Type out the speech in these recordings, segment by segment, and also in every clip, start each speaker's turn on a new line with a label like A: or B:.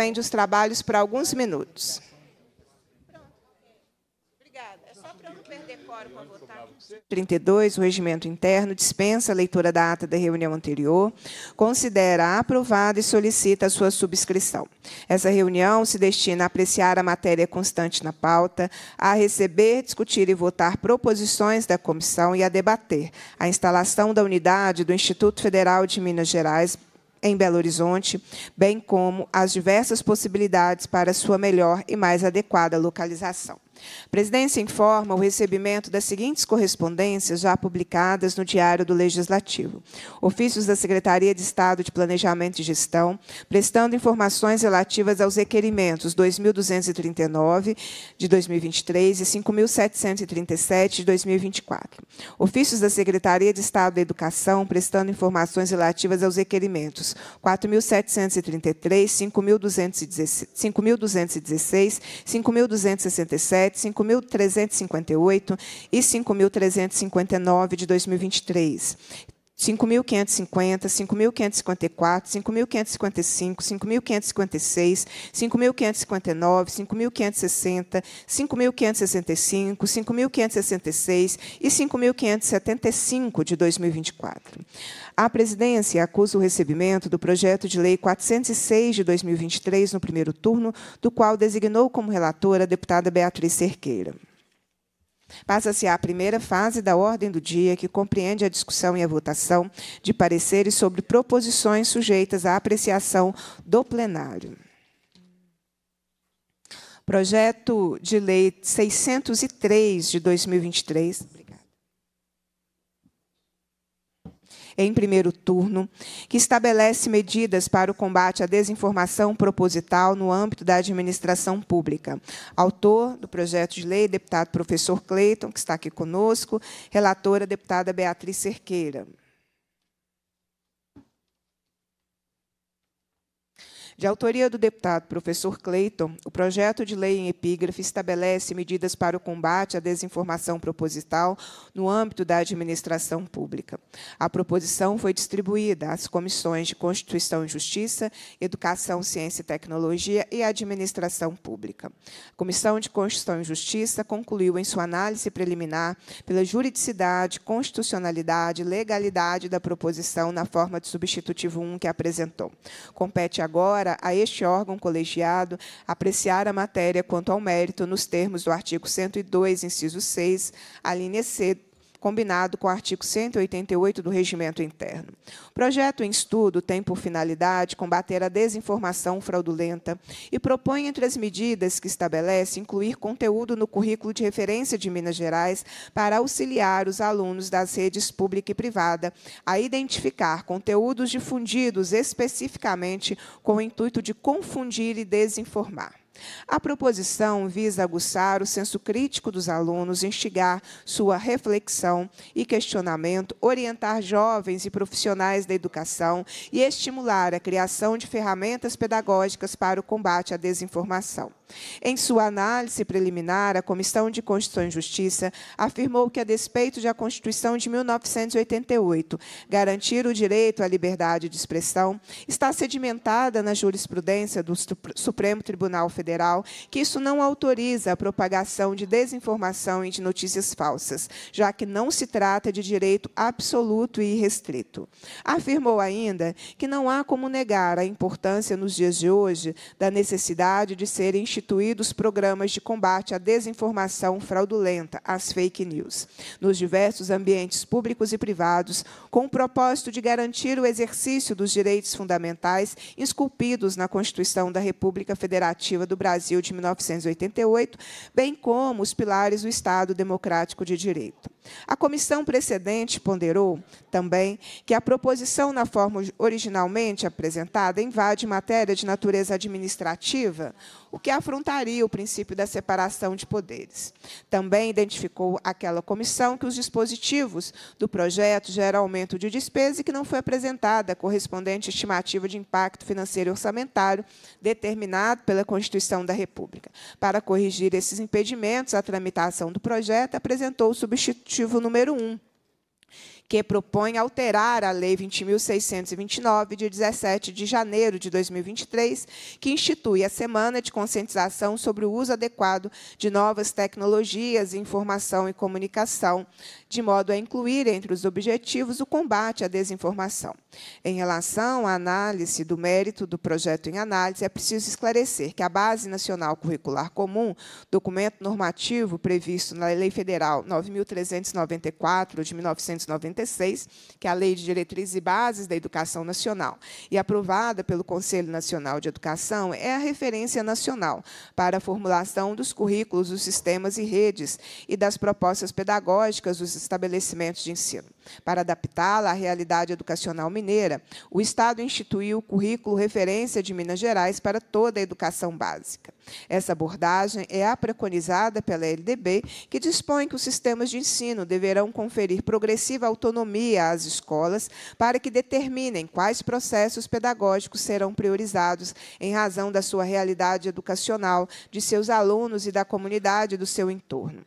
A: suspende os trabalhos por alguns minutos. Obrigada. É só para não perder quórum para votar. 32, o regimento interno dispensa a leitura da ata da reunião anterior, considera aprovada e solicita a sua subscrição. Essa reunião se destina a apreciar a matéria constante na pauta, a receber, discutir e votar proposições da comissão e a debater a instalação da unidade do Instituto Federal de Minas Gerais em Belo Horizonte, bem como as diversas possibilidades para sua melhor e mais adequada localização. A presidência informa o recebimento das seguintes correspondências já publicadas no Diário do Legislativo: ofícios da Secretaria de Estado de Planejamento e Gestão, prestando informações relativas aos requerimentos 2239 de 2023 e 5737 de 2024. Ofícios da Secretaria de Estado da Educação, prestando informações relativas aos requerimentos 4733, 5216, 5267 5.358 e 5.359 de 2023. 5.550, 5.554, 5.555, 5.556, 5.559, 5.560, 5.565, 5.566 e 5.575 de 2024. A presidência acusa o recebimento do projeto de lei 406 de 2023 no primeiro turno, do qual designou como relatora a deputada Beatriz Cerqueira. Passa-se à primeira fase da ordem do dia, que compreende a discussão e a votação de pareceres sobre proposições sujeitas à apreciação do plenário. Projeto de Lei 603 de 2023 em primeiro turno, que estabelece medidas para o combate à desinformação proposital no âmbito da administração pública. Autor do projeto de lei, deputado professor Cleiton, que está aqui conosco, relatora deputada Beatriz Cerqueira. De autoria do deputado professor Cleiton, o projeto de lei em epígrafe estabelece medidas para o combate à desinformação proposital no âmbito da administração pública. A proposição foi distribuída às comissões de Constituição e Justiça, Educação, Ciência e Tecnologia e Administração Pública. A Comissão de Constituição e Justiça concluiu em sua análise preliminar pela juridicidade, constitucionalidade e legalidade da proposição na forma de substitutivo 1 que apresentou. Compete agora para a este órgão colegiado apreciar a matéria quanto ao mérito nos termos do artigo 102, inciso 6, alínea C combinado com o artigo 188 do Regimento Interno. O projeto em estudo tem por finalidade combater a desinformação fraudulenta e propõe, entre as medidas que estabelece, incluir conteúdo no currículo de referência de Minas Gerais para auxiliar os alunos das redes pública e privada a identificar conteúdos difundidos especificamente com o intuito de confundir e desinformar. A proposição visa aguçar o senso crítico dos alunos, instigar sua reflexão e questionamento, orientar jovens e profissionais da educação e estimular a criação de ferramentas pedagógicas para o combate à desinformação. Em sua análise preliminar, a Comissão de Constituição e Justiça afirmou que, a despeito de a Constituição de 1988 garantir o direito à liberdade de expressão, está sedimentada na jurisprudência do Supremo Tribunal Federal que isso não autoriza a propagação de desinformação e de notícias falsas, já que não se trata de direito absoluto e restrito. Afirmou ainda que não há como negar a importância nos dias de hoje da necessidade de ser instituída instituídos programas de combate à desinformação fraudulenta, às fake news, nos diversos ambientes públicos e privados, com o propósito de garantir o exercício dos direitos fundamentais esculpidos na Constituição da República Federativa do Brasil de 1988, bem como os pilares do Estado Democrático de Direito. A comissão precedente ponderou também que a proposição, na forma originalmente apresentada, invade matéria de natureza administrativa, o que afrontaria o princípio da separação de poderes. Também identificou aquela comissão que os dispositivos do projeto geram aumento de despesa e que não foi apresentada a correspondente estimativa de impacto financeiro e orçamentário determinado pela Constituição da República. Para corrigir esses impedimentos à tramitação do projeto, apresentou o substitutivo número 1 que propõe alterar a Lei 20.629, de 17 de janeiro de 2023, que institui a Semana de Conscientização sobre o Uso Adequado de Novas Tecnologias, Informação e Comunicação, de modo a incluir entre os objetivos o combate à desinformação. Em relação à análise do mérito do projeto em análise, é preciso esclarecer que a Base Nacional Curricular Comum, documento normativo previsto na Lei Federal 9.394, de 1990, que é a Lei de Diretrizes e Bases da Educação Nacional, e aprovada pelo Conselho Nacional de Educação, é a referência nacional para a formulação dos currículos, dos sistemas e redes e das propostas pedagógicas dos estabelecimentos de ensino. Para adaptá-la à realidade educacional mineira, o Estado instituiu o currículo referência de Minas Gerais para toda a educação básica. Essa abordagem é a preconizada pela LDB, que dispõe que os sistemas de ensino deverão conferir progressiva autonomia às escolas para que determinem quais processos pedagógicos serão priorizados em razão da sua realidade educacional, de seus alunos e da comunidade do seu entorno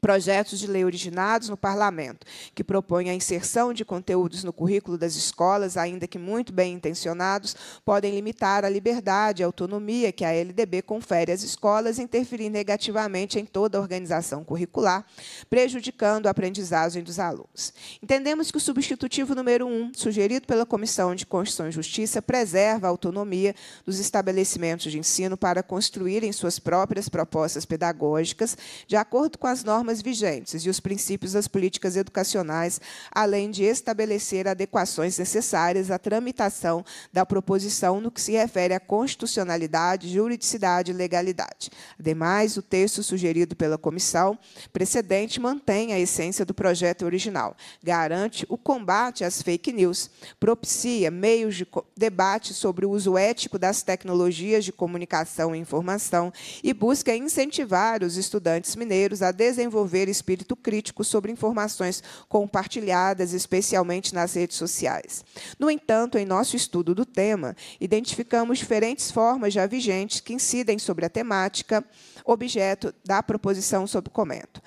A: projetos de lei originados no parlamento, que propõem a inserção de conteúdos no currículo das escolas, ainda que muito bem intencionados, podem limitar a liberdade e autonomia que a LDB confere às escolas, interferindo negativamente em toda a organização curricular, prejudicando a aprendizagem dos alunos. Entendemos que o substitutivo número 1, um, sugerido pela Comissão de Constituição e Justiça, preserva a autonomia dos estabelecimentos de ensino para construírem suas próprias propostas pedagógicas, de acordo com as normas normas vigentes e os princípios das políticas educacionais, além de estabelecer adequações necessárias à tramitação da proposição no que se refere à constitucionalidade, juridicidade e legalidade. Ademais, o texto sugerido pela comissão precedente mantém a essência do projeto original, garante o combate às fake news, propicia meios de debate sobre o uso ético das tecnologias de comunicação e informação e busca incentivar os estudantes mineiros a desenvolver desenvolver espírito crítico sobre informações compartilhadas, especialmente nas redes sociais. No entanto, em nosso estudo do tema, identificamos diferentes formas já vigentes que incidem sobre a temática objeto da proposição sob comento.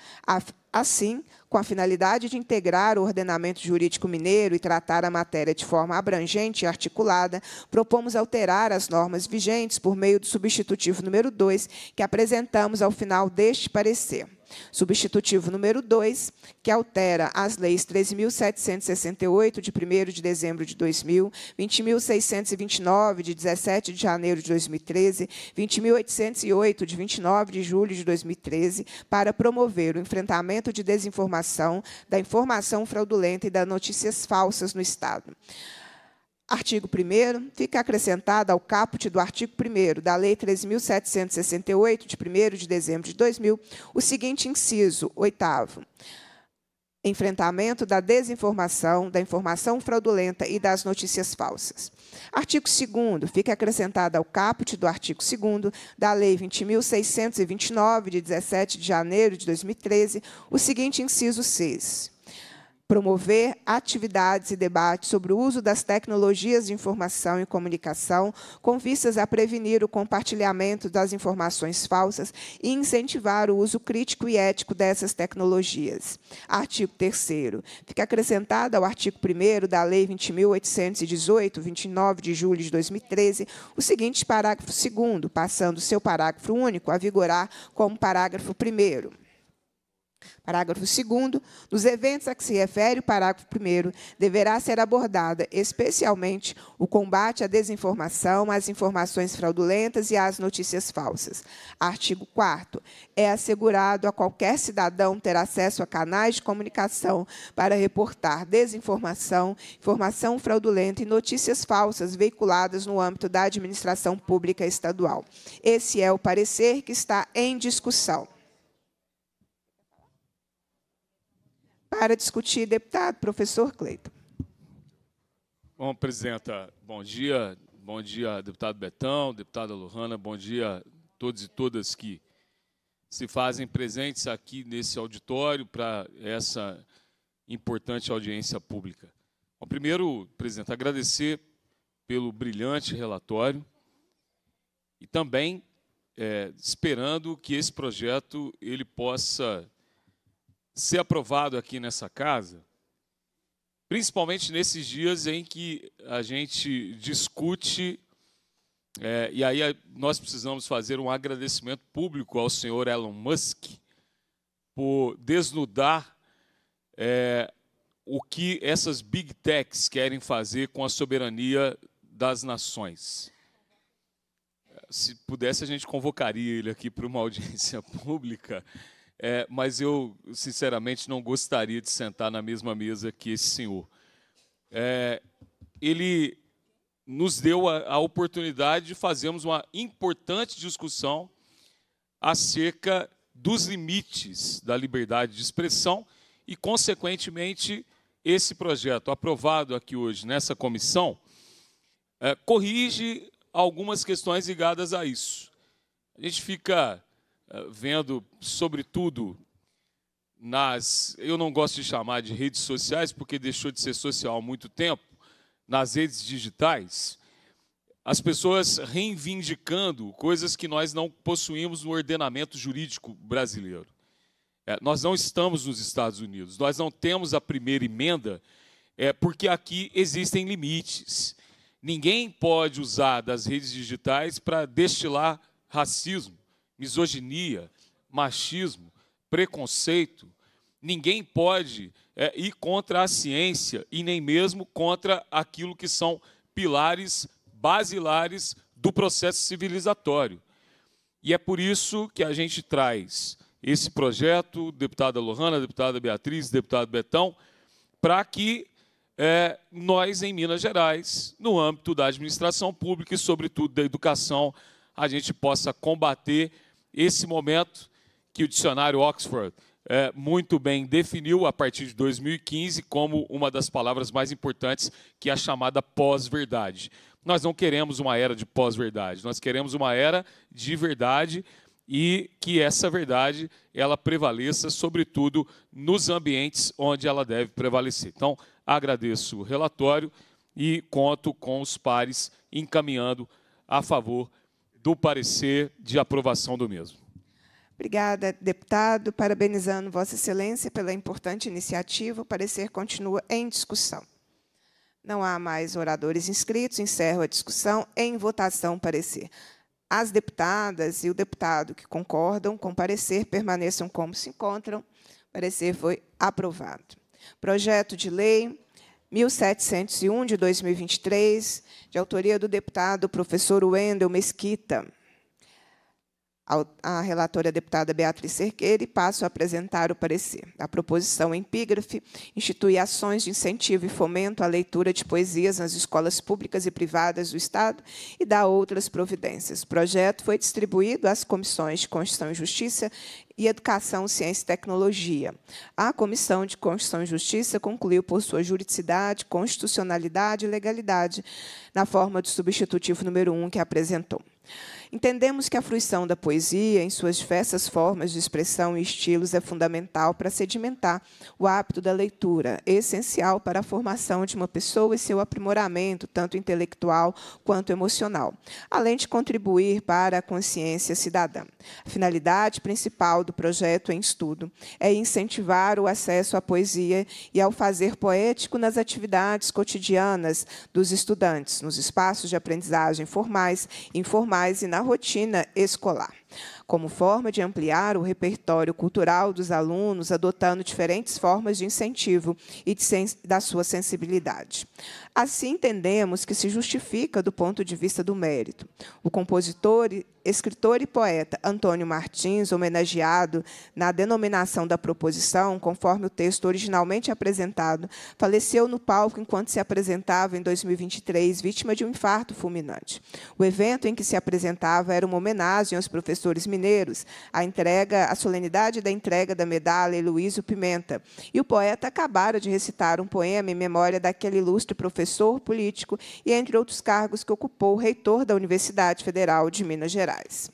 A: Assim, com a finalidade de integrar o ordenamento jurídico mineiro e tratar a matéria de forma abrangente e articulada, propomos alterar as normas vigentes por meio do substitutivo número 2, que apresentamos ao final deste parecer. Substitutivo número 2, que altera as leis 13.768, de 1 de dezembro de 2000, 20.629, de 17 de janeiro de 2013, 20.808, de 29 de julho de 2013, para promover o enfrentamento de desinformação, da informação fraudulenta e das notícias falsas no Estado. Artigo 1 fica acrescentado ao caput do artigo 1 da Lei 3.768, de 1 de dezembro de 2000, o seguinte inciso, oitavo. Enfrentamento da desinformação, da informação fraudulenta e das notícias falsas. Artigo 2 fica acrescentado ao caput do artigo 2 da Lei 20.629, de 17 de janeiro de 2013, o seguinte inciso 6 promover atividades e debates sobre o uso das tecnologias de informação e comunicação com vistas a prevenir o compartilhamento das informações falsas e incentivar o uso crítico e ético dessas tecnologias. Artigo 3 Fica acrescentado ao artigo 1 da Lei 20.818, 29 de julho de 2013, o seguinte parágrafo 2 passando seu parágrafo único a vigorar como parágrafo 1 Parágrafo 2. Nos eventos a que se refere o parágrafo 1, deverá ser abordada especialmente o combate à desinformação, às informações fraudulentas e às notícias falsas. Artigo 4. É assegurado a qualquer cidadão ter acesso a canais de comunicação para reportar desinformação, informação fraudulenta e notícias falsas veiculadas no âmbito da administração pública estadual. Esse é o parecer que está em discussão. para discutir. Deputado, professor Cleiton.
B: Bom, presidenta, bom dia. Bom dia, deputado Betão, deputada Lohana, bom dia a todos e todas que se fazem presentes aqui nesse auditório para essa importante audiência pública. Bom, primeiro, presidente, agradecer pelo brilhante relatório e também é, esperando que esse projeto ele possa ser aprovado aqui nessa casa, principalmente nesses dias em que a gente discute, é, e aí nós precisamos fazer um agradecimento público ao senhor Elon Musk por desnudar é, o que essas big techs querem fazer com a soberania das nações. Se pudesse, a gente convocaria ele aqui para uma audiência pública é, mas eu, sinceramente, não gostaria de sentar na mesma mesa que esse senhor. É, ele nos deu a, a oportunidade de fazermos uma importante discussão acerca dos limites da liberdade de expressão e, consequentemente, esse projeto aprovado aqui hoje nessa comissão é, corrige algumas questões ligadas a isso. A gente fica eh, vendo, sobretudo, nas. Eu não gosto de chamar de redes sociais, porque deixou de ser social há muito tempo, nas redes digitais, as pessoas reivindicando coisas que nós não possuímos no ordenamento jurídico brasileiro. É, nós não estamos nos Estados Unidos, nós não temos a primeira emenda, é, porque aqui existem limites. Ninguém pode usar das redes digitais para destilar racismo misoginia, machismo, preconceito. Ninguém pode é, ir contra a ciência e nem mesmo contra aquilo que são pilares basilares do processo civilizatório. E é por isso que a gente traz esse projeto, deputada Lohana, deputada Beatriz, deputado Betão, para que é, nós, em Minas Gerais, no âmbito da administração pública e, sobretudo, da educação, a gente possa combater esse momento que o dicionário Oxford é, muito bem definiu a partir de 2015 como uma das palavras mais importantes, que é a chamada pós-verdade. Nós não queremos uma era de pós-verdade, nós queremos uma era de verdade e que essa verdade ela prevaleça, sobretudo, nos ambientes onde ela deve prevalecer. Então, agradeço o relatório e conto com os pares encaminhando a favor do parecer de aprovação do mesmo.
A: Obrigada, deputado. Parabenizando Vossa Excelência pela importante iniciativa, o parecer continua em discussão. Não há mais oradores inscritos, encerro a discussão. Em votação, parecer. As deputadas e o deputado que concordam com o parecer permaneçam como se encontram. O parecer foi aprovado. Projeto de lei 1701 de 2023, de autoria do deputado professor Wendel Mesquita à relatora deputada Beatriz Cerqueira e passo a apresentar o parecer. A proposição em epígrafe institui ações de incentivo e fomento à leitura de poesias nas escolas públicas e privadas do Estado e dá outras providências. O projeto foi distribuído às comissões de Constituição e Justiça e Educação, Ciência e Tecnologia. A Comissão de Constituição e Justiça concluiu por sua juridicidade, constitucionalidade e legalidade na forma do substitutivo número 1 um que apresentou. Entendemos que a fruição da poesia, em suas diversas formas de expressão e estilos, é fundamental para sedimentar o hábito da leitura, essencial para a formação de uma pessoa e seu aprimoramento, tanto intelectual quanto emocional, além de contribuir para a consciência cidadã. A finalidade principal do projeto em estudo é incentivar o acesso à poesia e ao fazer poético nas atividades cotidianas dos estudantes, nos espaços de aprendizagem formais, informais e na rotina escolar como forma de ampliar o repertório cultural dos alunos, adotando diferentes formas de incentivo e de da sua sensibilidade. Assim, entendemos que se justifica do ponto de vista do mérito. O compositor, escritor e poeta Antônio Martins, homenageado na denominação da proposição, conforme o texto originalmente apresentado, faleceu no palco enquanto se apresentava em 2023, vítima de um infarto fulminante. O evento em que se apresentava era uma homenagem aos professores compositores mineiros, a entrega, a solenidade da entrega da medalha Heloísio Pimenta. E o poeta acabara de recitar um poema em memória daquele ilustre professor político e, entre outros cargos que ocupou, reitor da Universidade Federal de Minas Gerais.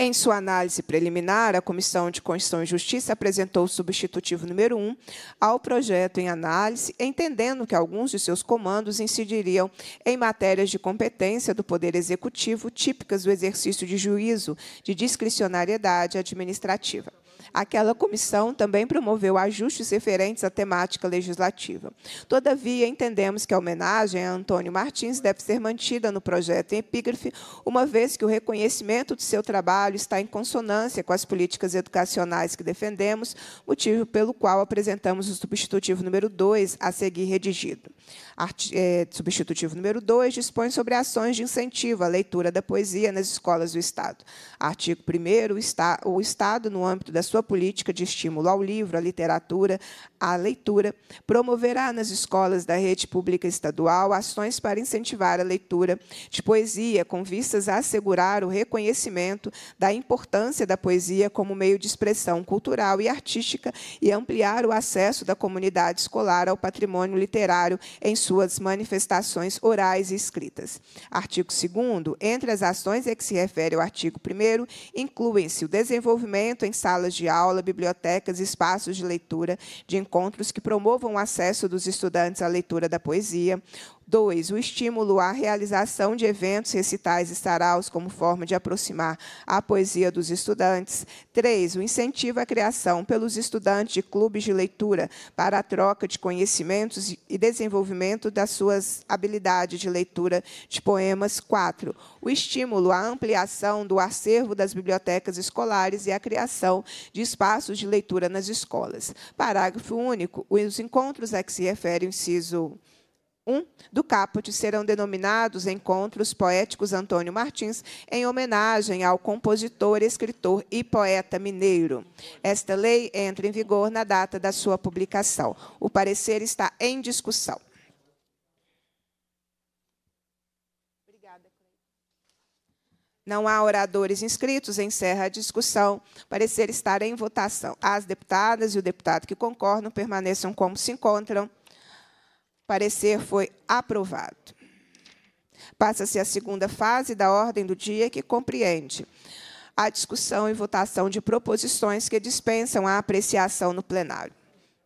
A: Em sua análise preliminar, a Comissão de Constituição e Justiça apresentou o substitutivo número 1 ao projeto em análise, entendendo que alguns de seus comandos incidiriam em matérias de competência do Poder Executivo típicas do exercício de juízo de discricionariedade administrativa. Aquela comissão também promoveu ajustes referentes à temática legislativa. Todavia, entendemos que a homenagem a Antônio Martins deve ser mantida no projeto em epígrafe, uma vez que o reconhecimento de seu trabalho está em consonância com as políticas educacionais que defendemos, motivo pelo qual apresentamos o substitutivo número 2 a seguir redigido. É, substitutivo número 2 dispõe sobre ações de incentivo à leitura da poesia nas escolas do Estado. Artigo 1 o, o Estado, no âmbito das sua política de estímulo ao livro, à literatura, à leitura, promoverá nas escolas da rede pública estadual ações para incentivar a leitura de poesia, com vistas a assegurar o reconhecimento da importância da poesia como meio de expressão cultural e artística e ampliar o acesso da comunidade escolar ao patrimônio literário em suas manifestações orais e escritas. Artigo 2. Entre as ações a que se refere o artigo 1, incluem-se o desenvolvimento em salas de de aula, bibliotecas, espaços de leitura, de encontros que promovam o acesso dos estudantes à leitura da poesia, 2. O estímulo à realização de eventos, recitais e saraus como forma de aproximar a poesia dos estudantes. 3. O incentivo à criação pelos estudantes de clubes de leitura para a troca de conhecimentos e desenvolvimento das suas habilidades de leitura de poemas. 4. O estímulo à ampliação do acervo das bibliotecas escolares e à criação de espaços de leitura nas escolas. Parágrafo único. Os encontros a que se refere o inciso 1 do caput serão denominados Encontros Poéticos Antônio Martins, em homenagem ao compositor, escritor e poeta mineiro. Esta lei entra em vigor na data da sua publicação. O parecer está em discussão. Não há oradores inscritos, encerra a discussão. Parecer estar em votação. As deputadas e o deputado que concordam permaneçam como se encontram. Parecer foi aprovado. Passa-se a segunda fase da ordem do dia, que compreende a discussão e votação de proposições que dispensam a apreciação no plenário.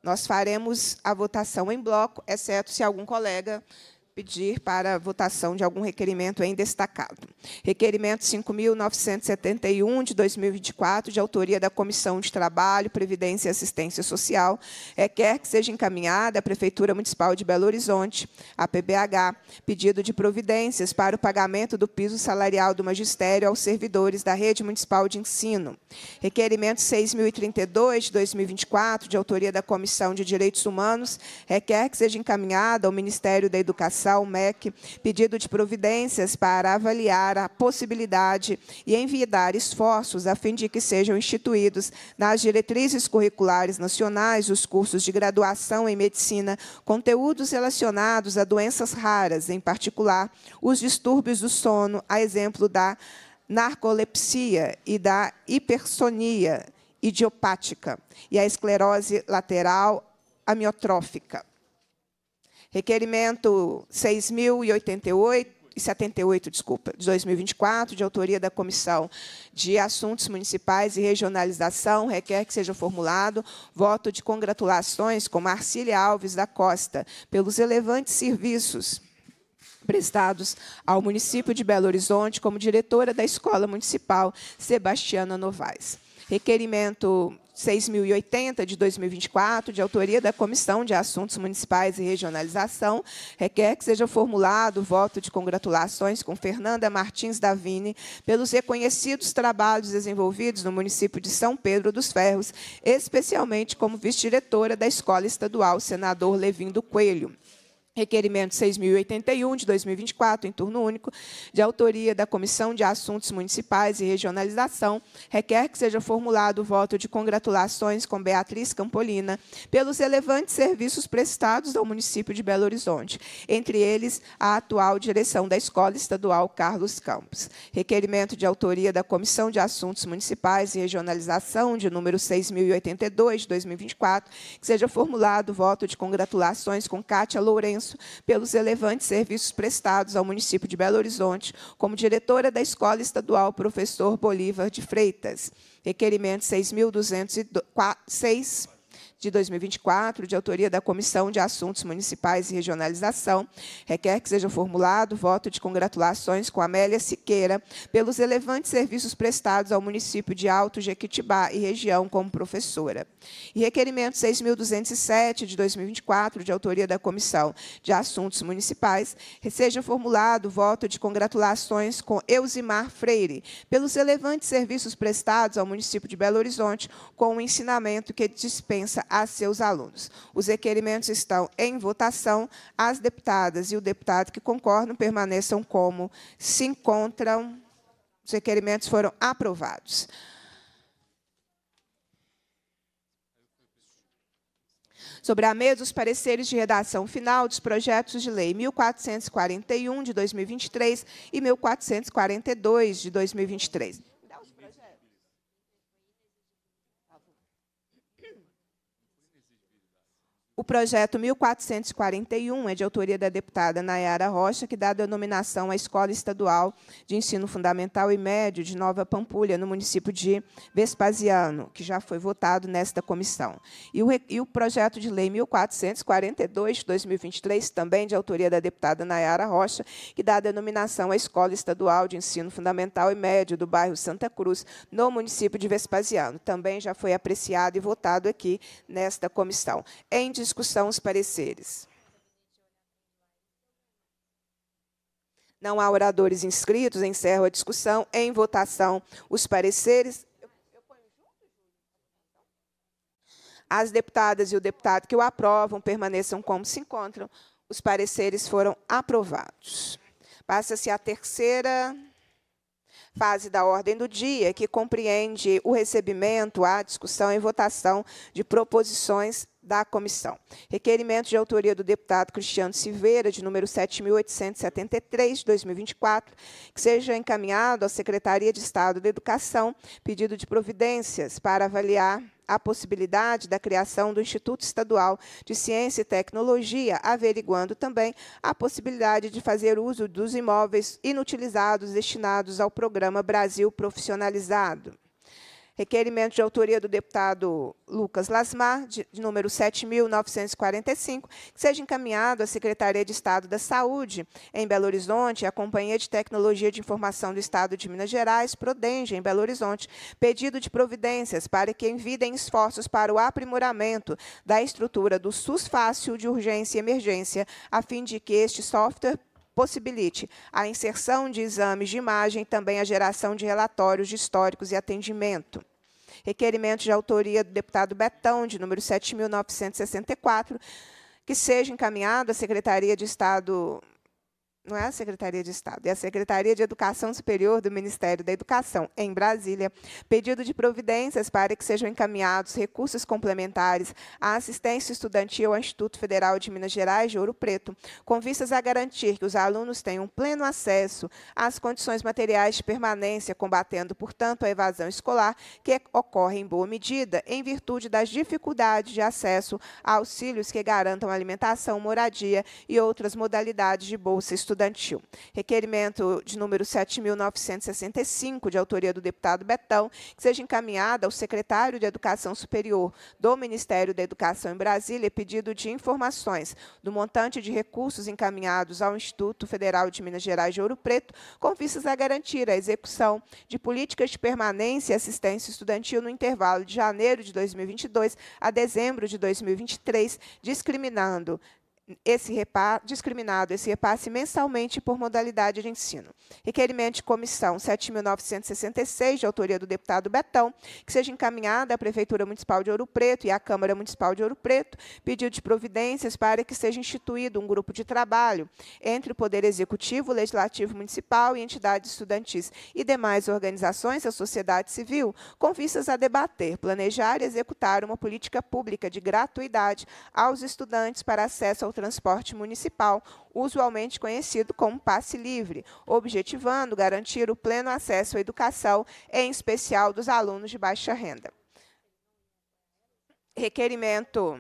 A: Nós faremos a votação em bloco, exceto se algum colega pedir para votação de algum requerimento em destacado. Requerimento 5.971, de 2024, de autoria da Comissão de Trabalho, Previdência e Assistência Social, requer é, que seja encaminhada à Prefeitura Municipal de Belo Horizonte, a PBH, pedido de providências para o pagamento do piso salarial do magistério aos servidores da Rede Municipal de Ensino. Requerimento 6.032, de 2024, de autoria da Comissão de Direitos Humanos, requer é, que seja encaminhada ao Ministério da Educação ao MEC pedido de providências para avaliar a possibilidade e envidar esforços a fim de que sejam instituídos nas diretrizes curriculares nacionais os cursos de graduação em medicina, conteúdos relacionados a doenças raras, em particular os distúrbios do sono, a exemplo da narcolepsia e da hipersonia idiopática e a esclerose lateral amiotrófica. Requerimento 6.078, e desculpa, de 2024, de autoria da Comissão de Assuntos Municipais e Regionalização, requer que seja formulado voto de congratulações com Marcília Alves da Costa pelos relevantes serviços prestados ao município de Belo Horizonte como diretora da Escola Municipal Sebastiana Novaes. Requerimento 6.080 de 2024, de autoria da Comissão de Assuntos Municipais e Regionalização, requer que seja formulado o voto de congratulações com Fernanda Martins Davini pelos reconhecidos trabalhos desenvolvidos no município de São Pedro dos Ferros, especialmente como vice-diretora da Escola Estadual Senador Levindo Coelho. Requerimento 6.081, de 2024, em turno único, de autoria da Comissão de Assuntos Municipais e Regionalização, requer que seja formulado o voto de congratulações com Beatriz Campolina pelos relevantes serviços prestados ao município de Belo Horizonte, entre eles a atual direção da Escola Estadual Carlos Campos. Requerimento de autoria da Comissão de Assuntos Municipais e Regionalização, de número 6.082, de 2024, que seja formulado o voto de congratulações com Cátia Lourenço pelos relevantes serviços prestados ao município de Belo Horizonte como diretora da Escola Estadual Professor Bolívar de Freitas. Requerimento 6.204 de 2024, de autoria da Comissão de Assuntos Municipais e Regionalização, requer que seja formulado voto de congratulações com Amélia Siqueira pelos relevantes serviços prestados ao município de Alto Jequitibá e região como professora. E requerimento 6.207, de 2024, de autoria da Comissão de Assuntos Municipais, seja formulado voto de congratulações com Eusimar Freire pelos relevantes serviços prestados ao município de Belo Horizonte com o ensinamento que dispensa a seus alunos. Os requerimentos estão em votação. As deputadas e o deputado que concordam permaneçam como se encontram. Os requerimentos foram aprovados. Sobre a mesa, os pareceres de redação final dos projetos de lei 1441 de 2023 e 1442 de 2023. O projeto 1441 é de autoria da deputada Nayara Rocha, que dá denominação à Escola Estadual de Ensino Fundamental e Médio de Nova Pampulha, no município de Vespasiano, que já foi votado nesta comissão. E o, e o projeto de lei 1442 de 2023, também de autoria da deputada Nayara Rocha, que dá denominação à Escola Estadual de Ensino Fundamental e Médio do bairro Santa Cruz, no município de Vespasiano, também já foi apreciado e votado aqui nesta comissão. Em discussão os pareceres. Não há oradores inscritos, encerro a discussão. Em votação, os pareceres. As deputadas e o deputado que o aprovam permaneçam como se encontram. Os pareceres foram aprovados. Passa-se à terceira fase da ordem do dia, que compreende o recebimento, a discussão e votação de proposições da comissão. Requerimento de autoria do deputado Cristiano Silveira, de número 7.873, de 2024, que seja encaminhado à Secretaria de Estado da Educação pedido de providências para avaliar a possibilidade da criação do Instituto Estadual de Ciência e Tecnologia, averiguando também a possibilidade de fazer uso dos imóveis inutilizados destinados ao programa Brasil Profissionalizado. Requerimento de autoria do deputado Lucas Lasmar, de, de número 7.945, que seja encaminhado à Secretaria de Estado da Saúde em Belo Horizonte, à Companhia de Tecnologia de Informação do Estado de Minas Gerais, Prodenge, em Belo Horizonte, pedido de providências para que envidem esforços para o aprimoramento da estrutura do SUS Fácil de Urgência e Emergência, a fim de que este software possibilite a inserção de exames de imagem, também a geração de relatórios de históricos e atendimento. Requerimento de autoria do deputado Betão, de número 7.964, que seja encaminhado à Secretaria de Estado não é a Secretaria de Estado, é a Secretaria de Educação Superior do Ministério da Educação, em Brasília, pedido de providências para que sejam encaminhados recursos complementares à assistência estudantil ao Instituto Federal de Minas Gerais de Ouro Preto, com vistas a garantir que os alunos tenham pleno acesso às condições materiais de permanência, combatendo, portanto, a evasão escolar, que ocorre em boa medida em virtude das dificuldades de acesso a auxílios que garantam alimentação, moradia e outras modalidades de bolsa estudantil estudantil. Requerimento de número 7.965, de autoria do deputado Betão, que seja encaminhada ao secretário de Educação Superior do Ministério da Educação em Brasília pedido de informações do montante de recursos encaminhados ao Instituto Federal de Minas Gerais de Ouro Preto, com vistas a garantir a execução de políticas de permanência e assistência estudantil no intervalo de janeiro de 2022 a dezembro de 2023, discriminando esse repasse, discriminado esse repasse mensalmente por modalidade de ensino. Requerimento de comissão 7.966, de autoria do deputado Betão, que seja encaminhada à Prefeitura Municipal de Ouro Preto e à Câmara Municipal de Ouro Preto, pedido de providências para que seja instituído um grupo de trabalho entre o Poder Executivo, Legislativo Municipal e entidades estudantis e demais organizações da sociedade civil, com vistas a debater, planejar e executar uma política pública de gratuidade aos estudantes para acesso ao transporte municipal, usualmente conhecido como passe livre, objetivando garantir o pleno acesso à educação, em especial dos alunos de baixa renda. Requerimento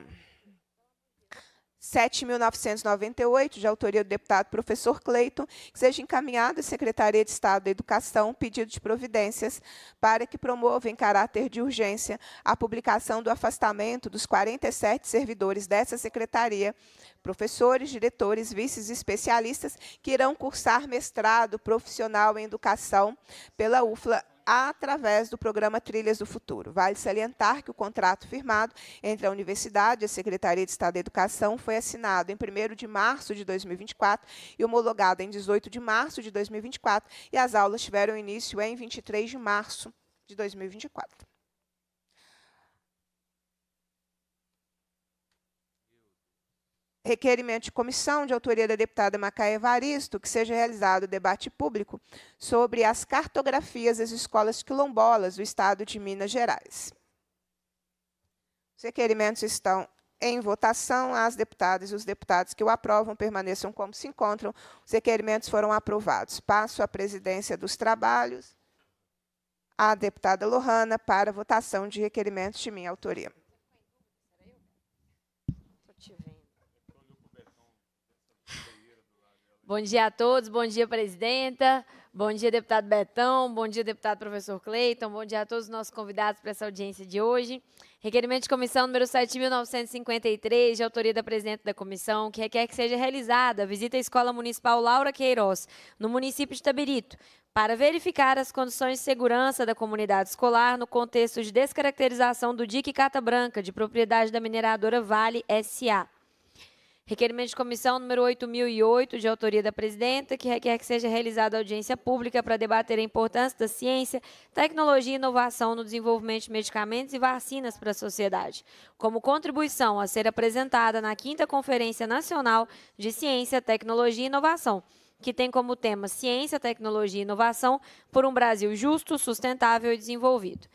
A: 7.998, de autoria do deputado professor Cleiton, que seja encaminhado à Secretaria de Estado da Educação um pedido de providências para que promova, em caráter de urgência, a publicação do afastamento dos 47 servidores dessa secretaria, professores, diretores, vices e especialistas que irão cursar mestrado profissional em educação pela UFLA através do programa Trilhas do Futuro. Vale salientar que o contrato firmado entre a Universidade e a Secretaria de Estado da Educação foi assinado em 1 de março de 2024 e homologado em 18 de março de 2024, e as aulas tiveram início em 23 de março de 2024. requerimento de comissão de autoria da deputada Macaé Evaristo, que seja realizado o debate público sobre as cartografias das escolas quilombolas do Estado de Minas Gerais. Os requerimentos estão em votação. As deputadas e os deputados que o aprovam permaneçam como se encontram. Os requerimentos foram aprovados. Passo à presidência dos trabalhos, à deputada Lohana, para votação de requerimentos de minha
C: autoria. Bom dia a todos, bom dia, presidenta, bom dia, deputado Betão, bom dia, deputado professor Cleiton, bom dia a todos os nossos convidados para essa audiência de hoje. Requerimento de comissão número 7.953, de autoria da presidente da comissão, que requer que seja realizada a visita à Escola Municipal Laura Queiroz, no município de Tabirito, para verificar as condições de segurança da comunidade escolar no contexto de descaracterização do DIC Cata Branca, de propriedade da mineradora Vale SA. Requerimento de comissão número 8008, de autoria da presidenta, que requer que seja realizada audiência pública para debater a importância da ciência, tecnologia e inovação no desenvolvimento de medicamentos e vacinas para a sociedade, como contribuição a ser apresentada na 5 Conferência Nacional de Ciência, Tecnologia e Inovação, que tem como tema Ciência, Tecnologia e Inovação por um Brasil Justo, Sustentável e Desenvolvido.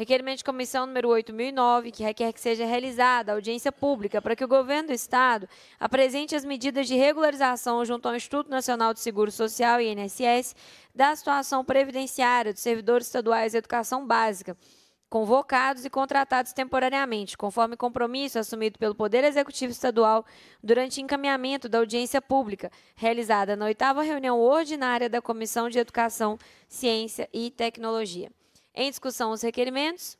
C: Requerimento de comissão número 8009, que requer que seja realizada audiência pública para que o governo do Estado apresente as medidas de regularização junto ao Instituto Nacional de Seguro Social, INSS, da situação previdenciária dos servidores estaduais de educação básica, convocados e contratados temporariamente, conforme compromisso assumido pelo Poder Executivo Estadual durante encaminhamento da audiência pública, realizada na oitava reunião ordinária da Comissão de Educação, Ciência e Tecnologia. Em discussão os requerimentos.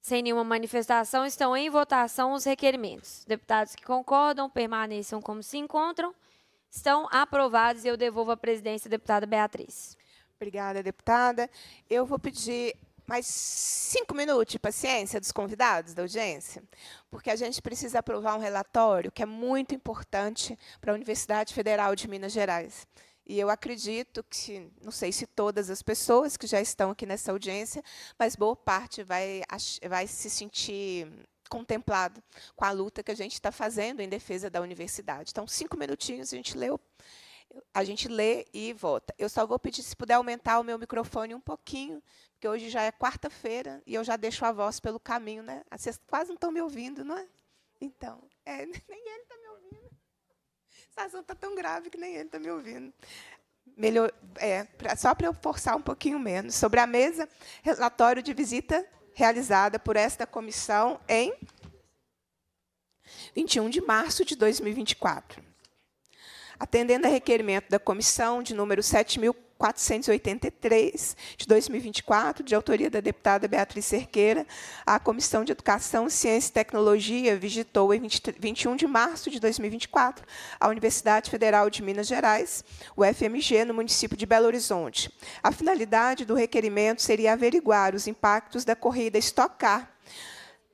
C: Sem nenhuma manifestação, estão em votação os requerimentos. Deputados que concordam, permaneçam como se encontram. Estão aprovados e eu devolvo a presidência à deputada Beatriz.
A: Obrigada, deputada. Eu vou pedir mais cinco minutos de paciência dos convidados da audiência, porque a gente precisa aprovar um relatório que é muito importante para a Universidade Federal de Minas Gerais. E eu acredito que, não sei se todas as pessoas que já estão aqui nessa audiência, mas boa parte vai, vai se sentir contemplado com a luta que a gente está fazendo em defesa da universidade. Então, cinco minutinhos a gente leu. A gente lê e volta. Eu só vou pedir se puder aumentar o meu microfone um pouquinho, porque hoje já é quarta-feira e eu já deixo a voz pelo caminho, né? Vocês quase não estão me ouvindo, não é? Então, é, nem ele está me ouvindo a situação está tão grave que nem ele está me ouvindo. Melhor, é, pra, só para eu forçar um pouquinho menos. Sobre a mesa, relatório de visita realizada por esta comissão em 21 de março de 2024. Atendendo a requerimento da comissão de número 7.000 483 de 2024, de autoria da deputada Beatriz Cerqueira, a Comissão de Educação, Ciência e Tecnologia visitou em 20, 21 de março de 2024 a Universidade Federal de Minas Gerais, o FMG, no município de Belo Horizonte. A finalidade do requerimento seria averiguar os impactos da corrida Stock Car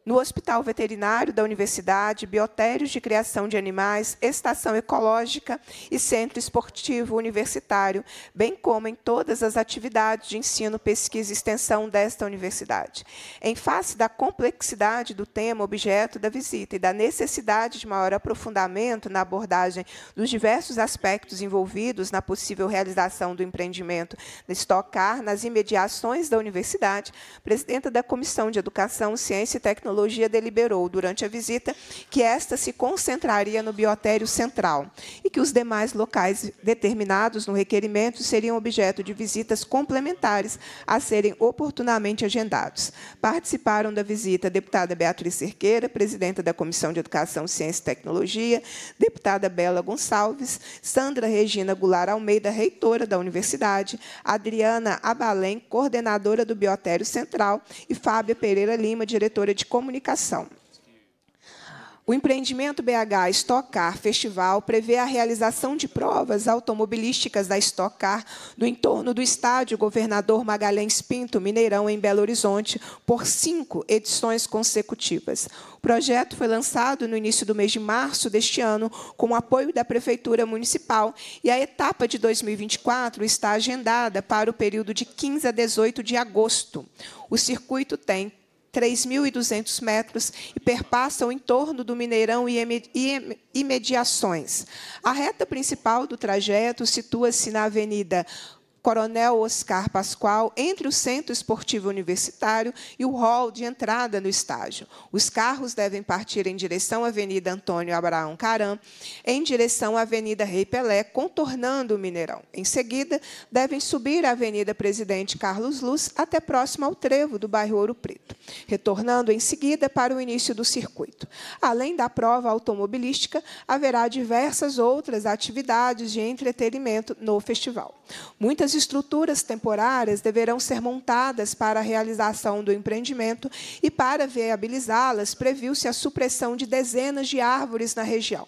A: no Hospital Veterinário da Universidade, Biotérios de Criação de Animais, Estação Ecológica e Centro Esportivo Universitário, bem como em todas as atividades de ensino, pesquisa e extensão desta universidade. Em face da complexidade do tema objeto da visita e da necessidade de maior aprofundamento na abordagem dos diversos aspectos envolvidos na possível realização do empreendimento de Stock Car nas imediações da universidade, presidenta da Comissão de Educação, Ciência e Tecnologia deliberou durante a visita que esta se concentraria no biotério central e que os demais locais determinados no requerimento seriam objeto de visitas complementares a serem oportunamente agendados. Participaram da visita a deputada Beatriz Cerqueira, presidenta da Comissão de Educação, Ciência e Tecnologia, deputada Bela Gonçalves, Sandra Regina Goulart Almeida, reitora da universidade, Adriana Abalém, coordenadora do Biotério Central, e Fábia Pereira Lima, diretora de comunicação comunicação. O empreendimento BH Stock Car Festival prevê a realização de provas automobilísticas da Stock Car no entorno do estádio Governador Magalhães Pinto, Mineirão, em Belo Horizonte, por cinco edições consecutivas. O projeto foi lançado no início do mês de março deste ano, com o apoio da Prefeitura Municipal, e a etapa de 2024 está agendada para o período de 15 a 18 de agosto. O circuito tem 3.200 metros e perpassa o entorno do Mineirão e imediações. A reta principal do trajeto situa-se na Avenida Coronel Oscar Pascoal entre o Centro Esportivo Universitário e o hall de entrada no estágio. Os carros devem partir em direção à Avenida Antônio Abraão Caram, em direção à Avenida Rei Pelé, contornando o Mineirão. Em seguida, devem subir a Avenida Presidente Carlos Luz até próximo ao trevo do bairro Ouro Preto, retornando em seguida para o início do circuito. Além da prova automobilística, haverá diversas outras atividades de entretenimento no festival. Muitas estruturas temporárias deverão ser montadas para a realização do empreendimento e, para viabilizá-las, previu-se a supressão de dezenas de árvores na região.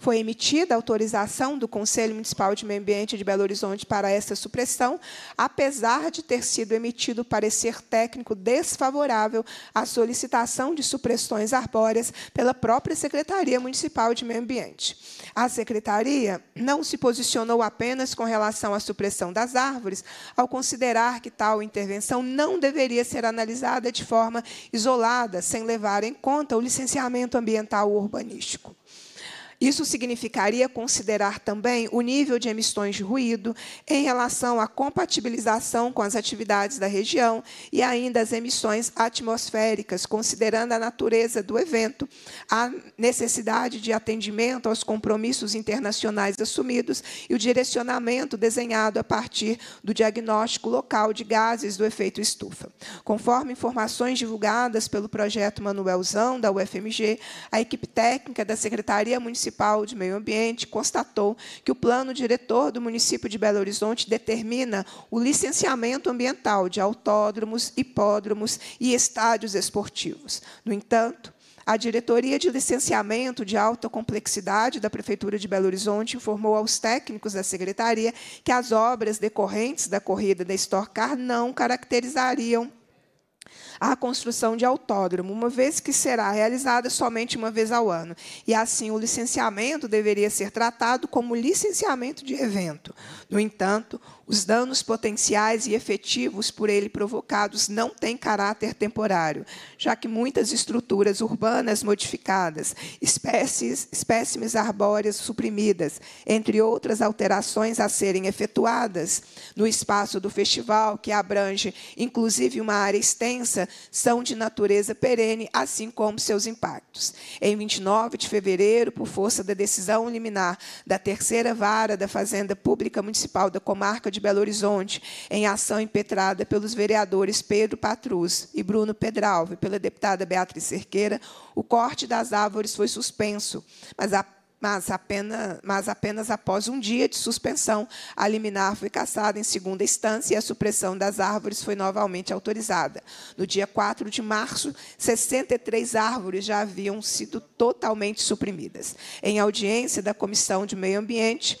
A: Foi emitida a autorização do Conselho Municipal de Meio Ambiente de Belo Horizonte para essa supressão, apesar de ter sido emitido parecer técnico desfavorável à solicitação de supressões arbóreas pela própria Secretaria Municipal de Meio Ambiente. A Secretaria não se posicionou apenas com relação à supressão das árvores, ao considerar que tal intervenção não deveria ser analisada de forma isolada, sem levar em conta o licenciamento ambiental urbanístico. Isso significaria considerar também o nível de emissões de ruído em relação à compatibilização com as atividades da região e ainda as emissões atmosféricas, considerando a natureza do evento, a necessidade de atendimento aos compromissos internacionais assumidos e o direcionamento desenhado a partir do diagnóstico local de gases do efeito estufa. Conforme informações divulgadas pelo projeto Manuelzão da UFMG, a equipe técnica da Secretaria Municipal Municipal de Meio Ambiente constatou que o plano diretor do município de Belo Horizonte determina o licenciamento ambiental de autódromos, hipódromos e estádios esportivos. No entanto, a Diretoria de Licenciamento de Alta Complexidade da Prefeitura de Belo Horizonte informou aos técnicos da Secretaria que as obras decorrentes da corrida da Storcar não caracterizariam à construção de autódromo, uma vez que será realizada somente uma vez ao ano. E assim, o licenciamento deveria ser tratado como licenciamento de evento. No entanto, os danos potenciais e efetivos por ele provocados não têm caráter temporário, já que muitas estruturas urbanas modificadas, espécies, espécimes arbóreas suprimidas, entre outras alterações a serem efetuadas no espaço do festival, que abrange inclusive uma área extensa, são de natureza perene, assim como seus impactos. Em 29 de fevereiro, por força da decisão liminar da terceira vara da Fazenda Pública Municipal da Comarca de de Belo Horizonte, em ação impetrada pelos vereadores Pedro Patrus e Bruno Pedralva e pela deputada Beatriz Cerqueira, o corte das árvores foi suspenso, mas a mas apenas, mas apenas, após um dia de suspensão, a liminar foi cassada em segunda instância e a supressão das árvores foi novamente autorizada. No dia 4 de março, 63 árvores já haviam sido totalmente suprimidas. Em audiência da Comissão de Meio Ambiente,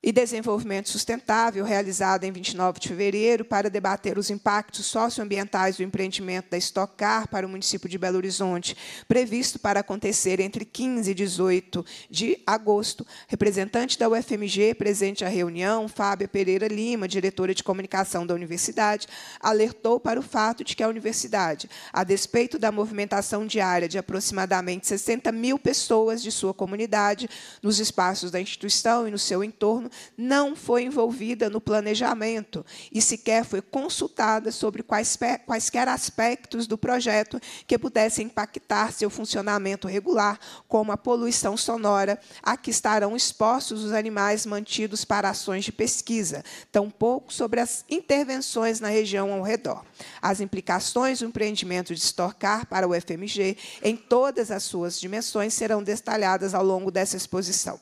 A: e Desenvolvimento Sustentável, realizada em 29 de fevereiro, para debater os impactos socioambientais do empreendimento da Estocar para o município de Belo Horizonte, previsto para acontecer entre 15 e 18 de agosto. Representante da UFMG presente à reunião, Fábia Pereira Lima, diretora de comunicação da universidade, alertou para o fato de que a universidade, a despeito da movimentação diária de aproximadamente 60 mil pessoas de sua comunidade nos espaços da instituição e no seu entorno, não foi envolvida no planejamento e sequer foi consultada sobre quaisquer, quaisquer aspectos do projeto que pudessem impactar seu funcionamento regular, como a poluição sonora, a que estarão expostos os animais mantidos para ações de pesquisa, tampouco sobre as intervenções na região ao redor. As implicações do empreendimento de estocar para o FMG, em todas as suas dimensões, serão detalhadas ao longo dessa exposição.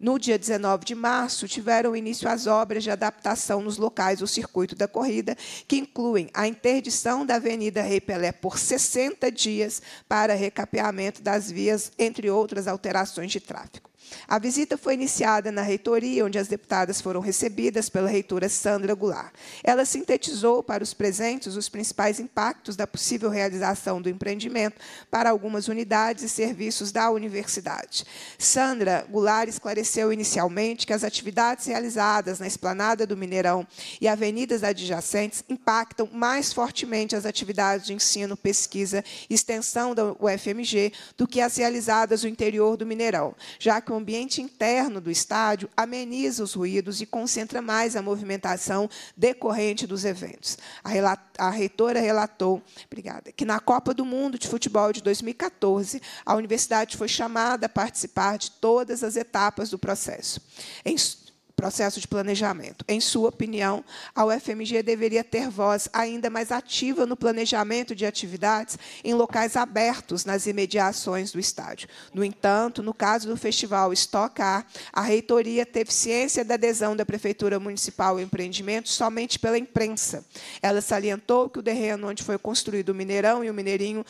A: No dia 19 de março, tiveram início as obras de adaptação nos locais do circuito da corrida, que incluem a interdição da Avenida Rei Pelé por 60 dias para recapeamento das vias, entre outras alterações de tráfego. A visita foi iniciada na reitoria, onde as deputadas foram recebidas pela reitora Sandra Goulart. Ela sintetizou para os presentes os principais impactos da possível realização do empreendimento para algumas unidades e serviços da universidade. Sandra Goulart esclareceu inicialmente que as atividades realizadas na esplanada do Mineirão e avenidas adjacentes impactam mais fortemente as atividades de ensino, pesquisa e extensão da UFMG do que as realizadas no interior do Mineirão, já que o ambiente interno do estádio ameniza os ruídos e concentra mais a movimentação decorrente dos eventos. A, a reitora relatou obrigada, que na Copa do Mundo de Futebol de 2014, a universidade foi chamada a participar de todas as etapas do processo. Em processo de planejamento. Em sua opinião, a UFMG deveria ter voz ainda mais ativa no planejamento de atividades em locais abertos nas imediações do estádio. No entanto, no caso do festival Estocar, a reitoria teve ciência da adesão da Prefeitura Municipal ao empreendimento somente pela imprensa. Ela salientou que o terreno onde foi construído o Mineirão e o Mineirinho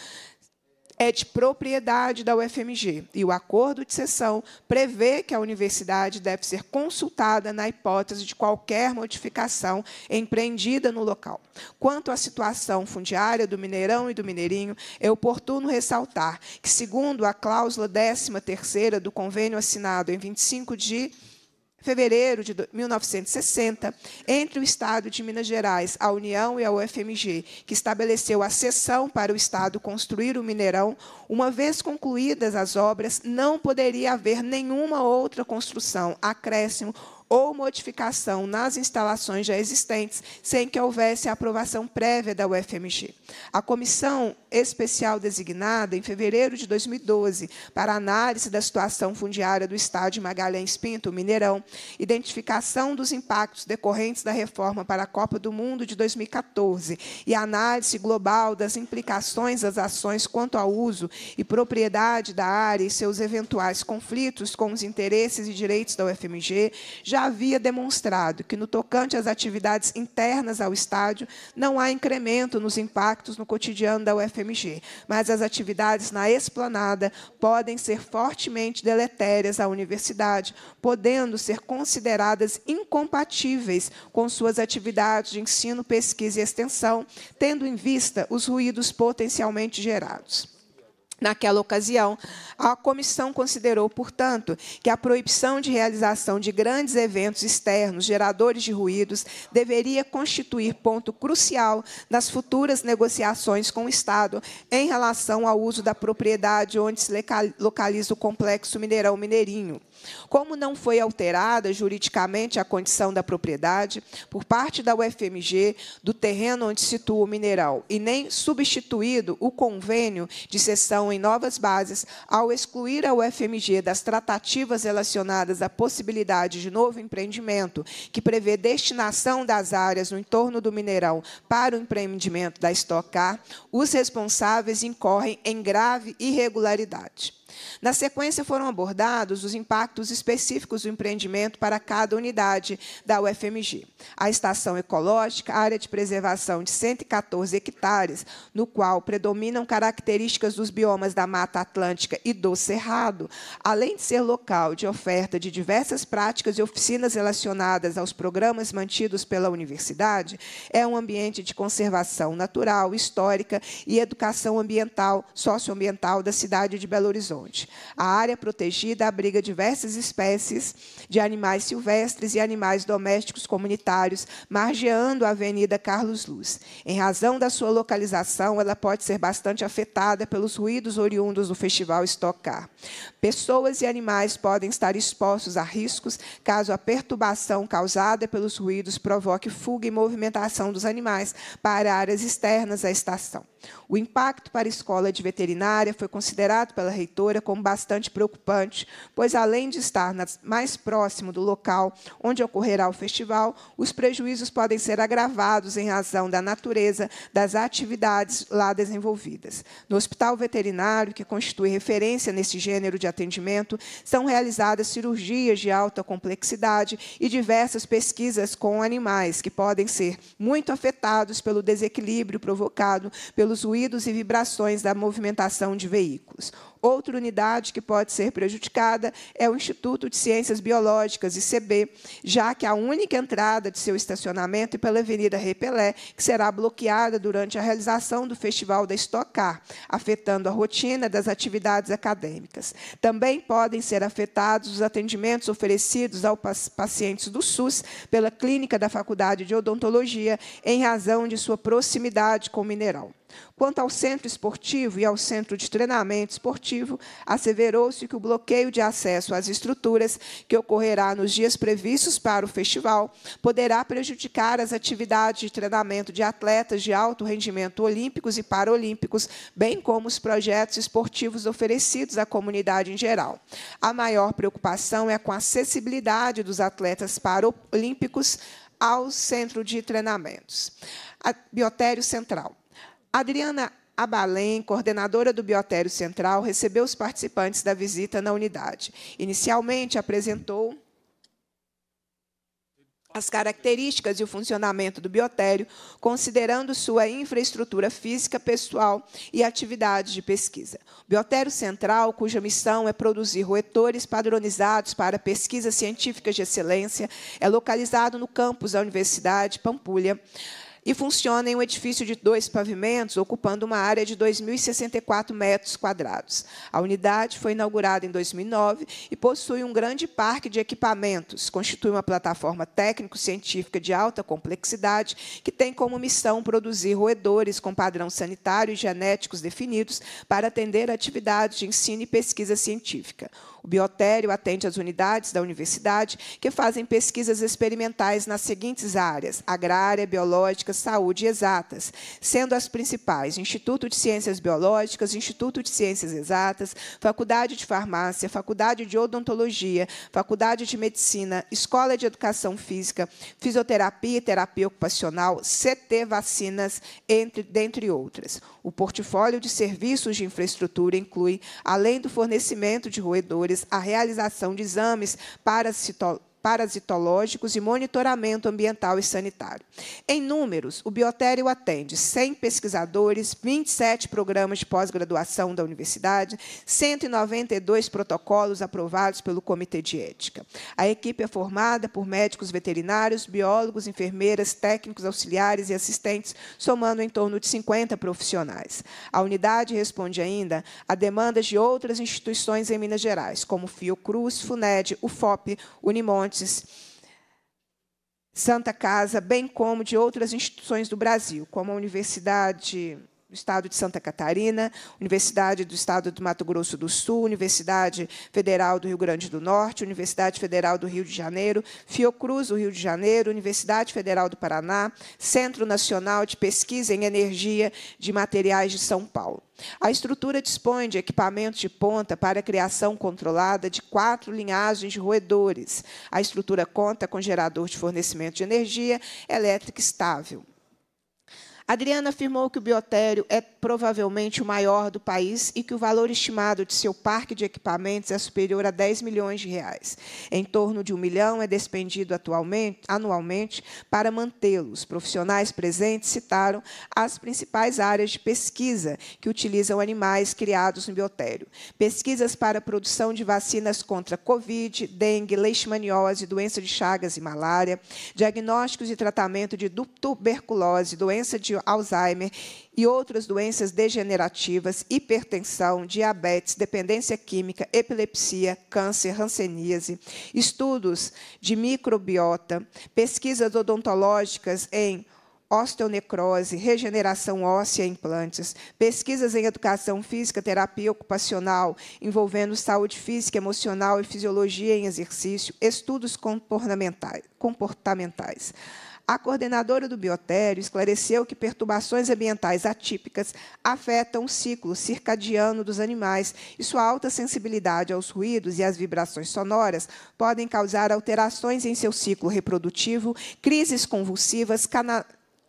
A: é de propriedade da UFMG e o acordo de cessão prevê que a universidade deve ser consultada na hipótese de qualquer modificação empreendida no local. Quanto à situação fundiária do Mineirão e do Mineirinho, é oportuno ressaltar que, segundo a cláusula 13 do convênio assinado em 25 de fevereiro de 1960, entre o Estado de Minas Gerais, a União e a UFMG, que estabeleceu a cessão para o Estado construir o Mineirão, uma vez concluídas as obras, não poderia haver nenhuma outra construção, acréscimo ou modificação nas instalações já existentes, sem que houvesse a aprovação prévia da UFMG. A comissão especial designada em fevereiro de 2012 para análise da situação fundiária do estádio Magalhães Pinto, Mineirão, identificação dos impactos decorrentes da reforma para a Copa do Mundo de 2014 e análise global das implicações das ações quanto ao uso e propriedade da área e seus eventuais conflitos com os interesses e direitos da UFMG, já já havia demonstrado que, no tocante às atividades internas ao estádio, não há incremento nos impactos no cotidiano da UFMG, mas as atividades na esplanada podem ser fortemente deletérias à universidade, podendo ser consideradas incompatíveis com suas atividades de ensino, pesquisa e extensão, tendo em vista os ruídos potencialmente gerados. Naquela ocasião, a comissão considerou, portanto, que a proibição de realização de grandes eventos externos, geradores de ruídos, deveria constituir ponto crucial nas futuras negociações com o Estado em relação ao uso da propriedade onde se localiza o complexo mineral mineirinho. Como não foi alterada juridicamente a condição da propriedade por parte da UFMG do terreno onde se situa o mineral e nem substituído o convênio de cessão em novas bases, ao excluir a UFMG das tratativas relacionadas à possibilidade de novo empreendimento, que prevê destinação das áreas no entorno do Mineirão para o empreendimento da Estocar, os responsáveis incorrem em grave irregularidade. Na sequência, foram abordados os impactos específicos do empreendimento para cada unidade da UFMG. A estação ecológica, área de preservação de 114 hectares, no qual predominam características dos biomas da Mata Atlântica e do Cerrado, além de ser local de oferta de diversas práticas e oficinas relacionadas aos programas mantidos pela universidade, é um ambiente de conservação natural, histórica e educação ambiental, socioambiental da cidade de Belo Horizonte. A área protegida abriga diversas espécies de animais silvestres e animais domésticos comunitários, margeando a Avenida Carlos Luz. Em razão da sua localização, ela pode ser bastante afetada pelos ruídos oriundos do Festival Estocar. Pessoas e animais podem estar expostos a riscos caso a perturbação causada pelos ruídos provoque fuga e movimentação dos animais para áreas externas à estação. O impacto para a escola de veterinária foi considerado pela reitora como bastante preocupante, pois, além de estar mais próximo do local onde ocorrerá o festival, os prejuízos podem ser agravados em razão da natureza das atividades lá desenvolvidas. No hospital veterinário, que constitui referência nesse gênero de atendimento, são realizadas cirurgias de alta complexidade e diversas pesquisas com animais, que podem ser muito afetados pelo desequilíbrio provocado pelo pelos ruídos e vibrações da movimentação de veículos. Outra unidade que pode ser prejudicada é o Instituto de Ciências Biológicas, ICB, já que a única entrada de seu estacionamento é pela Avenida Repelé, que será bloqueada durante a realização do Festival da Estocar, afetando a rotina das atividades acadêmicas. Também podem ser afetados os atendimentos oferecidos aos pacientes do SUS pela Clínica da Faculdade de Odontologia, em razão de sua proximidade com o mineral. Quanto ao centro esportivo e ao centro de treinamento esportivo, asseverou-se que o bloqueio de acesso às estruturas que ocorrerá nos dias previstos para o festival poderá prejudicar as atividades de treinamento de atletas de alto rendimento olímpicos e paralímpicos, bem como os projetos esportivos oferecidos à comunidade em geral. A maior preocupação é com a acessibilidade dos atletas paralímpicos ao centro de treinamentos. A Biotério Central. Adriana Abalém, coordenadora do Biotério Central, recebeu os participantes da visita na unidade. Inicialmente, apresentou as características e o funcionamento do biotério, considerando sua infraestrutura física, pessoal e atividades de pesquisa. O biotério Central, cuja missão é produzir roetores padronizados para pesquisas científicas de excelência, é localizado no campus da Universidade Pampulha, e funciona em um edifício de dois pavimentos, ocupando uma área de 2.064 metros quadrados. A unidade foi inaugurada em 2009 e possui um grande parque de equipamentos, constitui uma plataforma técnico-científica de alta complexidade que tem como missão produzir roedores com padrão sanitário e genéticos definidos para atender atividades de ensino e pesquisa científica. O Biotério atende às unidades da universidade que fazem pesquisas experimentais nas seguintes áreas: agrária, biológica, saúde e exatas, sendo as principais: Instituto de Ciências Biológicas, Instituto de Ciências Exatas, Faculdade de Farmácia, Faculdade de Odontologia, Faculdade de Medicina, Escola de Educação Física, Fisioterapia e Terapia Ocupacional, CT Vacinas, entre, dentre outras. O portfólio de serviços de infraestrutura inclui, além do fornecimento de roedores, a realização de exames para citolo parasitológicos e monitoramento ambiental e sanitário. Em números, o Biotério atende 100 pesquisadores, 27 programas de pós-graduação da universidade, 192 protocolos aprovados pelo Comitê de Ética. A equipe é formada por médicos veterinários, biólogos, enfermeiras, técnicos auxiliares e assistentes, somando em torno de 50 profissionais. A unidade responde ainda a demandas de outras instituições em Minas Gerais, como Fiocruz, FUNED, UFOP, Unimonte, Montes, Santa Casa, bem como de outras instituições do Brasil, como a Universidade do Estado de Santa Catarina, Universidade do Estado do Mato Grosso do Sul, Universidade Federal do Rio Grande do Norte, Universidade Federal do Rio de Janeiro, Fiocruz do Rio de Janeiro, Universidade Federal do Paraná, Centro Nacional de Pesquisa em Energia de Materiais de São Paulo. A estrutura dispõe de equipamentos de ponta para a criação controlada de quatro linhagens de roedores. A estrutura conta com gerador de fornecimento de energia elétrica estável. Adriana afirmou que o biotério é provavelmente o maior do país e que o valor estimado de seu parque de equipamentos é superior a 10 milhões de reais. Em torno de um milhão é despendido atualmente, anualmente para mantê-los. Profissionais presentes citaram as principais áreas de pesquisa que utilizam animais criados no biotério. Pesquisas para a produção de vacinas contra Covid, dengue, leishmaniose, doença de Chagas e malária, diagnósticos e tratamento de tuberculose, doença de Alzheimer e outras doenças degenerativas, hipertensão, diabetes, dependência química, epilepsia, câncer, ranceníase, estudos de microbiota, pesquisas odontológicas em osteonecrose, regeneração óssea e implantes, pesquisas em educação física, terapia ocupacional, envolvendo saúde física, emocional e fisiologia em exercício, estudos comportamentais. A coordenadora do biotério esclareceu que perturbações ambientais atípicas afetam o ciclo circadiano dos animais e sua alta sensibilidade aos ruídos e às vibrações sonoras podem causar alterações em seu ciclo reprodutivo, crises convulsivas,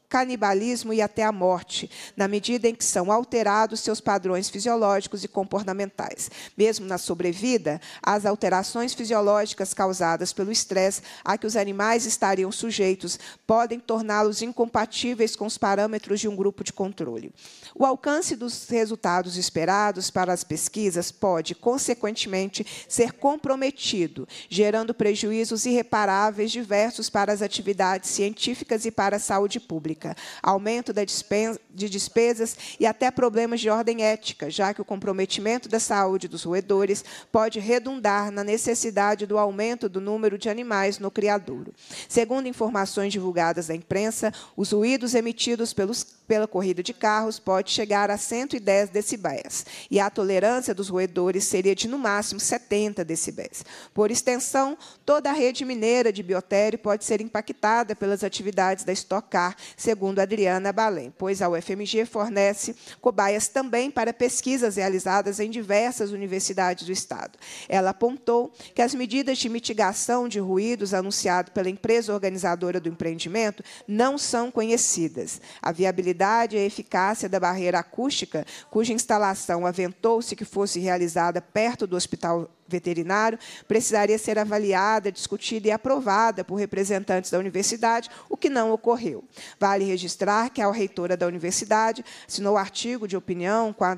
A: canibalismo e até a morte, na medida em que são alterados seus padrões fisiológicos e comportamentais. Mesmo na sobrevida, as alterações fisiológicas causadas pelo estresse a que os animais estariam sujeitos podem torná-los incompatíveis com os parâmetros de um grupo de controle. O alcance dos resultados esperados para as pesquisas pode, consequentemente, ser comprometido, gerando prejuízos irreparáveis diversos para as atividades científicas e para a saúde pública pública, aumento de despesas e até problemas de ordem ética, já que o comprometimento da saúde dos roedores pode redundar na necessidade do aumento do número de animais no criadouro. Segundo informações divulgadas da imprensa, os ruídos emitidos pelos pela corrida de carros pode chegar a 110 decibéis, e a tolerância dos roedores seria de no máximo 70 decibéis. Por extensão, toda a rede mineira de biotério pode ser impactada pelas atividades da Estocar, segundo Adriana Balém, pois a UFMG fornece cobaias também para pesquisas realizadas em diversas universidades do Estado. Ela apontou que as medidas de mitigação de ruídos anunciadas pela empresa organizadora do empreendimento não são conhecidas. A viabilidade qualidade e eficácia da barreira acústica, cuja instalação aventou-se que fosse realizada perto do hospital veterinário precisaria ser avaliada, discutida e aprovada por representantes da universidade, o que não ocorreu. Vale registrar que a reitora da universidade assinou artigo de opinião com a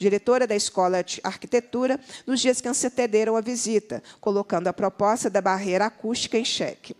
A: diretora da Escola de Arquitetura, nos dias que antecederam a visita, colocando a proposta da barreira acústica em xeque.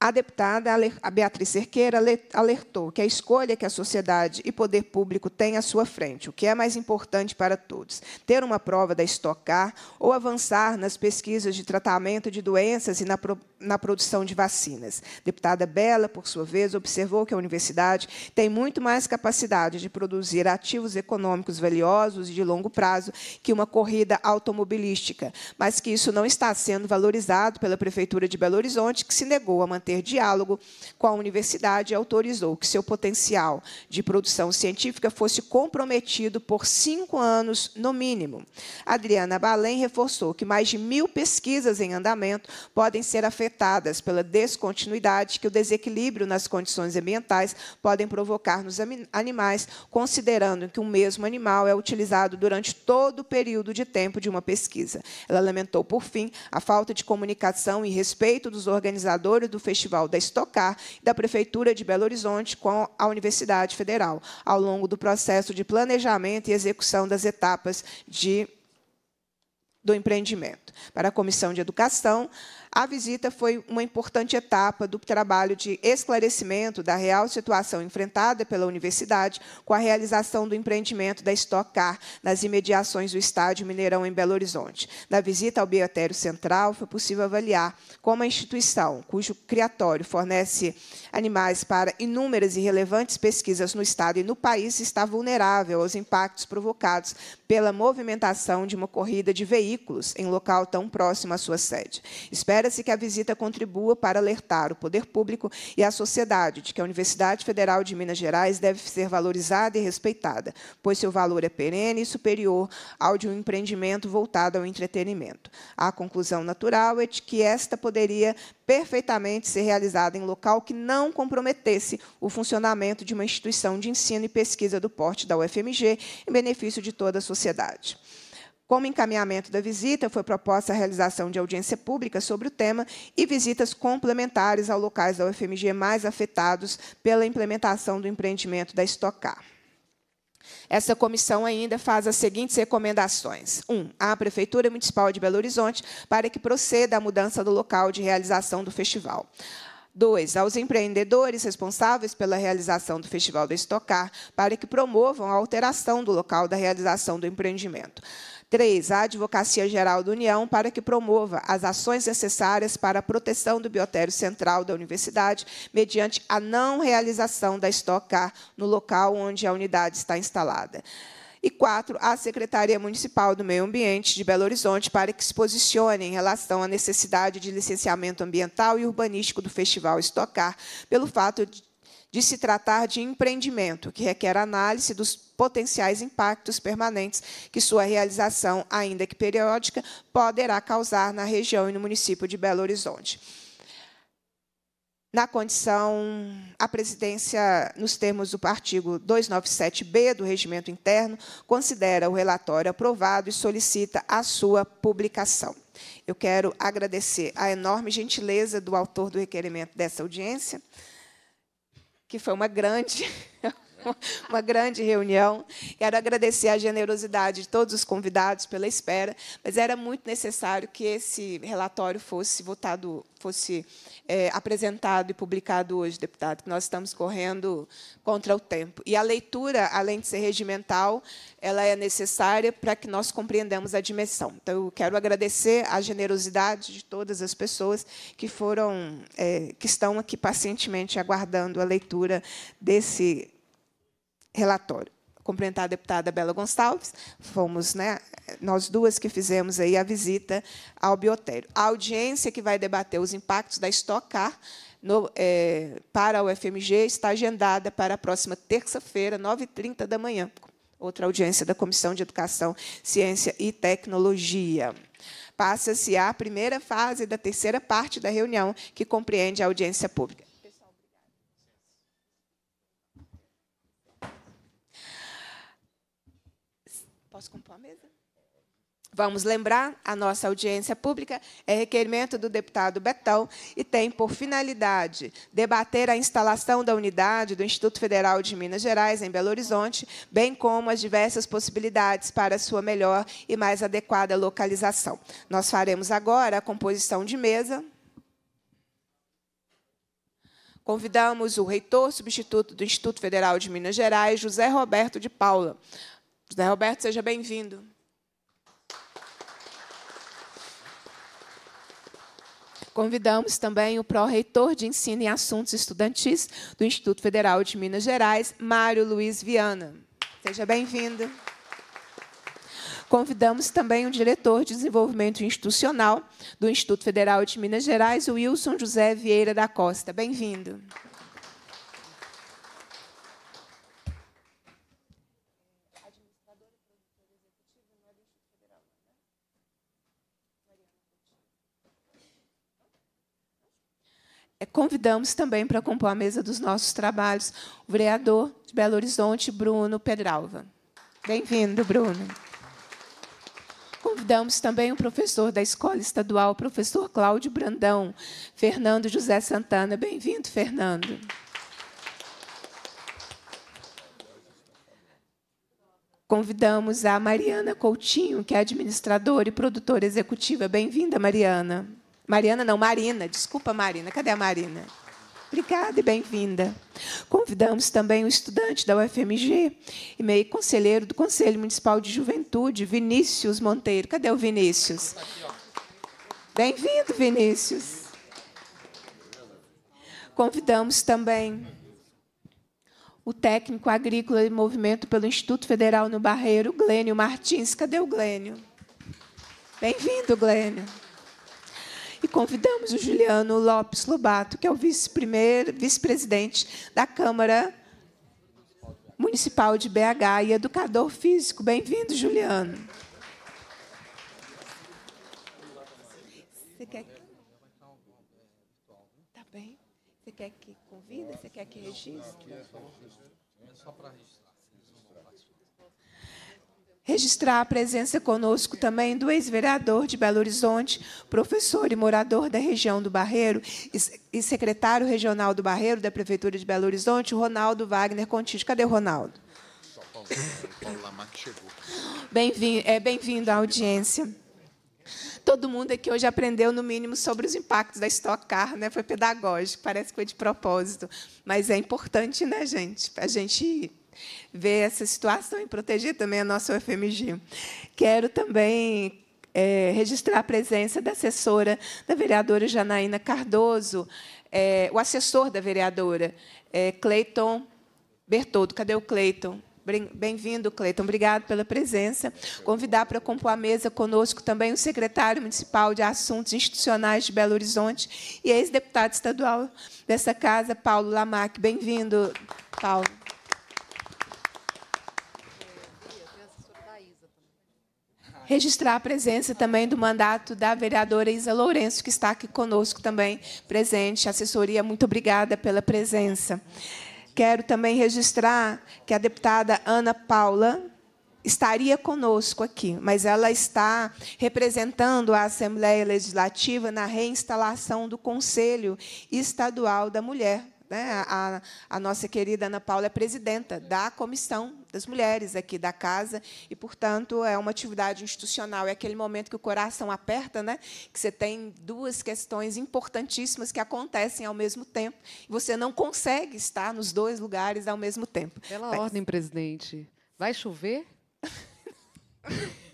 A: A deputada a Beatriz Cerqueira alertou que a escolha que a sociedade e poder público têm à sua frente, o que é mais importante para todos, ter uma prova da estocar ou avançar nas pesquisas de tratamento de doenças e na, pro, na produção de vacinas. deputada Bela, por sua vez, observou que a universidade tem muito mais capacidade de produzir ativos econômicos valiosos e de longo prazo que uma corrida automobilística, mas que isso não está sendo valorizado pela prefeitura de Belo Horizonte, que se negou a manter ter diálogo com a universidade e autorizou que seu potencial de produção científica fosse comprometido por cinco anos, no mínimo. Adriana Balém reforçou que mais de mil pesquisas em andamento podem ser afetadas pela descontinuidade que o desequilíbrio nas condições ambientais podem provocar nos animais, considerando que o um mesmo animal é utilizado durante todo o período de tempo de uma pesquisa. Ela lamentou, por fim, a falta de comunicação e respeito dos organizadores do festival Festival da Estocar e da Prefeitura de Belo Horizonte com a Universidade Federal, ao longo do processo de planejamento e execução das etapas de, do empreendimento. Para a Comissão de Educação, a visita foi uma importante etapa do trabalho de esclarecimento da real situação enfrentada pela universidade com a realização do empreendimento da Stock Car nas imediações do estádio Mineirão em Belo Horizonte. Na visita ao Biotério Central, foi possível avaliar como a instituição, cujo criatório fornece animais para inúmeras e relevantes pesquisas no Estado e no país, está vulnerável aos impactos provocados pela movimentação de uma corrida de veículos em local tão próximo à sua sede. Espera Espera-se que a visita contribua para alertar o poder público e a sociedade de que a Universidade Federal de Minas Gerais deve ser valorizada e respeitada, pois seu valor é perene e superior ao de um empreendimento voltado ao entretenimento. A conclusão natural é de que esta poderia perfeitamente ser realizada em local que não comprometesse o funcionamento de uma instituição de ensino e pesquisa do porte da UFMG em benefício de toda a sociedade. Como encaminhamento da visita, foi proposta a realização de audiência pública sobre o tema e visitas complementares aos locais da UFMG mais afetados pela implementação do empreendimento da Estocar. Essa comissão ainda faz as seguintes recomendações. 1. Um, à Prefeitura Municipal de Belo Horizonte para que proceda à mudança do local de realização do festival. 2. Aos empreendedores responsáveis pela realização do Festival da Estocar para que promovam a alteração do local da realização do empreendimento. 3. A Advocacia Geral da União para que promova as ações necessárias para a proteção do biotério central da universidade, mediante a não realização da Stock Car no local onde a unidade está instalada. E quatro, a Secretaria Municipal do Meio Ambiente de Belo Horizonte para que se posicione em relação à necessidade de licenciamento ambiental e urbanístico do Festival Estocar, pelo fato de de se tratar de empreendimento, que requer análise dos potenciais impactos permanentes que sua realização, ainda que periódica, poderá causar na região e no município de Belo Horizonte. Na condição, a presidência, nos termos do artigo 297b do Regimento Interno, considera o relatório aprovado e solicita a sua publicação. Eu quero agradecer a enorme gentileza do autor do requerimento dessa audiência, que foi uma grande uma grande reunião. Quero agradecer a generosidade de todos os convidados pela espera, mas era muito necessário que esse relatório fosse votado, fosse é, apresentado e publicado hoje, deputado, que nós estamos correndo contra o tempo. E a leitura, além de ser regimental, ela é necessária para que nós compreendamos a dimensão. Então, eu quero agradecer a generosidade de todas as pessoas que foram, é, que estão aqui pacientemente aguardando a leitura desse relatório. Cumprimentar a deputada Bela Gonçalves, fomos né, nós duas que fizemos aí a visita ao biotério. A audiência que vai debater os impactos da Stock Car no, é, para o FMG está agendada para a próxima terça-feira, 9h30 da manhã. Outra audiência da Comissão de Educação, Ciência e Tecnologia. Passa-se a primeira fase da terceira parte da reunião, que compreende a audiência pública. Posso compor a mesa? Vamos lembrar, a nossa audiência pública é requerimento do deputado Betão e tem por finalidade debater a instalação da unidade do Instituto Federal de Minas Gerais em Belo Horizonte, bem como as diversas possibilidades para sua melhor e mais adequada localização. Nós faremos agora a composição de mesa. Convidamos o reitor substituto do Instituto Federal de Minas Gerais, José Roberto de Paula, José Roberto, seja bem-vindo. Convidamos também o pró-reitor de Ensino e Assuntos Estudantis do Instituto Federal de Minas Gerais, Mário Luiz Viana. Seja bem-vindo. Convidamos também o diretor de Desenvolvimento Institucional do Instituto Federal de Minas Gerais, Wilson José Vieira da Costa. Bem-vindo. convidamos também para compor a mesa dos nossos trabalhos o vereador de Belo Horizonte, Bruno Pedralva. Bem-vindo, Bruno. Convidamos também o professor da Escola Estadual, professor Cláudio Brandão, Fernando José Santana. Bem-vindo, Fernando. Convidamos a Mariana Coutinho, que é administradora e produtora executiva. Bem-vinda, Mariana. Mariana não, Marina. Desculpa, Marina. Cadê a Marina? Obrigada e bem-vinda. Convidamos também o estudante da UFMG e meio conselheiro do Conselho Municipal de Juventude, Vinícius Monteiro. Cadê o Vinícius? Bem-vindo, Vinícius. Convidamos também o técnico agrícola e movimento pelo Instituto Federal no Barreiro, Glênio Martins. Cadê o Glênio? Bem-vindo, Glênio e convidamos o Juliano Lopes Lobato, que é o vice-presidente vice da Câmara Municipal de BH e educador físico. Bem-vindo, Juliano. Você quer que... Tá bem. Você quer que convida? Você quer que registre? É só para registrar registrar a presença conosco também do ex-vereador de Belo Horizonte, professor e morador da região do Barreiro e secretário regional do Barreiro da Prefeitura de Belo Horizonte, Ronaldo Wagner Contígio. Cadê o Ronaldo? Bem-vindo é, bem à audiência. Todo mundo aqui hoje aprendeu, no mínimo, sobre os impactos da Stock Car, né? foi pedagógico, parece que foi de propósito, mas é importante, né, gente? A gente ver essa situação e proteger também a nossa UFMG. Quero também é, registrar a presença da assessora da vereadora Janaína Cardoso, é, o assessor da vereadora, é, Cleiton Bertoldo. Cadê o Cleiton? Bem-vindo, Cleiton. Obrigado pela presença. Convidar para compor a mesa conosco também o secretário municipal de Assuntos Institucionais de Belo Horizonte e ex-deputado estadual dessa casa, Paulo Lamac. Bem-vindo, Paulo. registrar a presença também do mandato da vereadora Isa Lourenço, que está aqui conosco também presente. Assessoria, muito obrigada pela presença. Quero também registrar que a deputada Ana Paula estaria conosco aqui, mas ela está representando a Assembleia Legislativa na reinstalação do Conselho Estadual da Mulher. Né? A, a nossa querida Ana Paula é presidenta da Comissão das mulheres aqui da casa, e, portanto, é uma atividade institucional. É aquele momento que o coração aperta, né? que você tem duas questões importantíssimas que acontecem ao mesmo tempo, e você não consegue estar nos dois lugares ao mesmo tempo. Pela Mas... ordem,
D: presidente,
A: vai chover?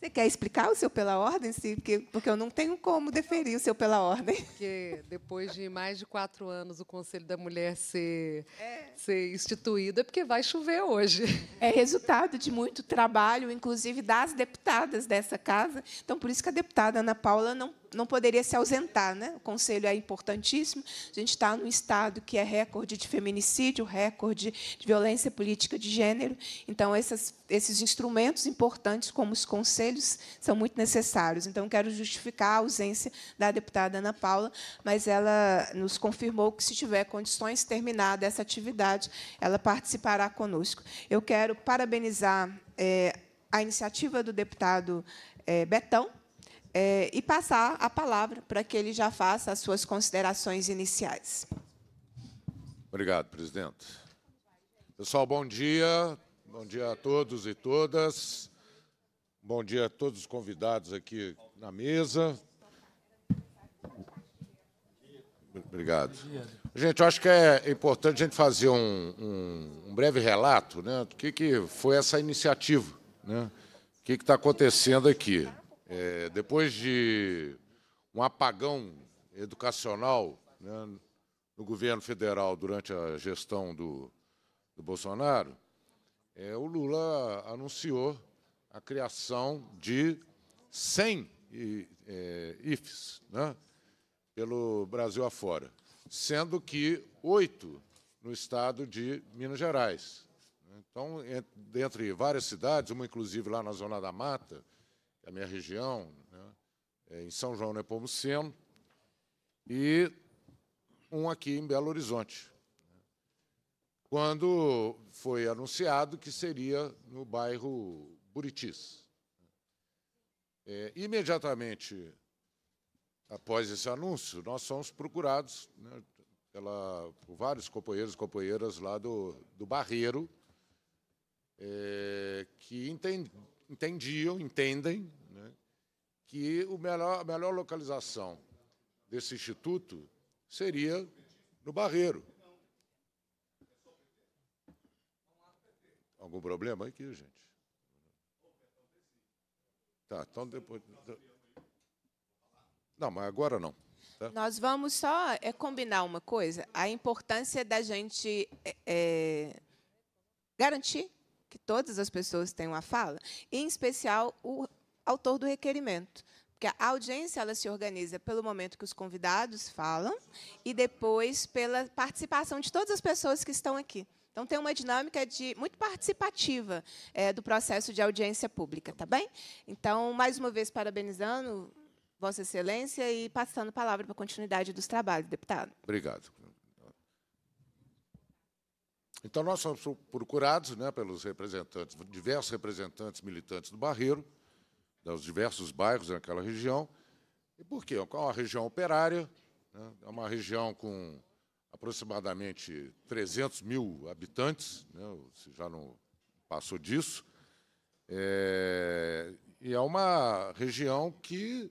A: Você quer explicar o seu pela ordem, sim? Porque, porque eu não tenho como deferir o seu pela ordem.
D: Porque depois de mais de quatro anos o Conselho da Mulher ser, é. ser instituído, é porque vai chover hoje. É
A: resultado de muito trabalho, inclusive das deputadas dessa casa. Então, por isso que a deputada Ana Paula não não poderia se ausentar. Né? O conselho é importantíssimo. A gente está num estado que é recorde de feminicídio, recorde de violência política de gênero. Então, essas, esses instrumentos importantes, como os conselhos, são muito necessários. Então, quero justificar a ausência da deputada Ana Paula, mas ela nos confirmou que, se tiver condições, terminada essa atividade, ela participará conosco. Eu quero parabenizar é, a iniciativa do deputado é, Betão, é, e passar a palavra para que ele já faça as suas considerações iniciais.
E: Obrigado, presidente. Pessoal, bom dia. Bom dia a todos e todas. Bom dia a todos os convidados aqui na mesa. Obrigado. Gente, eu acho que é importante a gente fazer um, um, um breve relato né, do que, que foi essa iniciativa, né, o que está acontecendo aqui. É, depois de um apagão educacional né, no governo federal durante a gestão do, do Bolsonaro, é, o Lula anunciou a criação de 100 I, é, IFs né, pelo Brasil afora, sendo que oito no estado de Minas Gerais. Então, entre várias cidades, uma inclusive lá na Zona da Mata, da minha região, né, é, em São João Nepomuceno, e um aqui em Belo Horizonte, né. quando foi anunciado que seria no bairro Buritis. Né. É, imediatamente após esse anúncio, nós fomos procurados né, pela, por vários companheiros e companheiras lá do, do Barreiro, é, que entendiam, entendem que o melhor, a melhor localização desse instituto seria no Barreiro. Algum problema aqui, gente? Tá, então depois. Não, mas agora não. Tá?
A: Nós vamos só é, combinar uma coisa: a importância da gente é, é garantir que todas as pessoas tenham a fala, em especial o autor do requerimento. Porque a audiência ela se organiza pelo momento que os convidados falam e depois pela participação de todas as pessoas que estão aqui. Então tem uma dinâmica de muito participativa é, do processo de audiência pública, tá bem? Então mais uma vez parabenizando Vossa Excelência e passando a palavra para a continuidade dos trabalhos, deputado.
E: Obrigado. Então nós somos procurados, né, pelos representantes, diversos representantes militantes do Barreiro, dos diversos bairros naquela região. E por quê? É uma região operária, né? é uma região com aproximadamente 300 mil habitantes, né? se já não passou disso, é, e é uma região que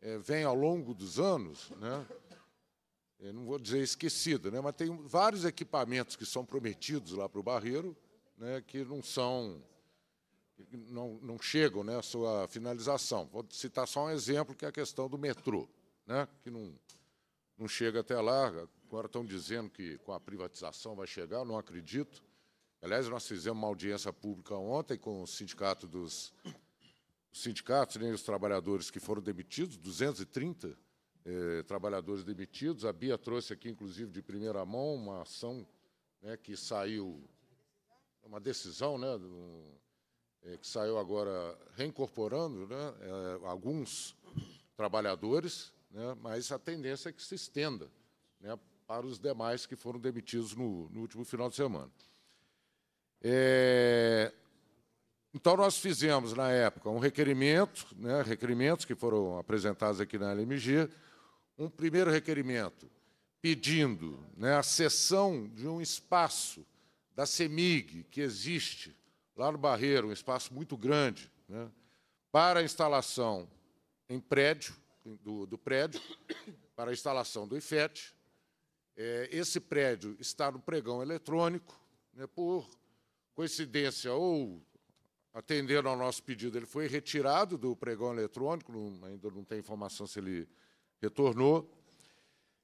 E: é, vem ao longo dos anos, né? Eu não vou dizer esquecida, né? mas tem vários equipamentos que são prometidos lá para o Barreiro, né? que não são não, não chegam né, à sua finalização. Vou citar só um exemplo, que é a questão do metrô, né, que não, não chega até lá. Agora estão dizendo que com a privatização vai chegar, eu não acredito. Aliás, nós fizemos uma audiência pública ontem com o sindicato dos os sindicatos, nem né, os trabalhadores que foram demitidos, 230 eh, trabalhadores demitidos. A Bia trouxe aqui, inclusive, de primeira mão, uma ação né, que saiu, uma decisão né, do, é, que saiu agora reincorporando né, é, alguns trabalhadores, né, mas a tendência é que se estenda né, para os demais que foram demitidos no, no último final de semana. É, então, nós fizemos, na época, um requerimento, né, requerimentos que foram apresentados aqui na LMG, um primeiro requerimento pedindo né, a cessão de um espaço da CEMIG que existe lá no Barreiro, um espaço muito grande, né, para a instalação em prédio, do, do, prédio, para a instalação do IFET. É, esse prédio está no pregão eletrônico, né, por coincidência ou atendendo ao nosso pedido, ele foi retirado do pregão eletrônico, não, ainda não tem informação se ele retornou,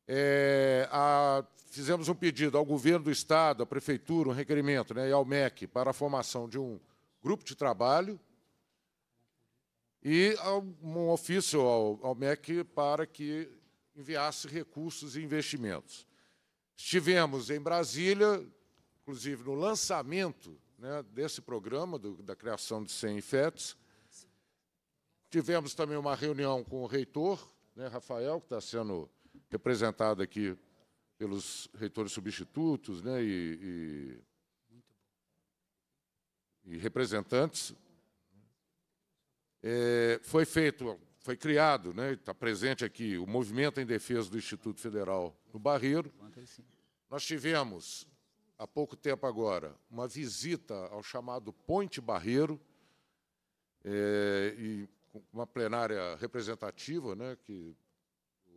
E: é, a, fizemos um pedido ao governo do Estado, à Prefeitura, um requerimento, né, e ao MEC, para a formação de um grupo de trabalho e um ofício ao, ao MEC para que enviasse recursos e investimentos. Estivemos em Brasília, inclusive no lançamento né, desse programa, do, da criação de 100 IFETs. Tivemos também uma reunião com o reitor, né, Rafael, que está sendo representada aqui pelos reitores substitutos né, e, e, e representantes, é, foi feito, foi criado, né, está presente aqui, o Movimento em Defesa do Instituto Federal no Barreiro. Nós tivemos, há pouco tempo agora, uma visita ao chamado Ponte Barreiro, é, e uma plenária representativa, né, que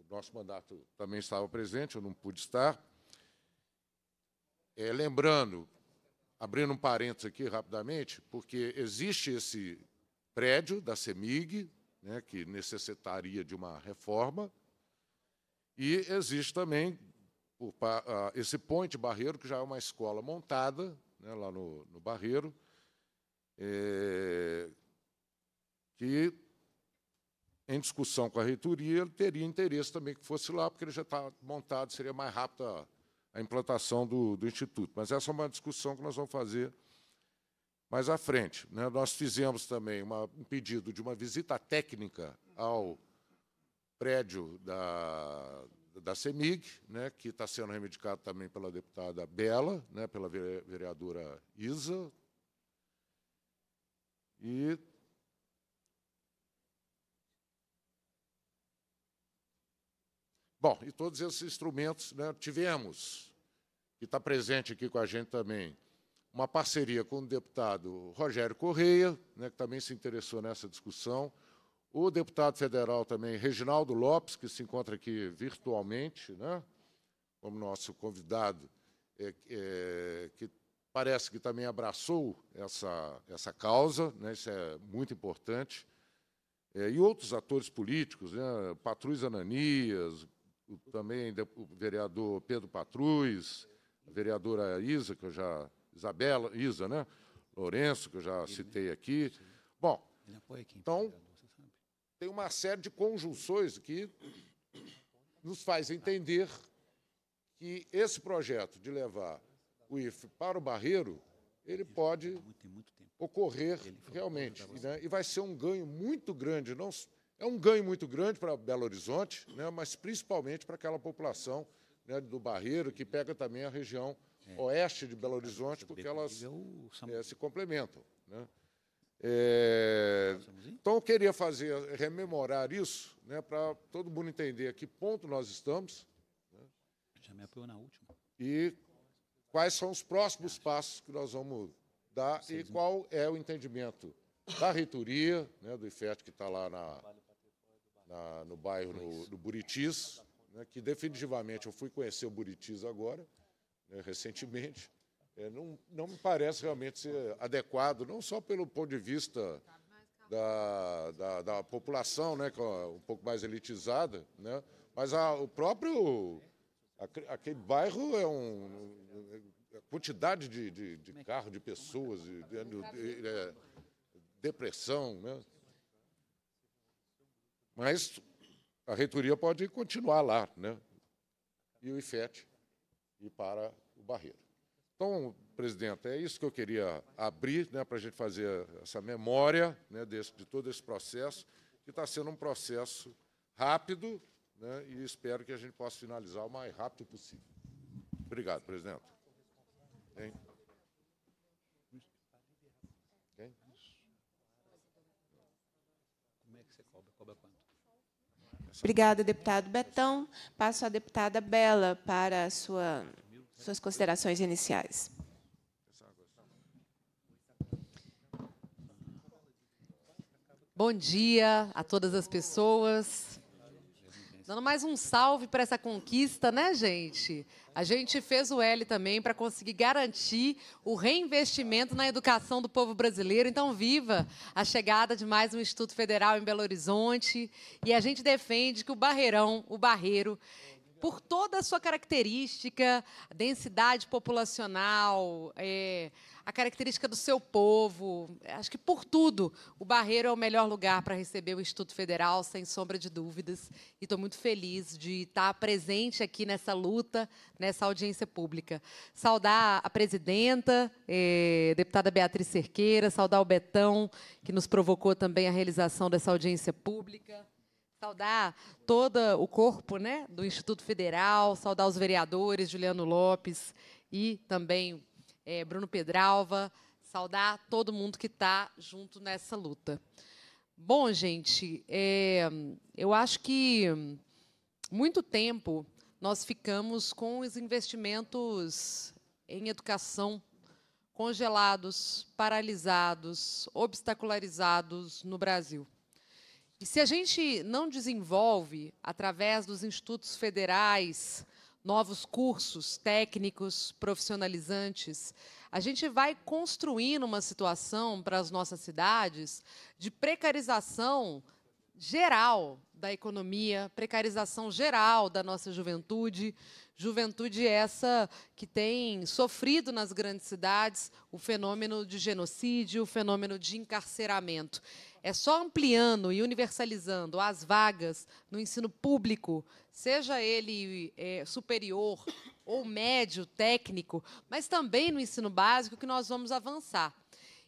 E: nosso mandato também estava presente, eu não pude estar. É, lembrando, abrindo um parênteses aqui rapidamente, porque existe esse prédio da CEMIG, né, que necessitaria de uma reforma, e existe também o, a, esse Ponte Barreiro, que já é uma escola montada né, lá no, no Barreiro, é, que em discussão com a reitoria, ele teria interesse também que fosse lá, porque ele já está montado, seria mais rápida a implantação do, do, Instituto. Mas essa é uma discussão que nós vamos fazer mais à frente. Né? Nós fizemos também uma, um pedido de uma visita técnica ao prédio da, da CEMIG, né, que está sendo reivindicado também pela deputada Bela, né, pela vereadora Isa. E Bom, e todos esses instrumentos né, tivemos, que está presente aqui com a gente também, uma parceria com o deputado Rogério Correia, né, que também se interessou nessa discussão, o deputado federal também, Reginaldo Lopes, que se encontra aqui virtualmente, né, como nosso convidado, é, é, que parece que também abraçou essa, essa causa, né, isso é muito importante, é, e outros atores políticos, né, Patrus Ananias, o, também o vereador Pedro Patruz, a vereadora Isa, que eu já. Isabela, Isa, né? Lourenço, que eu já né? citei aqui. Bom, então, tem uma série de conjunções que nos faz entender que esse projeto de levar o IFE para o Barreiro, ele pode ocorrer realmente. Né? E vai ser um ganho muito grande, não, é um ganho muito grande para Belo Horizonte, né, mas principalmente para aquela população né, do Barreiro, que pega também a região é. oeste de Belo é, Horizonte, porque elas é, é se complementam. Né? É, então, eu queria fazer, rememorar isso, né, para todo mundo entender a que ponto nós estamos. Né. Já me apoiou na última. E quais são os próximos passos que nós vamos dar e né? qual é o entendimento da reitoria, né, do IFET que está lá na, na, no bairro no, do Buritis, né, que definitivamente eu fui conhecer o Buritis agora, né, recentemente. É, não, não me parece realmente ser adequado, não só pelo ponto de vista da, da, da população, né, é um pouco mais elitizada, né, mas a, o próprio. aquele bairro é um. É, a quantidade de, de, de é carro, de pessoas, de, de, de, de depressão, né? Mas a reitoria pode continuar lá, né? E o IFET e para o Barreiro. Então, presidente, é isso que eu queria abrir né, para a gente fazer essa memória né, desse, de todo esse processo, que está sendo um processo rápido né, e espero que a gente possa finalizar o mais rápido possível. Obrigado, presidente. Hein?
A: Obrigada, deputado Betão. Passo à deputada Bela para sua,
D: suas considerações iniciais. Bom dia a todas as pessoas. Dando mais um salve para essa conquista, né, gente? A gente fez o L também para conseguir garantir o reinvestimento na educação do povo brasileiro. Então, viva a chegada de mais um Instituto Federal em Belo Horizonte. E a gente defende que o Barreirão, o Barreiro, por toda a sua característica, densidade populacional, é, a característica do seu povo. Acho que por tudo, o Barreiro é o melhor lugar para receber o Instituto Federal, sem sombra de dúvidas. E estou muito feliz de estar presente aqui nessa luta, nessa audiência pública. Saudar a presidenta, é, deputada Beatriz Cerqueira, saudar o Betão, que nos provocou também a realização dessa audiência pública. Saudar todo o corpo né, do Instituto Federal, saudar os vereadores Juliano Lopes e também é, Bruno Pedralva, saudar todo mundo que está junto nessa luta. Bom, gente, é, eu acho que muito tempo nós ficamos com os investimentos em educação congelados, paralisados, obstacularizados no Brasil. E se a gente não desenvolve, através dos institutos federais, novos cursos técnicos, profissionalizantes, a gente vai construindo uma situação para as nossas cidades de precarização geral da economia, precarização geral da nossa juventude, Juventude é essa que tem sofrido nas grandes cidades o fenômeno de genocídio, o fenômeno de encarceramento. É só ampliando e universalizando as vagas no ensino público, seja ele é, superior ou médio, técnico, mas também no ensino básico, que nós vamos avançar.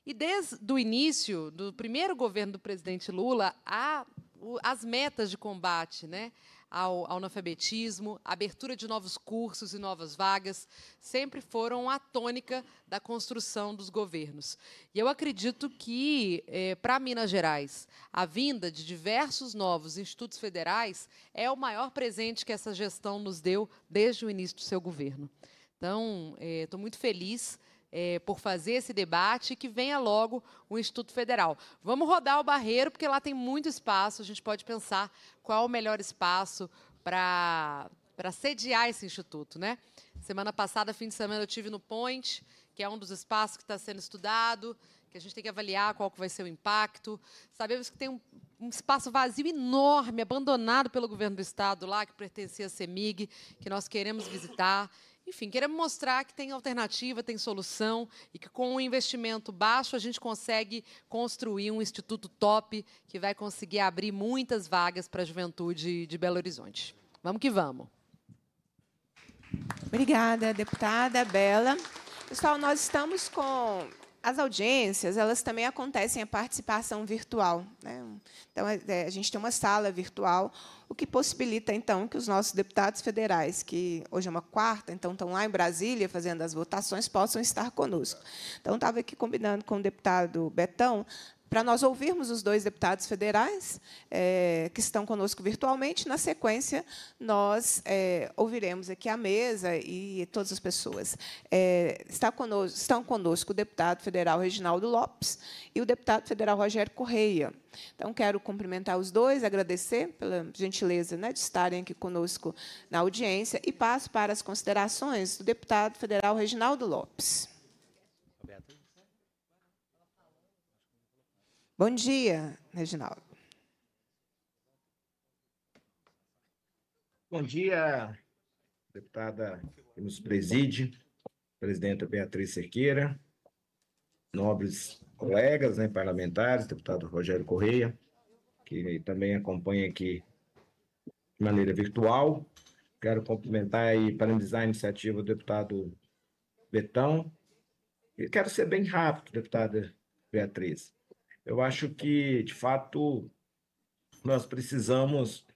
D: E desde o início do primeiro governo do presidente Lula, há as metas de combate, né? ao, analfabetismo, abertura de novos cursos e novas vagas, sempre foram a tônica da construção dos governos. E eu acredito que, é, eh, para Minas Gerais, a vinda de diversos novos institutos federais é o maior presente que essa gestão nos deu desde o início do seu governo. Então, estou eh, é, muito feliz é, por fazer esse debate e que venha logo o Instituto Federal. Vamos rodar o barreiro, porque lá tem muito espaço, a gente pode pensar qual o melhor espaço para para sediar esse instituto, né? Semana passada, fim de semana, eu tive no Point, que é um dos espaços que está sendo estudado, que a gente tem que avaliar qual que vai ser o impacto. Sabemos que tem um, um, espaço vazio enorme, abandonado pelo governo do estado lá, que pertencia à CEMIG, que nós queremos visitar. Enfim, queremos mostrar que tem alternativa, tem solução e que com um investimento baixo a gente consegue construir um instituto top que vai conseguir abrir muitas vagas para a juventude de Belo Horizonte. Vamos que vamos. Obrigada,
A: deputada Bela. Pessoal, nós estamos com as audiências, elas também acontecem a participação virtual. Né? Então, é, é, a gente tem uma sala virtual, o que possibilita, então, que os nossos deputados federais, que hoje é uma quarta, então estão lá em Brasília fazendo as votações, possam estar conosco. Então, estava aqui combinando com o deputado Betão para nós ouvirmos os dois deputados federais é, que estão conosco virtualmente. Na sequência, nós é, ouviremos aqui a mesa e todas as pessoas. É, está conosco, estão conosco o deputado federal Reginaldo Lopes e o deputado federal Rogério Correia. Então, quero cumprimentar os dois, agradecer pela gentileza né, de estarem aqui conosco na audiência e passo para as considerações do deputado federal Reginaldo Lopes. Bom dia, Reginaldo.
F: Bom dia, deputada que nos preside, presidenta Beatriz Cerqueira, nobres colegas né, parlamentares, deputado Rogério Correia, que também acompanha aqui de maneira virtual. Quero cumprimentar e parabenizar a iniciativa do deputado Betão. E quero ser bem rápido, deputada Beatriz. Eu acho que, de fato, nós precisamos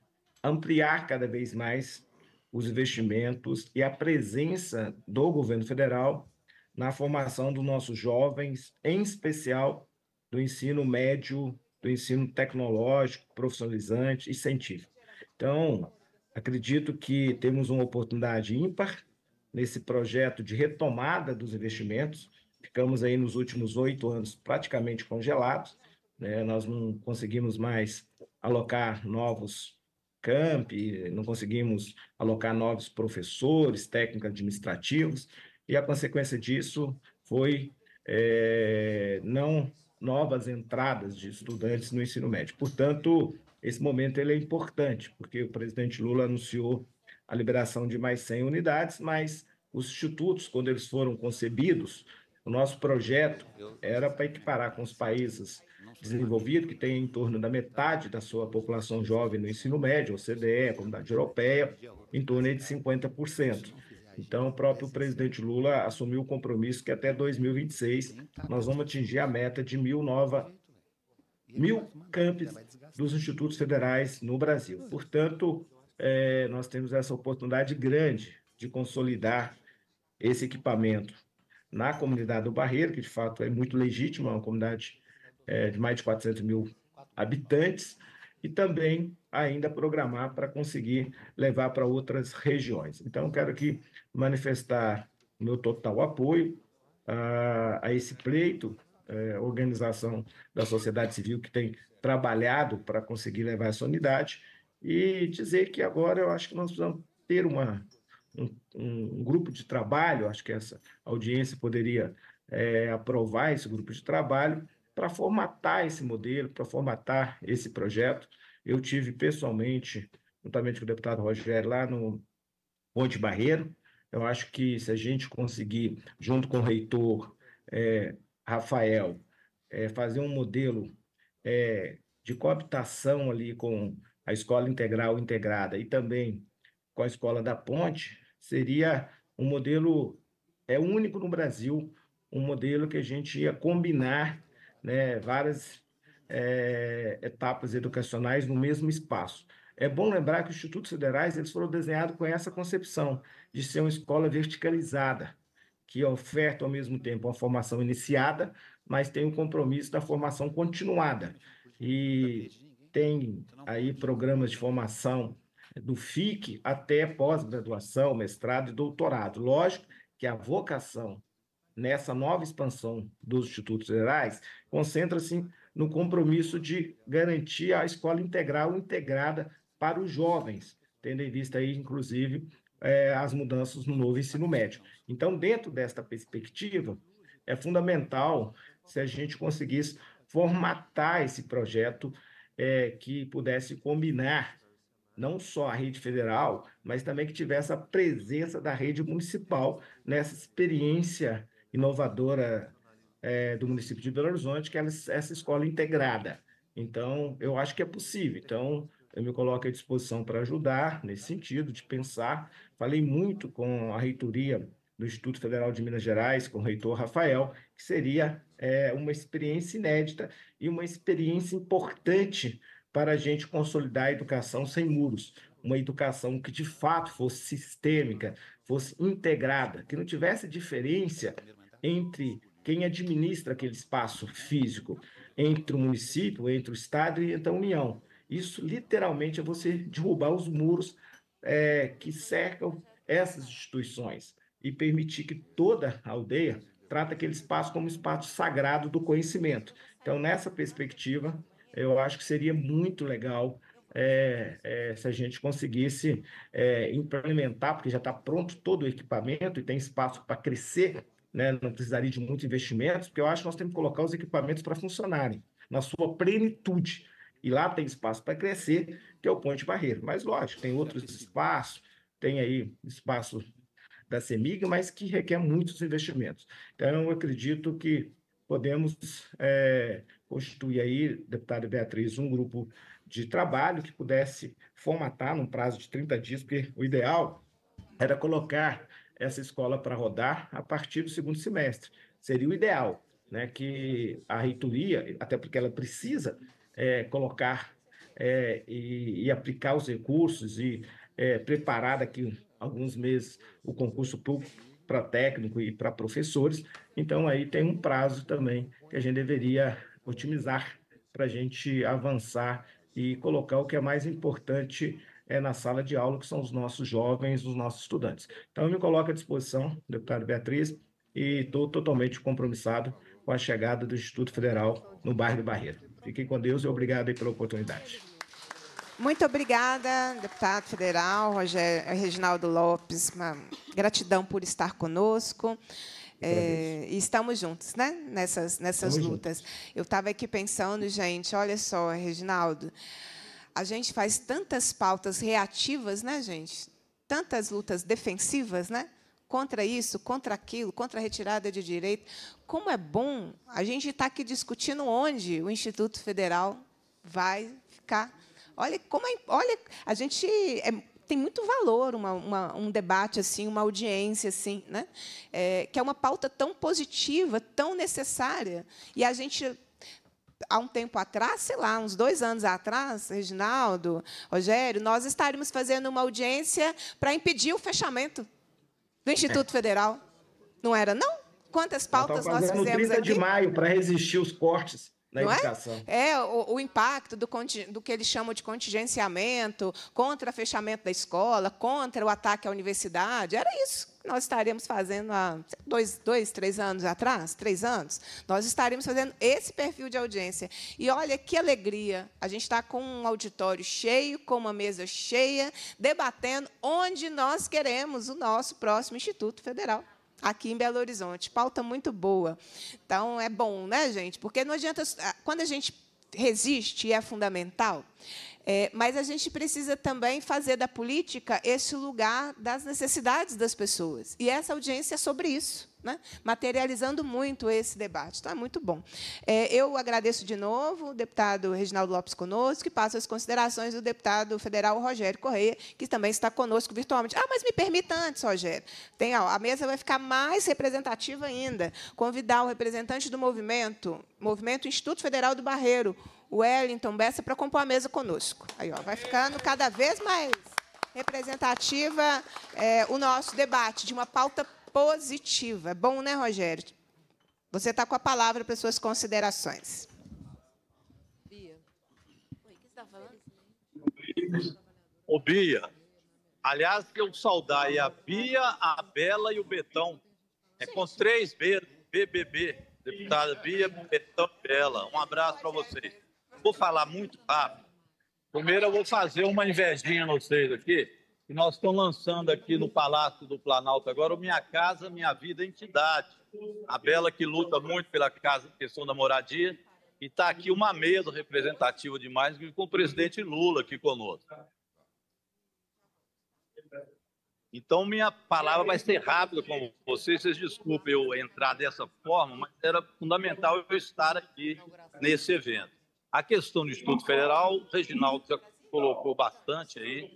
F: ampliar cada vez mais os investimentos e a presença do governo federal na formação dos nossos jovens, em especial do ensino médio, do ensino tecnológico, profissionalizante e científico. Então, acredito que temos uma oportunidade ímpar nesse projeto de retomada dos investimentos ficamos aí nos últimos oito anos praticamente congelados, né? nós não conseguimos mais alocar novos camp, não conseguimos alocar novos professores, técnicos administrativos, e a consequência disso foi é, não novas entradas de estudantes no ensino médio. Portanto, esse momento ele é importante, porque o presidente Lula anunciou a liberação de mais 100 unidades, mas os institutos, quando eles foram concebidos, o nosso projeto era para equiparar com os países desenvolvidos, que têm em torno da metade da sua população jovem no ensino médio, OCDE, a Comunidade Europeia, em torno de 50%. Então, o próprio presidente Lula assumiu o compromisso que até 2026 nós vamos atingir a meta de mil novas mil campos dos institutos federais no Brasil. Portanto, é, nós temos essa oportunidade grande de consolidar esse equipamento na comunidade do Barreiro, que de fato é muito legítima, é uma comunidade é, de mais de 400 mil habitantes, e também ainda programar para conseguir levar para outras regiões. Então, quero aqui manifestar meu total apoio a, a esse pleito, é, organização da sociedade civil que tem trabalhado para conseguir levar essa unidade, e dizer que agora eu acho que nós precisamos ter uma um, um grupo de trabalho, acho que essa audiência poderia é, aprovar esse grupo de trabalho, para formatar esse modelo, para formatar esse projeto. Eu tive pessoalmente, juntamente com o deputado Rogério, lá no Ponte Barreiro. Eu acho que se a gente conseguir, junto com o reitor é, Rafael, é, fazer um modelo é, de cooptação ali com a escola integral integrada e também com a escola da Ponte, seria um modelo é único no Brasil, um modelo que a gente ia combinar né, várias é, etapas educacionais no mesmo espaço. É bom lembrar que os institutos federais eles foram desenhados com essa concepção de ser uma escola verticalizada, que oferta ao mesmo tempo uma formação iniciada, mas tem o um compromisso da formação continuada. E tem aí programas de formação do FIC até pós-graduação, mestrado e doutorado. Lógico que a vocação nessa nova expansão dos institutos federais concentra-se no compromisso de garantir a escola integral integrada para os jovens, tendo em vista aí, inclusive, é, as mudanças no novo ensino médio. Então, dentro desta perspectiva, é fundamental se a gente conseguisse formatar esse projeto é, que pudesse combinar não só a rede federal, mas também que tivesse a presença da rede municipal nessa experiência inovadora é, do município de Belo Horizonte, que é essa escola integrada. Então, eu acho que é possível. Então, eu me coloco à disposição para ajudar nesse sentido, de pensar. Falei muito com a reitoria do Instituto Federal de Minas Gerais, com o reitor Rafael, que seria é, uma experiência inédita e uma experiência importante para a gente consolidar a educação sem muros, uma educação que de fato fosse sistêmica, fosse integrada, que não tivesse diferença entre quem administra aquele espaço físico, entre o município, entre o Estado e entre a União. Isso literalmente é você derrubar os muros é, que cercam essas instituições e permitir que toda a aldeia trate aquele espaço como um espaço sagrado do conhecimento. Então, nessa perspectiva, eu acho que seria muito legal é, é, se a gente conseguisse é, implementar, porque já está pronto todo o equipamento e tem espaço para crescer, né? não precisaria de muitos investimentos, porque eu acho que nós temos que colocar os equipamentos para funcionarem na sua plenitude. E lá tem espaço para crescer, que é o Ponte Barreiro. Mas, lógico, tem outros espaços, tem aí espaço da CEMIG, mas que requer muitos investimentos. Então, eu acredito que podemos constituir aí, deputada Beatriz, um grupo de trabalho que pudesse formatar num prazo de 30 dias, porque o ideal era colocar essa escola para rodar a partir do segundo semestre. Seria o ideal, né, que a reitoria, até porque ela precisa é, colocar é, e, e, aplicar os recursos e é, preparar daqui alguns meses o concurso público para técnico e para professores. Então, aí tem um prazo também que a gente deveria otimizar para a gente avançar e colocar o que é mais importante é, na sala de aula, que são os nossos jovens, os nossos estudantes. Então, eu me coloco à disposição, deputada Beatriz, e estou totalmente compromissado com a chegada do Instituto Federal no bairro do Barreiro. Fiquem com Deus e obrigado pela oportunidade.
A: Muito obrigada, deputado federal Rogério, Reginaldo Lopes. Uma gratidão por estar conosco. É, e estamos juntos, né? Nessas, nessas estamos lutas. Juntos. Eu estava aqui pensando, gente, olha só, Reginaldo, a gente faz tantas pautas reativas, né, gente? Tantas lutas defensivas, né? Contra isso, contra aquilo, contra a retirada de direito. Como é bom a gente estar tá aqui discutindo onde o Instituto Federal vai ficar. Olha como é, olha, a gente é tem muito valor uma, uma, um debate assim, uma audiência assim, né? É, que é uma pauta tão positiva, tão necessária, e a gente há um tempo atrás, sei lá, uns dois anos atrás, Reginaldo, Rogério, nós estaríamos fazendo uma audiência para impedir o fechamento do Instituto é. Federal. Não era, não? Quantas pautas nós, fizemos 30 aqui? 30 de
F: maio, para resistir os cortes na não é? educação.
A: É, é o, o, impacto do, do que eles chamam de contingenciamento, contra o fechamento da escola, contra o ataque à universidade. Era isso que nós estariamos fazendo há dois, dois, três anos atrás, três anos. Nós estariamos fazendo esse perfil de audiência. E olha que alegria, a gente está com um auditório cheio, com uma mesa cheia, debatendo onde nós queremos o nosso próximo Instituto Federal aqui em Belo Horizonte. Pauta muito boa. Então, é bom, né, gente? Porque não adianta. Ah, quando a gente resiste e é fundamental, é, mas a gente precisa também fazer da política esse lugar das necessidades das pessoas. E essa audiência é sobre isso. Né? materializando muito esse debate. Então, é muito bom. É, eu agradeço de novo o deputado Reginaldo Lopes conosco e passo as considerações do deputado federal Rogério Correia, que também está conosco virtualmente. Ah, mas me permita antes, Rogério, tem, ó, a mesa vai ficar mais representativa ainda, convidar o representante do movimento, Movimento Instituto Federal do Barreiro, Wellington Bessa para compor a mesa conosco. Aí, ó, vai ficando cada vez mais representativa é, o nosso debate, de uma pauta positiva. É bom, né, Rogério? Você está com a palavra para suas considerações. Bia. Oi, que está falando?
G: Ô, Bia. Aliás, eu saudar a Bia, a Bela e o Betão. É com três B, BBB. Deputada Bia, Betão e Bela. Um abraço para vocês vou falar muito rápido. Primeiro, eu vou fazer uma invejinha a vocês aqui. Que nós estamos lançando aqui no Palácio do Planalto agora o Minha Casa Minha Vida Entidade. A Bela, que luta muito pela casa, questão da moradia, e está aqui uma mesa representativa de mais com o presidente Lula aqui conosco. Então, minha palavra vai ser rápida com vocês. Vocês desculpem eu entrar dessa forma, mas era fundamental eu estar aqui nesse evento. A questão do Instituto Federal, o Reginaldo já colocou bastante aí,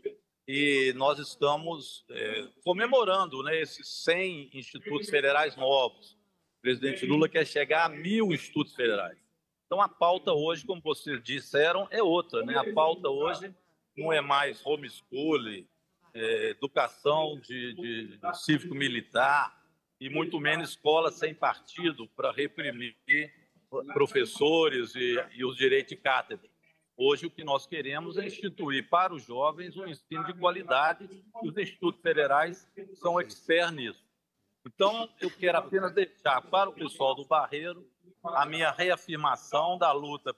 G: e nós estamos é, comemorando né, esses 100 institutos federais novos. O presidente Lula quer chegar a mil institutos federais. Então, a pauta hoje, como vocês disseram, é outra. Né? A pauta hoje não é mais homeschooling, é, educação de, de, de cívico-militar, e muito menos escola sem partido para reprimir professores e, e os direitos de cátedra. Hoje, o que nós queremos é instituir para os jovens um ensino de qualidade e os institutos federais são expert nisso. Então, eu quero apenas deixar para o pessoal do Barreiro a minha reafirmação da luta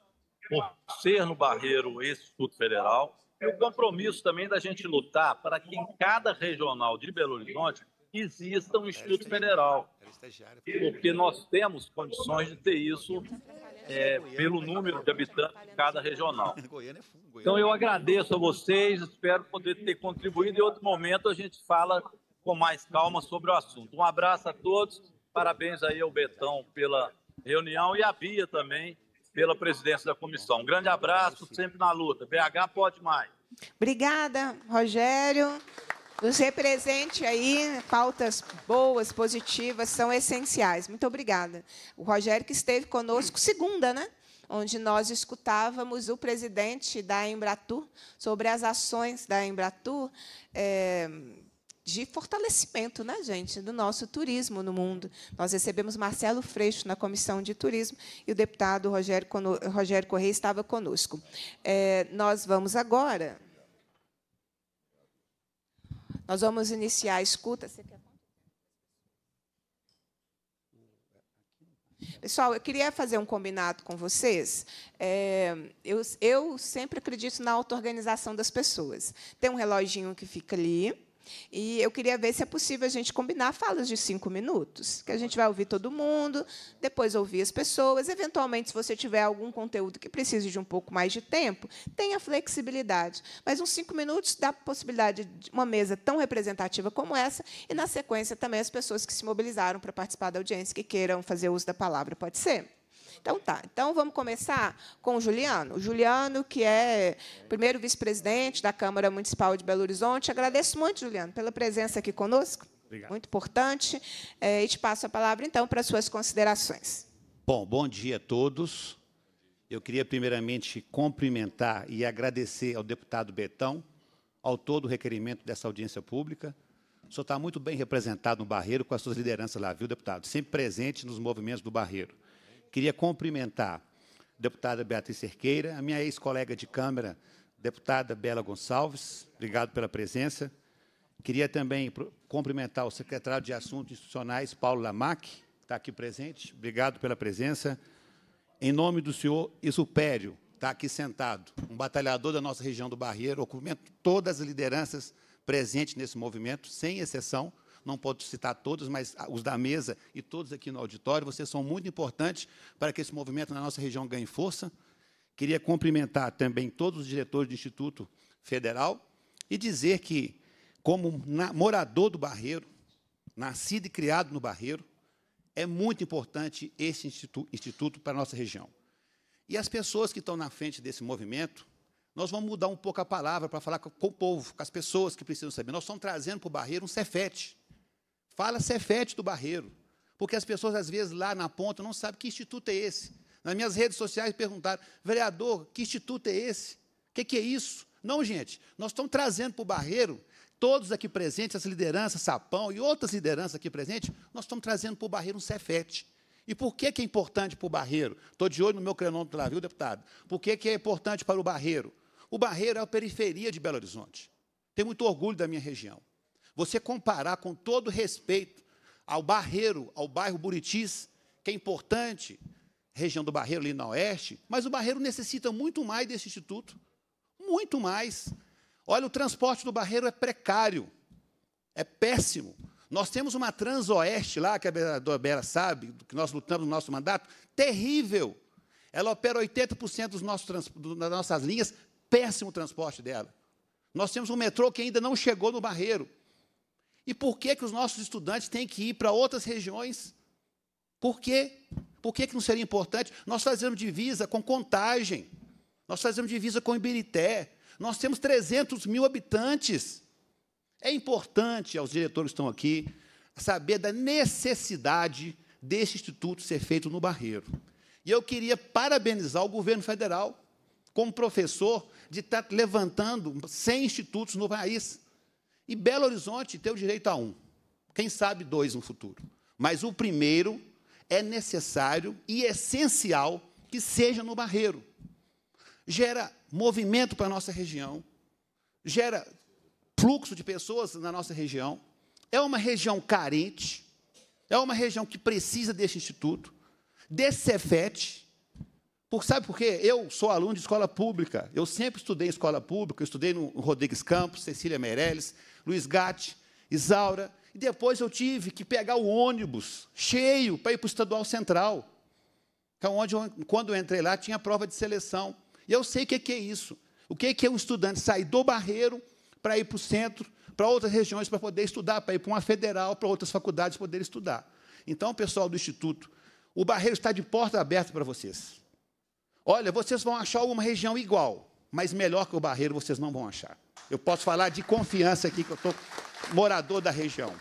G: por ser no Barreiro esse Instituto Federal e o compromisso também da gente lutar para que em cada regional de Belo Horizonte exista um é Instituto Federal, tá? é porque nós temos condições de ter isso é, é pelo número de habitantes de cada regional. Então eu agradeço a vocês, espero poder ter contribuído. Em outro momento a gente fala com mais calma sobre o assunto. Um abraço a todos, parabéns aí ao Betão pela reunião e a Bia também pela presidência da comissão. Um grande abraço, sempre na luta. BH pode mais.
A: Obrigada, Rogério. Nos represente aí, pautas boas, positivas, são essenciais. Muito obrigada. O Rogério que esteve conosco segunda, né? onde nós escutávamos o presidente da Embratur sobre as ações da Embratur é, eh, de fortalecimento, né, gente, do nosso turismo no mundo. Nós recebemos Marcelo Freixo na comissão de turismo e o deputado Rogério, Rogério Correia estava conosco. É, nós vamos agora nós vamos iniciar a escuta. Pessoal, eu queria fazer um combinado com vocês. É, eu, eu sempre acredito na auto-organização das pessoas. Tem um reloginho que fica ali. E eu queria ver se é possível a gente combinar falas de cinco minutos, que a gente vai ouvir todo mundo, depois ouvir as pessoas. Eventualmente, se você tiver algum conteúdo que precise de um pouco mais de tempo, tenha flexibilidade. Mas uns cinco minutos dá a possibilidade de uma mesa tão representativa como essa, e, na sequência, também as pessoas que se mobilizaram para participar da audiência, que queiram fazer uso da palavra. Pode ser? Então tá. Então vamos começar com o Juliano. O Juliano, que é primeiro vice-presidente da Câmara Municipal de Belo Horizonte. Agradeço muito, Juliano, pela presença aqui conosco. Obrigado. Muito importante. É, e te passo a palavra, então, para as suas considerações.
H: Bom, bom dia a todos. Eu queria, primeiramente, cumprimentar e agradecer ao deputado Betão, autor do requerimento dessa audiência pública. O senhor está muito bem representado no Barreiro com as suas lideranças lá, viu, deputado? Sempre presente nos movimentos do Barreiro. Queria cumprimentar a deputada Beatriz Cerqueira, a minha ex-colega de Câmara, deputada Bela Gonçalves, obrigado pela presença. Queria também cumprimentar o secretário de Assuntos Institucionais, Paulo Lamac, que está aqui presente, obrigado pela presença. Em nome do senhor Isupério, está aqui sentado, um batalhador da nossa região do Barreiro, eu cumprimento todas as lideranças presentes nesse movimento, sem exceção, não posso citar todos, mas ah, os da mesa e todos aqui no auditório, vocês são muito importantes para que esse movimento na nossa região ganhe força. Queria cumprimentar também todos os diretores do Instituto Federal e dizer que, como morador do Barreiro, nascido e criado no Barreiro, é muito importante esse instituto, para a nossa região. E as pessoas que estão na frente desse movimento, nós vamos mudar um pouco a palavra para falar com o povo, com as pessoas que precisam saber. Nós estamos trazendo para o Barreiro um Cefete. Fala Cefete do Barreiro, porque as pessoas, às vezes, lá na ponta, não sabem que instituto é esse. Nas minhas redes sociais perguntaram, vereador, que instituto é esse? O que, que é isso? Não, gente, nós estamos trazendo para o Barreiro todos aqui presentes, as lideranças, Sapão e outras lideranças aqui presentes, nós estamos trazendo para o Barreiro um Cefete. E por que, que é importante para o Barreiro? Estou de olho no meu cronômetro lá, viu, deputado? Por que, que é importante para o Barreiro? O Barreiro é a periferia de Belo Horizonte. Tenho muito orgulho da minha região. Você comparar com todo respeito ao Barreiro, ao bairro Buritis, que é importante, região do Barreiro ali na oeste, mas o Barreiro necessita muito mais desse instituto, muito mais. Olha, o transporte do Barreiro é precário, é péssimo. Nós temos uma Transoeste lá, que a vereadora Bera sabe, que nós lutamos no nosso mandato, terrível. Ela opera 80% dos nossos, das nossas linhas, péssimo o transporte dela. Nós temos um metrô que ainda não chegou no Barreiro. E por que, que os nossos estudantes têm que ir para outras regiões? Por quê? Por que, que não seria importante? Nós fazemos divisa com contagem, nós fazemos divisa com Ibirité, nós temos 300 mil habitantes. É importante aos diretores que estão aqui saber da necessidade desse instituto ser feito no Barreiro. E eu queria parabenizar o governo federal, como professor, de estar levantando 100 institutos no país. E Belo Horizonte tem o direito a um. Quem sabe dois no futuro. Mas o primeiro é necessário e essencial que seja no Barreiro. Gera movimento para a nossa região, gera fluxo de pessoas na nossa região. É uma região carente, é uma região que precisa desse instituto, desse Cefet. Por, sabe por quê? Eu sou aluno de escola pública, eu sempre estudei em escola pública, eu estudei no Rodrigues Campos, Cecília Meirelles, Luiz Gatti, Isaura. E depois eu tive que pegar o ônibus cheio para ir para o Estadual Central. É onde eu, quando eu entrei lá, tinha prova de seleção. E eu sei o que é isso. O que é um estudante sair do barreiro para ir para o centro, para outras regiões para poder estudar, para ir para uma federal, para outras faculdades poder estudar. Então, pessoal do Instituto, o barreiro está de porta aberta para vocês. Olha, vocês vão achar alguma região igual, mas melhor que o barreiro vocês não vão achar. Eu posso falar de confiança aqui, que eu estou morador da região.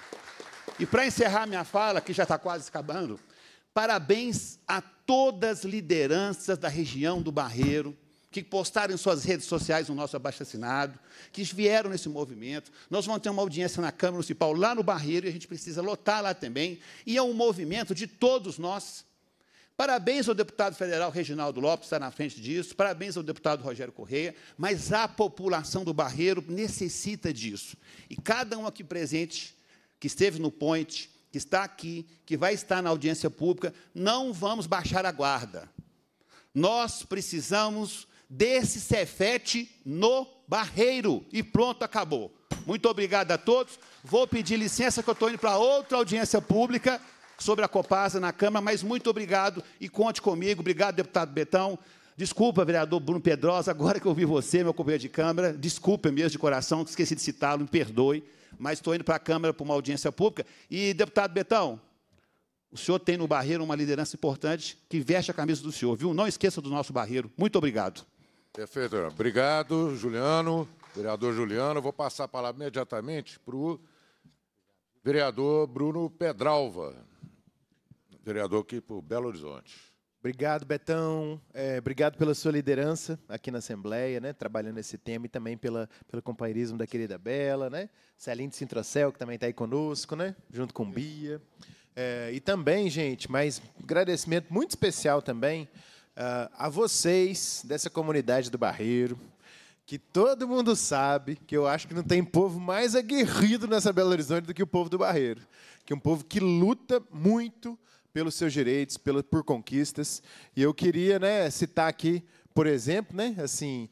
H: E para encerrar minha fala, que já está quase acabando, parabéns a todas as lideranças da região do Barreiro, que postaram em suas redes sociais o nosso abaixo-assinado, que vieram nesse movimento. Nós vamos ter uma audiência na Câmara Municipal lá no Barreiro e a gente precisa lotar lá também. E é um movimento de todos nós. Parabéns ao deputado federal Reginaldo Lopes, está na frente disso. Parabéns ao deputado Rogério Correia. Mas a população do Barreiro necessita disso. E cada um aqui presente, que esteve no Point, que está aqui, que vai estar na audiência pública, não vamos baixar a guarda. Nós precisamos desse Cefete no Barreiro. E pronto, acabou. Muito obrigado a todos. Vou pedir licença que eu estou indo para outra audiência pública sobre a Copasa na Câmara, mas muito obrigado e conte comigo. Obrigado, deputado Betão. Desculpa, vereador Bruno Pedrosa, agora que eu vi você, meu companheiro de Câmara, desculpa mesmo de coração, que esqueci de citá-lo, me perdoe, mas estou indo para a Câmara para uma audiência pública. E, deputado Betão, o senhor tem no Barreiro uma liderança importante que veste a camisa do senhor, viu? Não esqueça do nosso Barreiro. Muito obrigado.
E: Perfeito. Obrigado, Juliano. Vereador Juliano, vou passar a palavra imediatamente para o vereador Bruno Pedralva vereador aqui por Belo Horizonte.
I: Obrigado, Betão. É, obrigado pela sua liderança aqui na Assembleia, né, trabalhando esse tema e também pela, pelo companheirismo da querida Bela, né? Celine Sintrocel, que também está aí conosco, né? Junto com Bia. É, e também, gente, mas agradecimento muito especial também uh, a vocês dessa comunidade do Barreiro, que todo mundo sabe que eu acho que não tem povo mais aguerrido nessa Belo Horizonte do que o povo do Barreiro, que é um povo que luta muito pelos seus direitos, pela, por conquistas. E eu queria né, citar aqui, por exemplo, né, assim,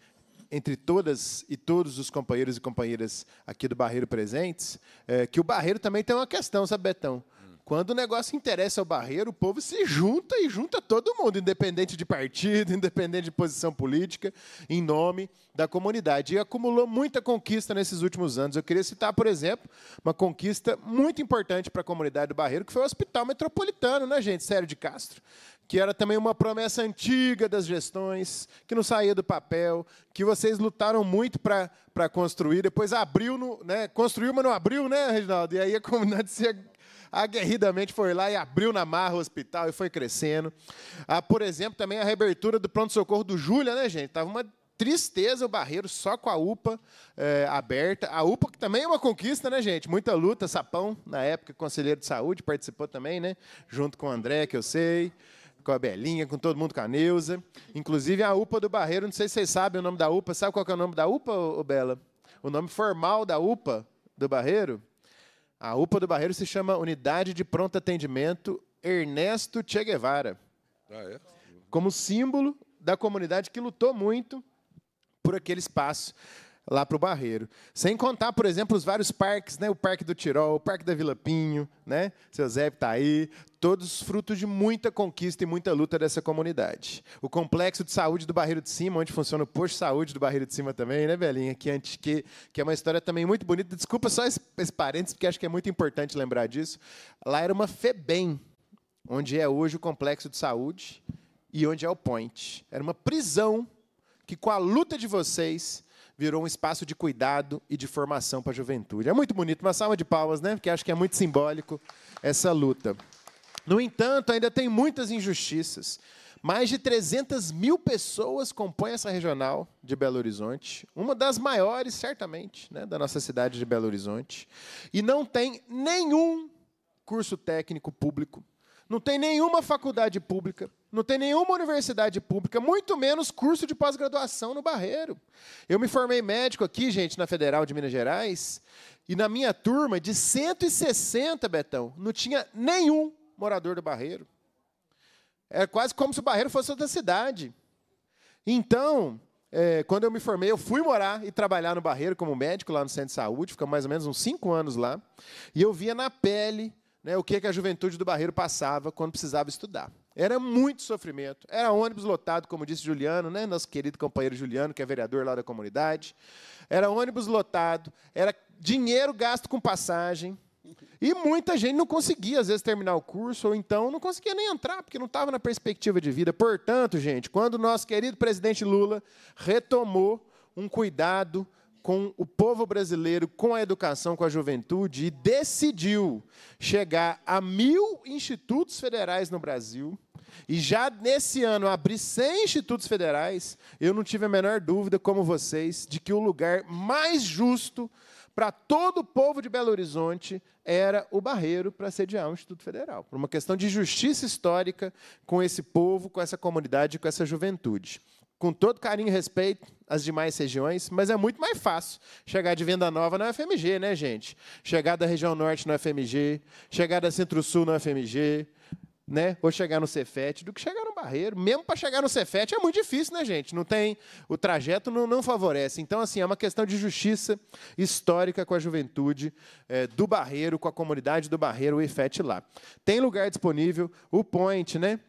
I: entre todas e todos os companheiros e companheiras aqui do Barreiro presentes, é, que o Barreiro também tem uma questão, sabe, Betão? Quando o negócio interessa ao barreiro, o povo se junta e junta todo mundo, independente de partido, independente de posição política, em nome da comunidade. E acumulou muita conquista nesses últimos anos. Eu queria citar, por exemplo, uma conquista muito importante para a comunidade do Barreiro, que foi o Hospital Metropolitano, né, gente? Sério de Castro que era também uma promessa antiga das gestões, que não saía do papel, que vocês lutaram muito para construir, depois abriu, no, né, construiu, mas não abriu, né, Reginaldo? E aí a comunidade se aguerridamente foi lá e abriu na marra o hospital e foi crescendo. Ah, por exemplo, também a reabertura do pronto-socorro do Júlia, né, gente? Tava uma tristeza o Barreiro só com a UPA é, aberta. A UPA que também é uma conquista, né, gente? Muita luta, Sapão, na época, conselheiro de saúde, participou também, né? Junto com o André, que eu sei, com a Belinha, com todo mundo, com a Neuza. Inclusive a UPA do Barreiro, não sei se vocês sabem o nome da UPA. Sabe qual é o nome da UPA, ô Bela? O nome formal da UPA do Barreiro? A UPA do Barreiro se chama Unidade de Pronto Atendimento Ernesto Che Guevara. Ah, é? Como símbolo da comunidade que lutou muito por aquele espaço lá para o Barreiro. Sem contar, por exemplo, os vários parques, né? o Parque do Tirol, o Parque da Vila Pinho, né? seu Zé está aí, todos frutos de muita conquista e muita luta dessa comunidade. O Complexo de Saúde do Barreiro de Cima, onde funciona o posto de saúde do Barreiro de Cima também, né, Belinha? Que, é que, que é uma história também muito bonita. Desculpa só esse, esse parênteses, porque acho que é muito importante lembrar disso. Lá era uma FEBEM, onde é hoje o Complexo de Saúde e onde é o Point. Era uma prisão que, com a luta de vocês, virou um espaço de cuidado e de formação para a juventude. É muito bonito, uma salva de palmas, né? Porque acho que é muito simbólico essa luta. No entanto, ainda tem muitas injustiças. Mais de 300 mil pessoas compõem essa regional de Belo Horizonte, uma das maiores, certamente, né, da nossa cidade de Belo Horizonte, e não tem nenhum curso técnico público não tem nenhuma faculdade pública, não tem nenhuma universidade pública, muito menos curso de pós-graduação no Barreiro. Eu me formei médico aqui, gente, na Federal de Minas Gerais, e na minha turma, de 160, Betão, não tinha nenhum morador do Barreiro. Era é quase como se o Barreiro fosse outra cidade. Então, é, quando eu me formei, eu fui morar e trabalhar no Barreiro como médico lá no centro de saúde, ficamos mais ou menos uns cinco anos lá, e eu via na pele né, o que, que a juventude do Barreiro passava quando precisava estudar. Era muito sofrimento. Era ônibus lotado, como disse Juliano, né, nosso querido companheiro Juliano, que é vereador lá da comunidade. Era ônibus lotado, era dinheiro gasto com passagem. E muita gente não conseguia, às vezes, terminar o curso, ou então não conseguia nem entrar, porque não estava na perspectiva de vida. Portanto, gente, quando o nosso querido presidente Lula retomou um cuidado com o povo brasileiro, com a educação, com a juventude, e decidiu chegar a mil institutos federais no Brasil. E já nesse ano abrir 100 institutos federais, eu não tive a menor dúvida, como vocês, de que o lugar mais justo para todo o povo de Belo Horizonte era o barreiro para sediar um Instituto Federal, por uma questão de justiça histórica com esse povo, com essa comunidade, com essa juventude com todo carinho e respeito às demais regiões, mas é muito mais fácil chegar de Venda Nova na UFMG, né, gente? Chegar da região norte na UFMG, chegar da Centro-Sul na UFMG, né? Ou chegar no Cefet do que chegar no Barreiro. Mesmo para chegar no Cefet é muito difícil, né, gente? Não tem o trajeto não, não, favorece. Então assim é uma questão de justiça histórica com a juventude é, do Barreiro, com a comunidade do Barreiro, o IFET lá. Tem lugar disponível, o Point, né?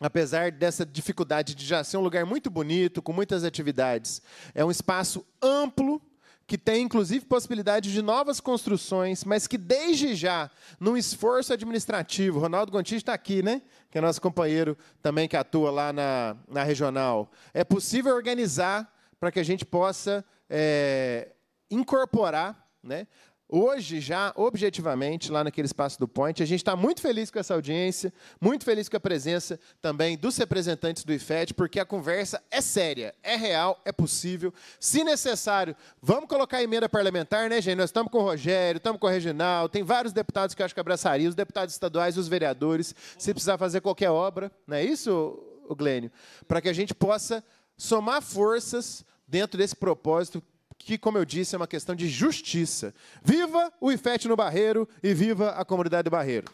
I: apesar dessa dificuldade de já ser um lugar muito bonito, com muitas atividades. É um espaço amplo, que tem inclusive possibilidade de novas construções, mas que desde já, num esforço administrativo, Ronaldo Gontijo está aqui, né? Que é nosso companheiro também que atua lá na, na regional. É possível organizar para que a gente possa é, incorporar né, Hoje, já objetivamente, lá naquele espaço do Point, a gente está muito feliz com essa audiência, muito feliz com a presença também dos representantes do IFET, porque a conversa é séria, é real, é possível. Se necessário, vamos colocar a emenda parlamentar, né, gente? Nós estamos com o Rogério, estamos com o Reginaldo, tem vários deputados que eu acho que abraçaria, os deputados estaduais, os vereadores, se precisar fazer qualquer obra, não é isso, Glênio? Para que a gente possa somar forças dentro desse propósito que, como eu disse, é uma questão de justiça. Viva o IFET no Barreiro e viva a comunidade do Barreiro.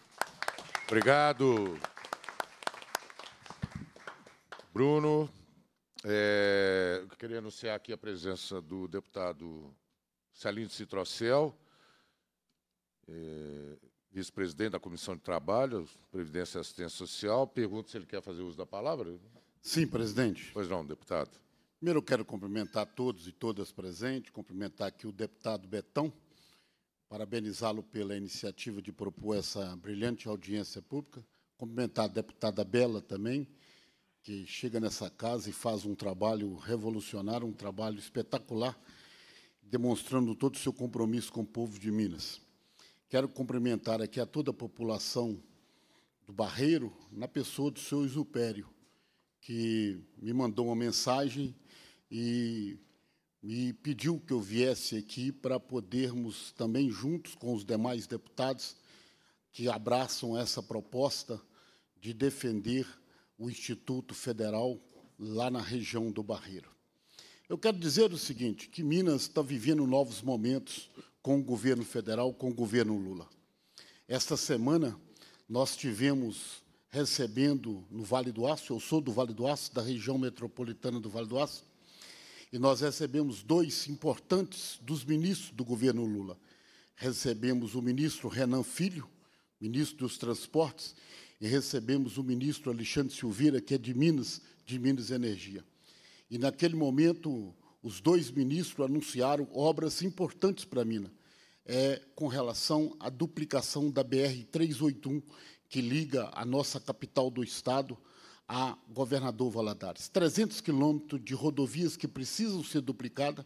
E: Obrigado. Bruno, é, queria anunciar aqui a presença do deputado Celino Citrocel, é, vice-presidente da Comissão de Trabalho,
J: Previdência e Assistência Social. Pergunto se ele quer fazer uso da palavra. Sim, presidente. Pois não, deputado. Primeiro, eu quero cumprimentar todos e todas presentes, cumprimentar aqui o deputado Betão, parabenizá-lo pela iniciativa de propor essa brilhante audiência pública, cumprimentar a deputada Bela também, que chega nessa casa e faz um trabalho revolucionário, um trabalho espetacular, demonstrando todo o seu compromisso com o povo de Minas. Quero cumprimentar aqui a toda a população do Barreiro, na pessoa do seu Isupério, que me mandou uma mensagem e me pediu que eu viesse aqui para podermos também, juntos com os demais deputados que abraçam essa proposta, de defender o Instituto Federal lá na região do Barreiro. Eu quero dizer o seguinte, que Minas está vivendo novos momentos com o governo federal, com o governo Lula. Esta semana, nós tivemos recebendo no Vale do Aço, eu sou do Vale do Aço, da região metropolitana do Vale do Aço, e nós recebemos dois importantes dos ministros do governo Lula. Recebemos o ministro Renan Filho, ministro dos Transportes, e recebemos o ministro Alexandre Silveira, que é de Minas, de Minas Energia. E naquele momento, os dois ministros anunciaram obras importantes para Minas, é, com relação à duplicação da BR 381, que liga a nossa capital do estado a governador Valadares. 300 quilômetros de rodovias que precisam ser duplicadas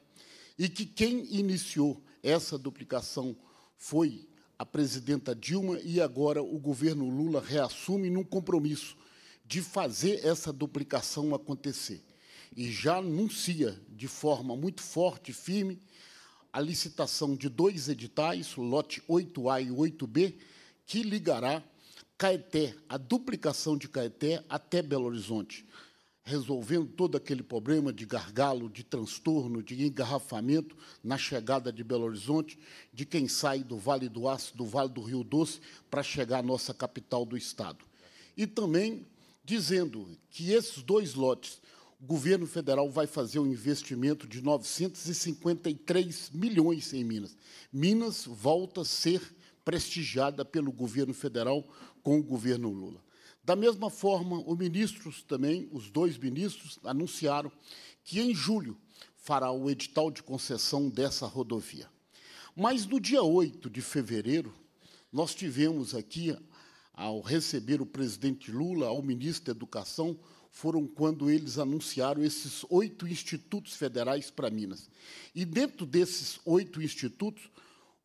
J: e que quem iniciou essa duplicação foi a presidenta Dilma e agora o governo Lula reassume num compromisso de fazer essa duplicação acontecer. E já anuncia de forma muito forte e firme a licitação de dois editais, lote 8A e 8B, que ligará Caeté, a duplicação de Caeté até Belo Horizonte, resolvendo todo aquele problema de gargalo, de transtorno, de engarrafamento na chegada de Belo Horizonte, de quem sai do Vale do Aço, do Vale do Rio Doce, para chegar à nossa capital do Estado. E também dizendo que esses dois lotes, o governo federal vai fazer um investimento de 953 milhões em Minas. Minas volta a ser prestigiada pelo governo federal com o governo Lula. Da mesma forma, os ministros também, os dois ministros, anunciaram que em julho fará o edital de concessão dessa rodovia. Mas no dia 8 de fevereiro, nós tivemos aqui, ao receber o presidente Lula, ao ministro da Educação, foram quando eles anunciaram esses oito institutos federais para Minas. E dentro desses oito institutos,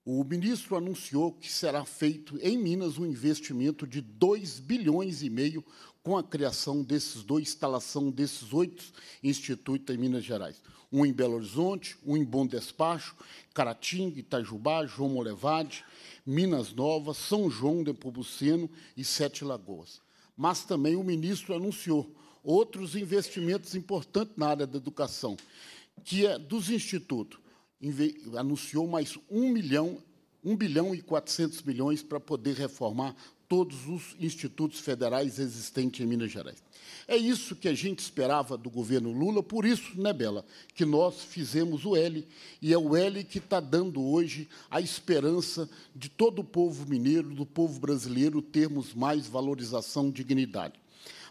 J: o ministro anunciou que será feito em Minas um investimento de 2 bilhões e meio com a criação desses dois, instalação desses oito institutos em Minas Gerais. Um em Belo Horizonte, um em Bom Despacho, Caratinga, Itajubá, João Molevade, Minas Novas, São João de Pobuceno e Sete Lagoas. Mas também o ministro anunciou outros investimentos importantes na área da educação, que é dos institutos anunciou mais 1 milhão, 1 bilhão e 400 milhões para poder reformar todos os institutos federais existentes em Minas Gerais. É isso que a gente esperava do governo Lula, por isso, né, Bela, que nós fizemos o L, e é o L que está dando hoje a esperança de todo o povo mineiro, do povo brasileiro, termos mais valorização e dignidade.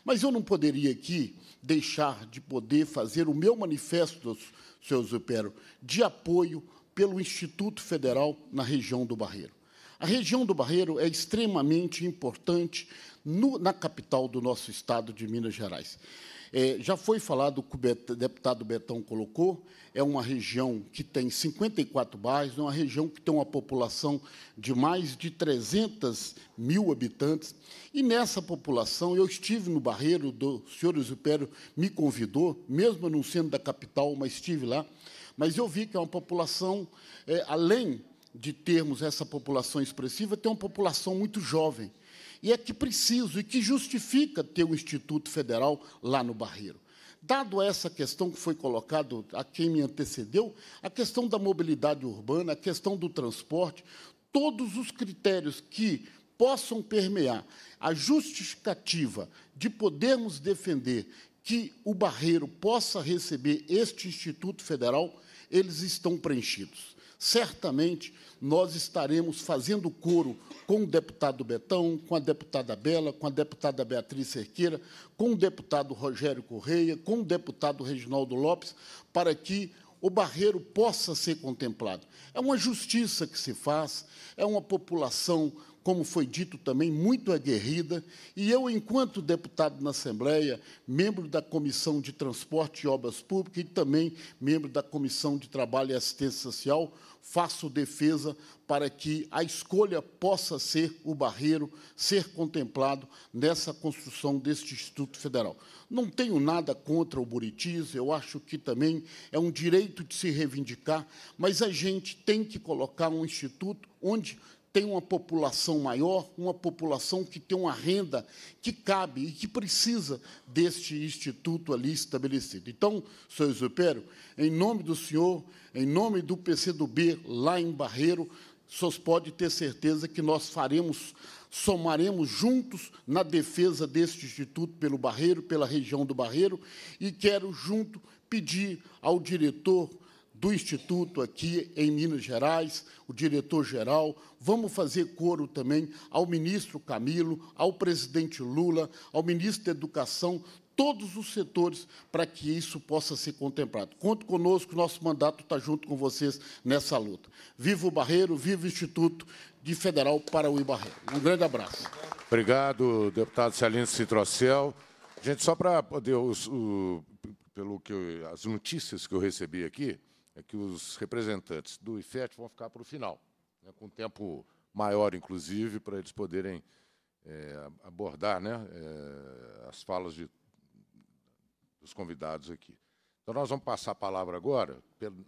J: Mas eu não poderia aqui deixar de poder fazer o meu manifesto seu Zupero, de apoio pelo Instituto Federal na região do Barreiro. A região do Barreiro é extremamente importante no, na capital do nosso estado de Minas Gerais. É, já foi falado, o deputado Betão colocou, é uma região que tem 54 bairros, é uma região que tem uma população de mais de 300 mil habitantes. E nessa população, eu estive no Barreiro, do, o senhor Isupério me convidou, mesmo não sendo da capital, mas estive lá, mas eu vi que é uma população, é, além de termos essa população expressiva, tem uma população muito jovem e é que preciso e que justifica ter um Instituto Federal lá no Barreiro. Dado essa questão que foi colocada a quem me antecedeu, a questão da mobilidade urbana, a questão do transporte, todos os critérios que possam permear a justificativa de podermos defender que o Barreiro possa receber este Instituto Federal, eles estão preenchidos certamente nós estaremos fazendo coro com o deputado Betão, com a deputada Bela, com a deputada Beatriz Cerqueira, com o deputado Rogério Correia, com o deputado Reginaldo Lopes, para que o barreiro possa ser contemplado. É uma justiça que se faz, é uma população, como foi dito também, muito aguerrida, e eu, enquanto deputado na Assembleia, membro da Comissão de Transporte e Obras Públicas e também membro da Comissão de Trabalho e Assistência Social, faço defesa para que a escolha possa ser o barreiro, ser contemplado nessa construção deste Instituto Federal. Não tenho nada contra o Buritis, eu acho que também é um direito de se reivindicar, mas a gente tem que colocar um instituto onde tem uma população maior, uma população que tem uma renda que cabe e que precisa deste instituto ali estabelecido. Então, senhor Zupero, em nome do senhor, em nome do PCdoB lá em Barreiro, vocês podem ter certeza que nós faremos, somaremos juntos na defesa deste instituto pelo Barreiro, pela região do Barreiro, e quero junto pedir ao diretor do Instituto aqui em Minas Gerais, o diretor-geral. Vamos fazer coro também ao ministro Camilo, ao presidente Lula, ao ministro da Educação, todos os setores para que isso possa ser contemplado. Conto conosco, nosso mandato está junto com vocês nessa luta. Viva o Barreiro, viva o Instituto de Federal para o Ibarreiro. Um grande abraço.
E: Obrigado, deputado Celino Citrocel. Gente, só para poder, o, pelo que eu, as notícias que eu recebi aqui, é que os representantes do IFET vão ficar para o final, né, com tempo maior, inclusive, para eles poderem é, abordar né, é, as falas de, dos convidados aqui. Então, nós vamos passar a palavra agora,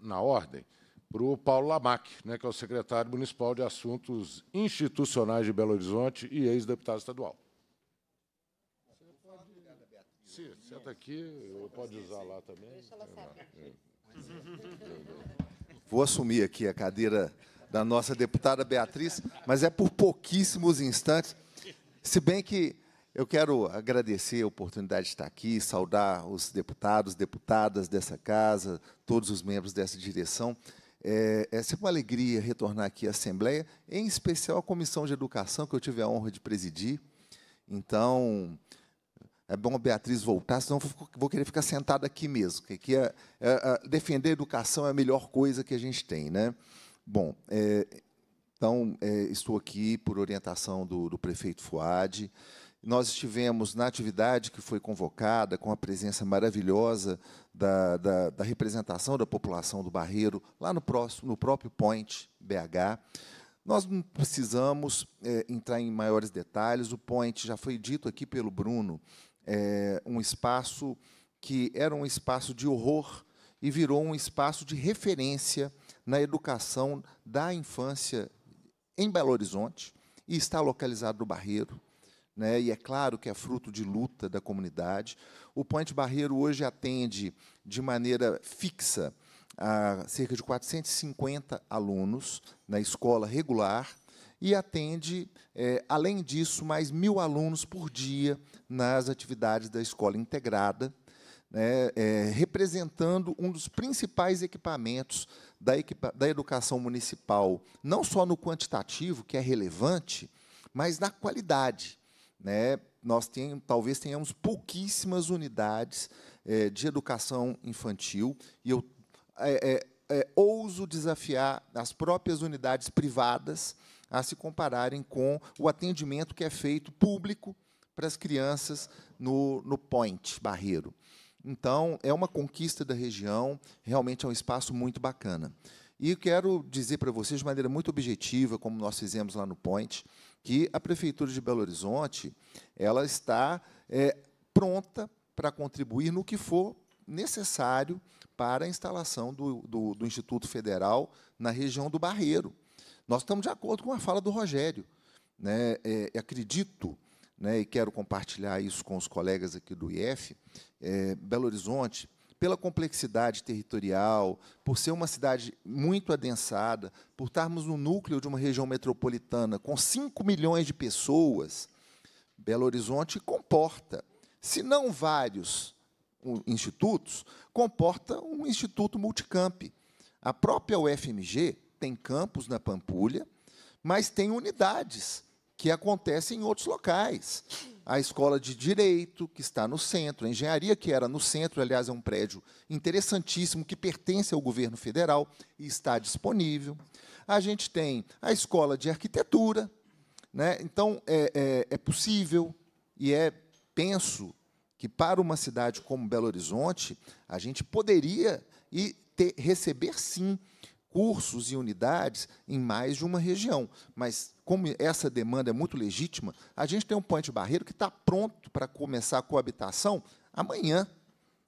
E: na ordem, para o Paulo Lamac, né, que é o secretário municipal de Assuntos Institucionais de Belo Horizonte e ex-deputado estadual. Você pode... Sim, senta aqui, eu pode usar lá também. Deixa ela saber. É, é. É.
K: Vou assumir aqui a cadeira da nossa deputada Beatriz, mas é por pouquíssimos instantes. Se bem que eu quero agradecer a oportunidade de estar aqui, saudar os deputados, deputadas dessa casa, todos os membros dessa direção. É, é sempre uma alegria retornar aqui à Assembleia, em especial à Comissão de Educação, que eu tive a honra de presidir. Então, é bom a Beatriz voltar, senão vou querer ficar sentada aqui mesmo. Que aqui é, é, é, defender a educação é a melhor coisa que a gente tem. Né? Bom, é, então, é, estou aqui por orientação do, do prefeito Fuad. Nós estivemos na atividade que foi convocada, com a presença maravilhosa da, da, da representação da população do Barreiro, lá no, próximo, no próprio Point BH. Nós não precisamos é, entrar em maiores detalhes, o Point já foi dito aqui pelo Bruno, é, um espaço que era um espaço de horror e virou um espaço de referência na educação da infância em Belo Horizonte e está localizado no Barreiro. Né, e é claro que é fruto de luta da comunidade. O Ponte Barreiro hoje atende de maneira fixa a cerca de 450 alunos na escola regular e atende, é, além disso, mais mil alunos por dia nas atividades da escola integrada, né, é, representando um dos principais equipamentos da, equipa da educação municipal, não só no quantitativo, que é relevante, mas na qualidade. Né? Nós tem, talvez tenhamos pouquíssimas unidades é, de educação infantil, e eu é, é, é, ouso desafiar as próprias unidades privadas a se compararem com o atendimento que é feito público para as crianças no, no Point Barreiro. Então, é uma conquista da região, realmente é um espaço muito bacana. E quero dizer para vocês, de maneira muito objetiva, como nós fizemos lá no Point, que a Prefeitura de Belo Horizonte ela está é, pronta para contribuir no que for necessário para a instalação do, do, do Instituto Federal na região do Barreiro. Nós estamos de acordo com a fala do Rogério. Né? É, é, acredito, né, e quero compartilhar isso com os colegas aqui do IF, é, Belo Horizonte, pela complexidade territorial, por ser uma cidade muito adensada, por estarmos no núcleo de uma região metropolitana com 5 milhões de pessoas, Belo Horizonte comporta, se não vários institutos, comporta um instituto multicamp. A própria UFMG tem campos na Pampulha, mas tem unidades que acontecem em outros locais. A escola de direito, que está no centro, a engenharia, que era no centro, aliás, é um prédio interessantíssimo que pertence ao governo federal e está disponível. A gente tem a escola de arquitetura. Né? Então, é, é, é possível e é, penso, que para uma cidade como Belo Horizonte, a gente poderia e ter, receber, sim, cursos e unidades em mais de uma região. Mas, como essa demanda é muito legítima, a gente tem um Ponte Barreiro que está pronto para começar a coabitação amanhã,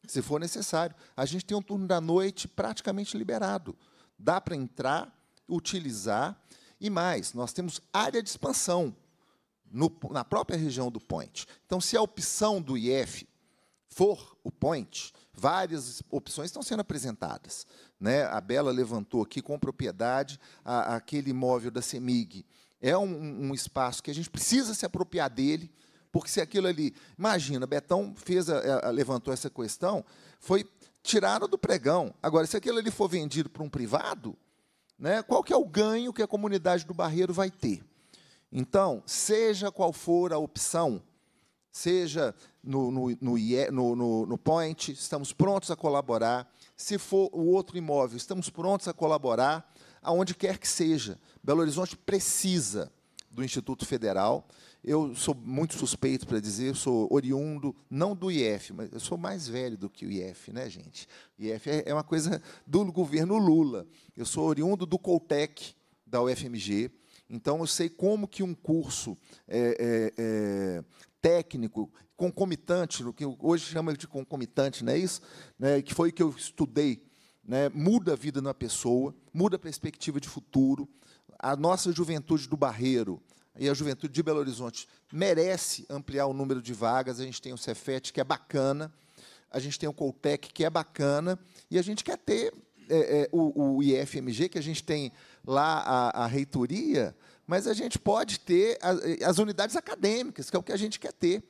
K: se for necessário. A gente tem um turno da noite praticamente liberado. Dá para entrar, utilizar, e mais, nós temos área de expansão no, na própria região do Point. Então, se a opção do IF for o Point, Várias opções estão sendo apresentadas. Né? A Bela levantou aqui com propriedade a, aquele imóvel da CEMIG. É um, um espaço que a gente precisa se apropriar dele, porque se aquilo ali. Imagina, Betão fez a, a, levantou essa questão, foi tirado do pregão. Agora, se aquilo ali for vendido para um privado, né, qual que é o ganho que a comunidade do Barreiro vai ter? Então, seja qual for a opção, seja no, no, no, no, no Point, estamos prontos a colaborar. Se for o outro imóvel, estamos prontos a colaborar aonde quer que seja. Belo Horizonte precisa do Instituto Federal. Eu sou muito suspeito para dizer, sou oriundo, não do IF, mas eu sou mais velho do que o IF, né, gente? O IF é, é uma coisa do governo Lula. Eu sou oriundo do Coltec, da UFMG. Então, eu sei como que um curso é, é, é, técnico, concomitante, o que hoje chama de concomitante, não é isso? Né, que foi o que eu estudei. Né, muda a vida na pessoa, muda a perspectiva de futuro. A nossa juventude do Barreiro e a juventude de Belo Horizonte merece ampliar o número de vagas. A gente tem o Cefet, que é bacana, a gente tem o Coltec, que é bacana, e a gente quer ter é, é, o, o, IFMG, que a gente tem lá a, a reitoria, mas a gente pode ter as, unidades acadêmicas, que é o que a gente quer ter.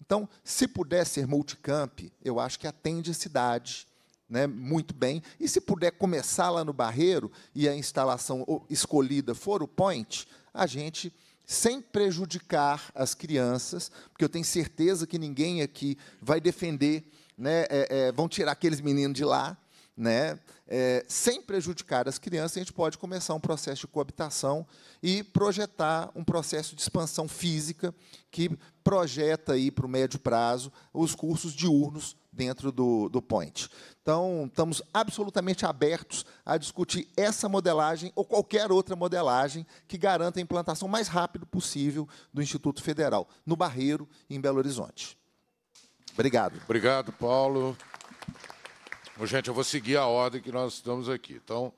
K: Então, se puder ser multicamp, eu acho que atende a cidade né, muito bem. E se puder começar lá no Barreiro e a instalação escolhida for o Point, a gente, sem prejudicar as crianças, porque eu tenho certeza que ninguém aqui vai defender, né, é, é, vão tirar aqueles meninos de lá, né, é, sem prejudicar as crianças, a gente pode começar um processo de coabitação e projetar um processo de expansão física que projeta aí para o médio prazo os cursos diurnos dentro do, do Point. Então, estamos absolutamente abertos a discutir essa modelagem ou qualquer outra modelagem que garanta a implantação mais rápido possível do Instituto Federal, no Barreiro, em Belo Horizonte.
E: Obrigado. Obrigado, Paulo. Gente, eu vou seguir a ordem que nós estamos aqui. Então,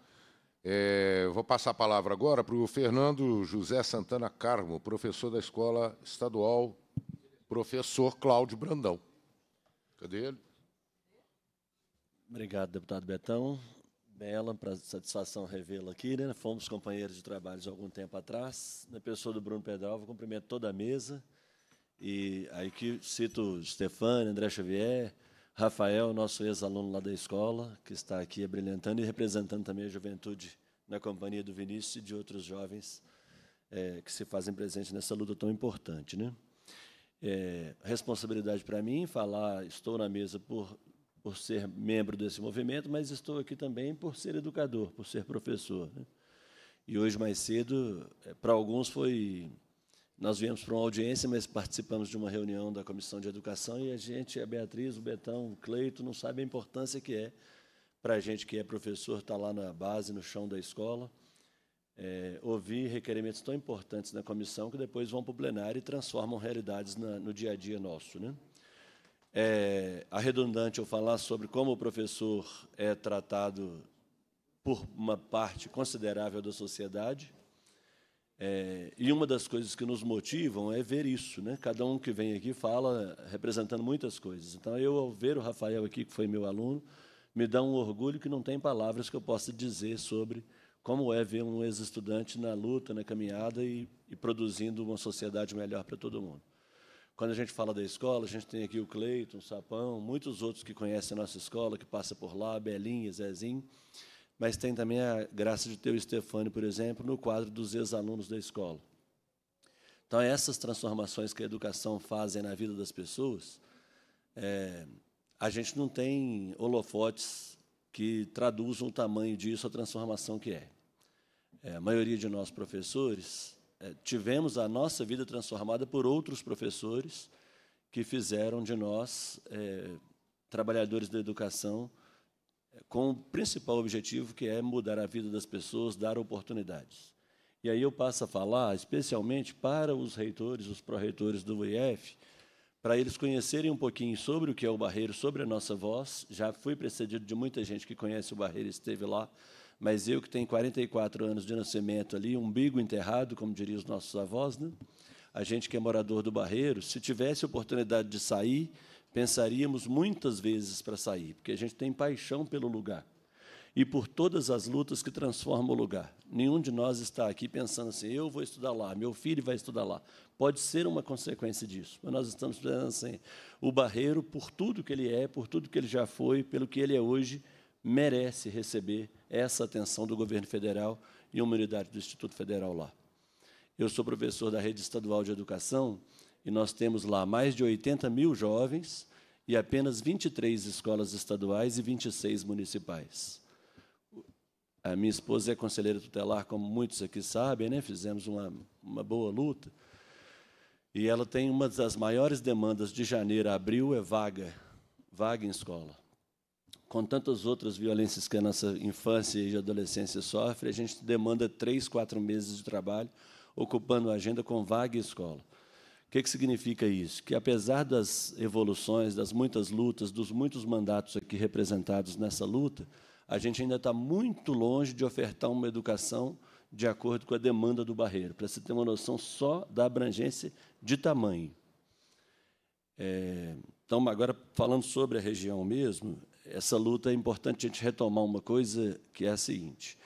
E: é, vou passar a palavra agora para o Fernando José Santana Carmo, professor da Escola Estadual, professor Cláudio Brandão.
L: Cadê ele? Obrigado, deputado Betão. Bela, para satisfação revê-lo aqui. Né? Fomos companheiros de trabalho de algum tempo atrás. Na pessoa do Bruno Pedral, cumprimento toda a mesa. E aí que cito Stefani, André Xavier, Rafael, nosso ex-aluno lá da escola, que está aqui brilhantando e representando também a juventude na companhia do Vinícius e de outros jovens é, que se fazem presente nessa luta tão importante. Né? É, responsabilidade para mim falar, estou na mesa por, por ser membro desse movimento, mas estou aqui também por ser educador, por ser professor. Né? E hoje, mais cedo, é, para alguns foi nós viemos para uma audiência, mas participamos de uma reunião da Comissão de Educação e a gente, a é Beatriz, o Betão, o Cleito, não sabe a importância que é para a gente que é professor, está lá na base, no chão da escola, é, ouvir requerimentos tão importantes na comissão que depois vão para o plenário e transformam realidades na, no dia a dia nosso. Né? É redundante eu falar sobre como o professor é tratado por uma parte considerável da sociedade, é, e uma das coisas que nos motivam é ver isso. Né? Cada um que vem aqui fala representando muitas coisas. Então, eu, ao ver o Rafael aqui, que foi meu aluno, me dá um orgulho que não tem palavras que eu possa dizer sobre como é ver um ex-estudante na luta, na caminhada e, e produzindo uma sociedade melhor para todo mundo. Quando a gente fala da escola, a gente tem aqui o Cleiton, o Sapão, muitos outros que conhecem a nossa escola, que passa por lá, Belinha, Zezinho. Mas tem também a graça de ter o Stefani, por exemplo, no quadro dos ex-alunos da escola. Então, essas transformações que a educação faz na vida das pessoas, é, a gente não tem holofotes que traduzam o tamanho disso, a transformação que é. é a maioria de nós professores é, tivemos a nossa vida transformada por outros professores que fizeram de nós é, trabalhadores da educação com o principal objetivo que é mudar a vida das pessoas, dar oportunidades. E aí eu passo a falar especialmente para os reitores, os pró-reitores do UIF, para eles conhecerem um pouquinho sobre o que é o Barreiro, sobre a nossa voz. Já fui precedido de muita gente que conhece o Barreiro, e esteve lá, mas eu que tenho 44 anos de nascimento ali, umbigo enterrado, como diriam os nossos avós, né? a gente que é morador do Barreiro, se tivesse oportunidade de sair, pensaríamos muitas vezes para sair, porque a gente tem paixão pelo lugar e por todas as lutas que transformam o lugar. Nenhum de nós está aqui pensando assim: eu vou estudar lá, meu filho vai estudar lá. Pode ser uma consequência disso, mas nós estamos pensando assim: o barreiro, por tudo que ele é, por tudo que ele já foi, pelo que ele é hoje, merece receber essa atenção do governo federal e uma unidade do Instituto Federal lá. Eu sou professor da rede estadual de educação e nós temos lá mais de 80 mil jovens e apenas 23 escolas estaduais e 26 municipais. A minha esposa é conselheira tutelar, como muitos aqui sabem, né? fizemos uma, uma boa luta. E ela tem uma das maiores demandas de janeiro a abril é vaga, vaga em escola. Com tantas outras violências que a nossa infância e adolescência sofre, a gente demanda três, quatro meses de trabalho ocupando a agenda com vaga e escola. O que, que significa isso? Que apesar das evoluções, das muitas lutas, dos muitos mandatos aqui representados nessa luta, a gente ainda está muito longe de ofertar uma educação de acordo com a demanda do barreiro, para se ter uma noção só da abrangência de tamanho. É, então, agora, falando sobre a região mesmo, essa luta é importante a gente retomar uma coisa que é a seguinte.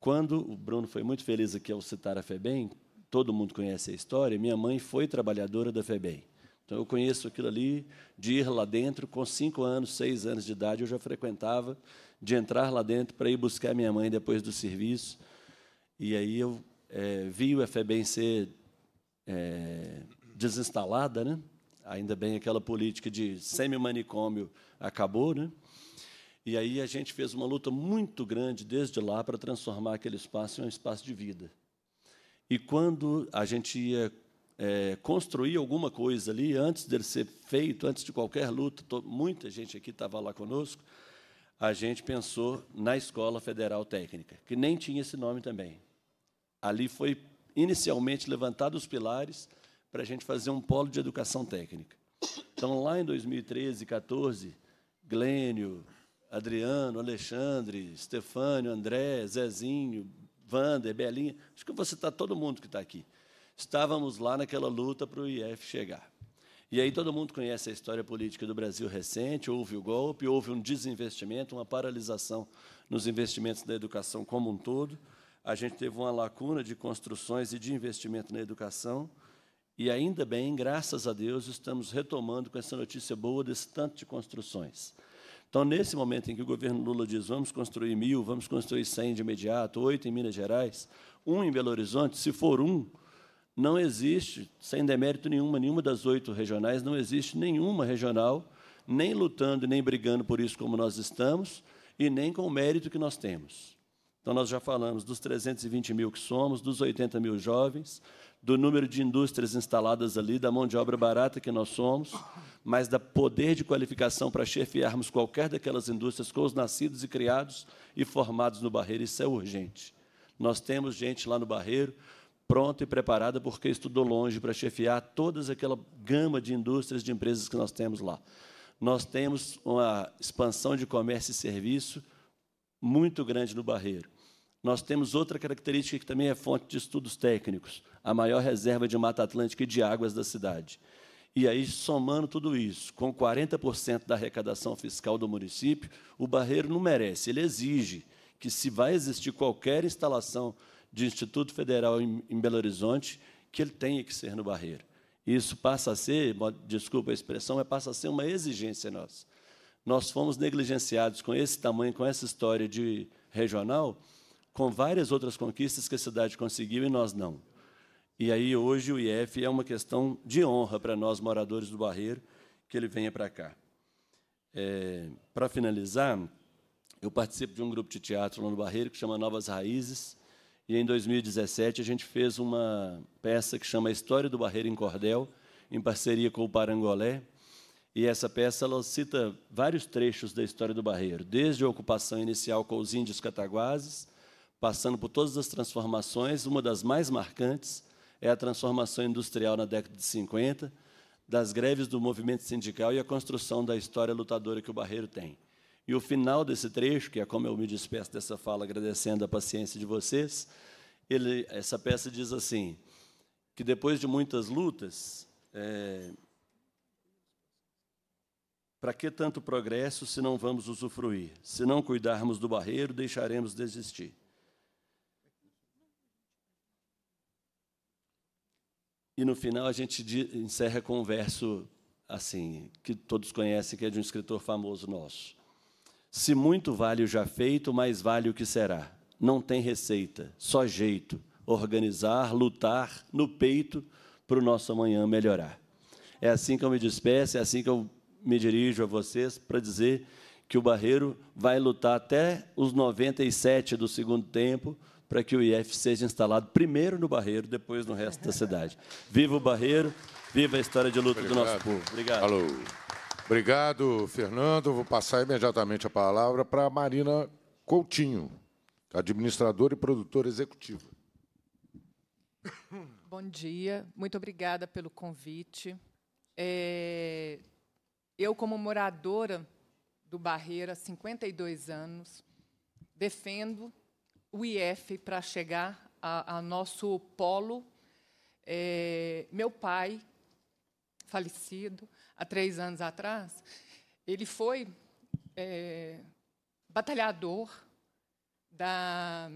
L: Quando o Bruno foi muito feliz aqui ao citar a FEBEM, todo mundo conhece a história, minha mãe foi trabalhadora da FEBEM. Então eu conheço aquilo ali de ir lá dentro, com cinco anos, seis anos de idade, eu já frequentava, de entrar lá dentro para ir buscar minha mãe depois do serviço. E aí eu é, vi o FEBEM ser é, desinstalada, né? ainda bem aquela política de semi-manicômio acabou, né? E aí a gente fez uma luta muito grande desde lá para transformar aquele espaço em um espaço de vida. E quando a gente ia é, construir alguma coisa ali, antes dele ser feito, antes de qualquer luta, muita gente aqui estava lá conosco, a gente pensou na Escola Federal Técnica, que nem tinha esse nome também. Ali foi inicialmente levantado os pilares para a gente fazer um polo de educação técnica. Então, lá em 2013, 14, Glênio, Adriano, Alexandre, Stefânio, André, Zezinho, Wander, Belinha, acho que você está todo mundo que está aqui. Estávamos lá naquela luta para o IF chegar. E aí todo mundo conhece a história política do Brasil recente, houve o golpe, houve um desinvestimento, uma paralisação nos investimentos da educação como um todo. A gente teve uma lacuna de construções e de investimento na educação. E ainda bem, graças a Deus, estamos retomando com essa notícia boa desse tanto de construções. Então, nesse momento em que o governo Lula diz vamos construir mil, vamos construir cem de imediato, oito em Minas Gerais, um em Belo Horizonte, se for um, não existe, sem demérito nenhuma, nenhuma das oito regionais, não existe nenhuma regional nem lutando, nem brigando por isso como nós estamos, e nem com o mérito que nós temos. Então, nós já falamos dos 320 mil que somos, dos 80 mil jovens, do número de indústrias instaladas ali, da mão de obra barata que nós somos, mas da poder de qualificação para chefiarmos qualquer daquelas indústrias com os nascidos e criados e formados no Barreiro. Isso é urgente. Nós temos gente lá no Barreiro pronta e preparada porque estudou longe para chefiar toda aquela gama de indústrias, de empresas que nós temos lá. Nós temos uma expansão de comércio e serviço muito grande no Barreiro. Nós temos outra característica que também é fonte de estudos técnicos, a maior reserva de Mata Atlântica e de águas da cidade. E aí, somando tudo isso, com 40% da arrecadação fiscal do município, o Barreiro não merece, ele exige que, se vai existir qualquer instalação de Instituto Federal em, em Belo Horizonte, que ele tenha que ser no Barreiro. Isso passa a ser, desculpa a expressão, mas passa a ser uma exigência nossa. Nós fomos negligenciados com esse tamanho, com essa história de regional, com várias outras conquistas que a cidade conseguiu e nós não. E aí hoje o IF é uma questão de honra para nós moradores do Barreiro que ele venha para cá. É, para finalizar, eu participo de um grupo de teatro lá no Barreiro que chama Novas Raízes. E em 2017 a gente fez uma peça que chama História do Barreiro em Cordel, em parceria com o Parangolé. E essa peça ela cita vários trechos da história do Barreiro, desde a ocupação inicial com os índios cataguases, passando por todas as transformações, uma das mais marcantes é a transformação industrial na década de 50, das greves do movimento sindical e a construção da história lutadora que o Barreiro tem. E o final desse trecho, que é como eu me despeço dessa fala, agradecendo a paciência de vocês, ele, essa peça diz assim: que depois de muitas lutas, é, para que tanto progresso se não vamos usufruir? Se não cuidarmos do barreiro, deixaremos de existir. E no final a gente encerra com um verso assim, que todos conhecem, que é de um escritor famoso nosso. Se muito vale o já feito, mais vale o que será. Não tem receita, só jeito. Organizar, lutar no peito para o nosso amanhã melhorar. É assim que eu me despeço, é assim que eu me dirijo a vocês para dizer que o Barreiro vai lutar até os 97 do segundo tempo para que o IF seja instalado primeiro no Barreiro, depois no resto da cidade. Viva o Barreiro, viva a história de luta Obrigado. do nosso povo. Obrigado.
E: Alô. Obrigado, Fernando. Vou passar imediatamente a palavra para a Marina Coutinho, administradora e produtora executiva.
M: Bom dia, muito obrigada pelo convite. É, eu, como moradora do Barreiro há 52 anos, defendo o IF para chegar ao nosso polo. É, meu pai, falecido há três anos atrás, ele foi é, batalhador da,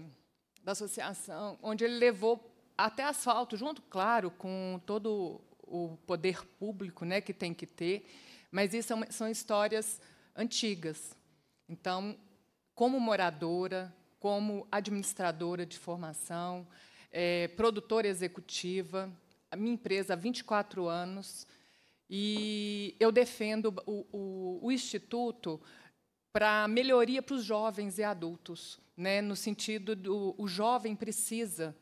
M: da associação, onde ele levou até asfalto, junto, claro, com todo o poder público né, que tem que ter, mas isso são, é são histórias antigas. Então, como moradora, como administradora de formação, é, produtora executiva, a minha empresa há 24 anos, e eu defendo o, o, o Instituto para melhoria para os jovens e adultos, né, no sentido do o jovem precisa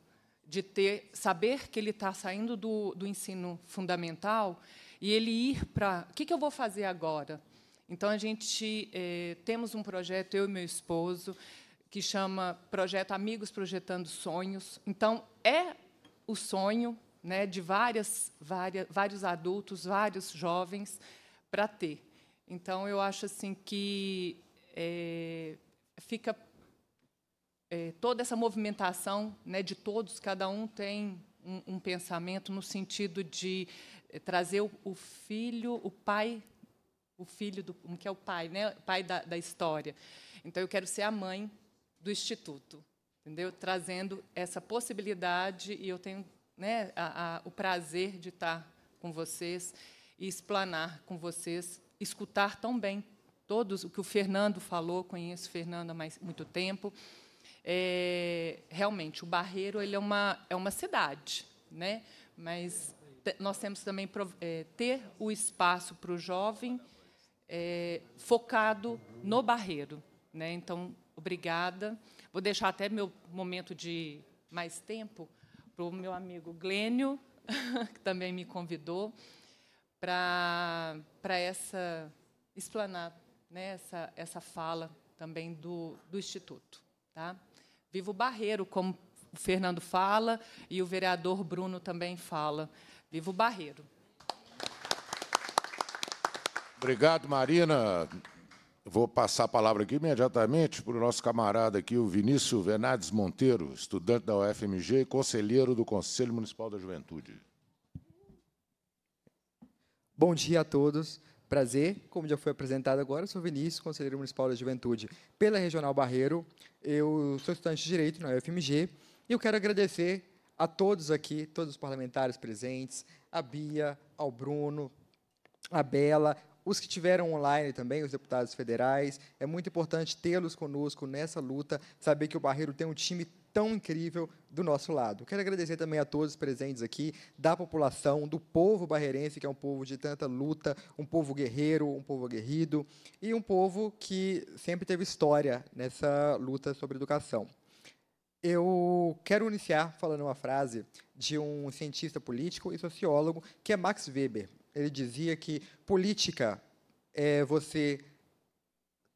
M: de ter saber que ele está saindo do, do ensino fundamental e ele ir para o que, que eu vou fazer agora? Então a gente eh, temos um projeto eu e meu esposo que chama Projeto Amigos Projetando Sonhos. Então, é o sonho né, de várias, várias, vários adultos, vários jovens para ter. Então, eu acho assim que é, fica é, toda essa movimentação né, de todos, cada um tem um, um pensamento no sentido de é, trazer o, o, filho, o pai, o filho do que é o pai, né, pai da, da história. Então, eu quero ser a mãe do Instituto, entendeu? trazendo essa possibilidade, e eu tenho né, a, a, o prazer de estar com vocês e explanar com vocês, escutar tão bem todos o que o Fernando falou, conheço o Fernando há mais, muito tempo. É, realmente, o Barreiro ele é, uma, é uma cidade, né? mas nós temos também é, ter o espaço para o jovem é, focado no Barreiro. Né? Então, Obrigada. Vou deixar até meu momento de mais tempo para o meu amigo Glênio, que também me convidou para essa explanar né, essa, essa fala também do, do Instituto. Tá? Viva o barreiro, como o Fernando fala e o vereador Bruno também fala. Viva o barreiro.
E: Obrigado, Marina. Vou passar a palavra aqui imediatamente para o nosso camarada aqui, o Vinícius Venades Monteiro, estudante da UFMG e conselheiro do
N: Conselho Municipal da Juventude. Bom dia a todos. Prazer, como já foi apresentado agora, sou Vinícius, conselheiro municipal da Juventude pela Regional Barreiro. Eu sou estudante de Direito na UFMG e eu quero agradecer a todos aqui, todos os parlamentares presentes, a Bia, ao Bruno, a Bela, os que tiveram online também, os deputados federais, é muito importante tê-los conosco nessa luta, saber que o Barreiro tem um time tão incrível do nosso lado. Quero agradecer também a todos os presentes aqui, da população, do povo barreirense, que é um povo de tanta luta, um povo guerreiro, um povo aguerrido e um povo que sempre teve história nessa luta sobre educação. Eu quero iniciar falando uma frase de um cientista político e sociólogo que é Max Weber ele dizia que política é você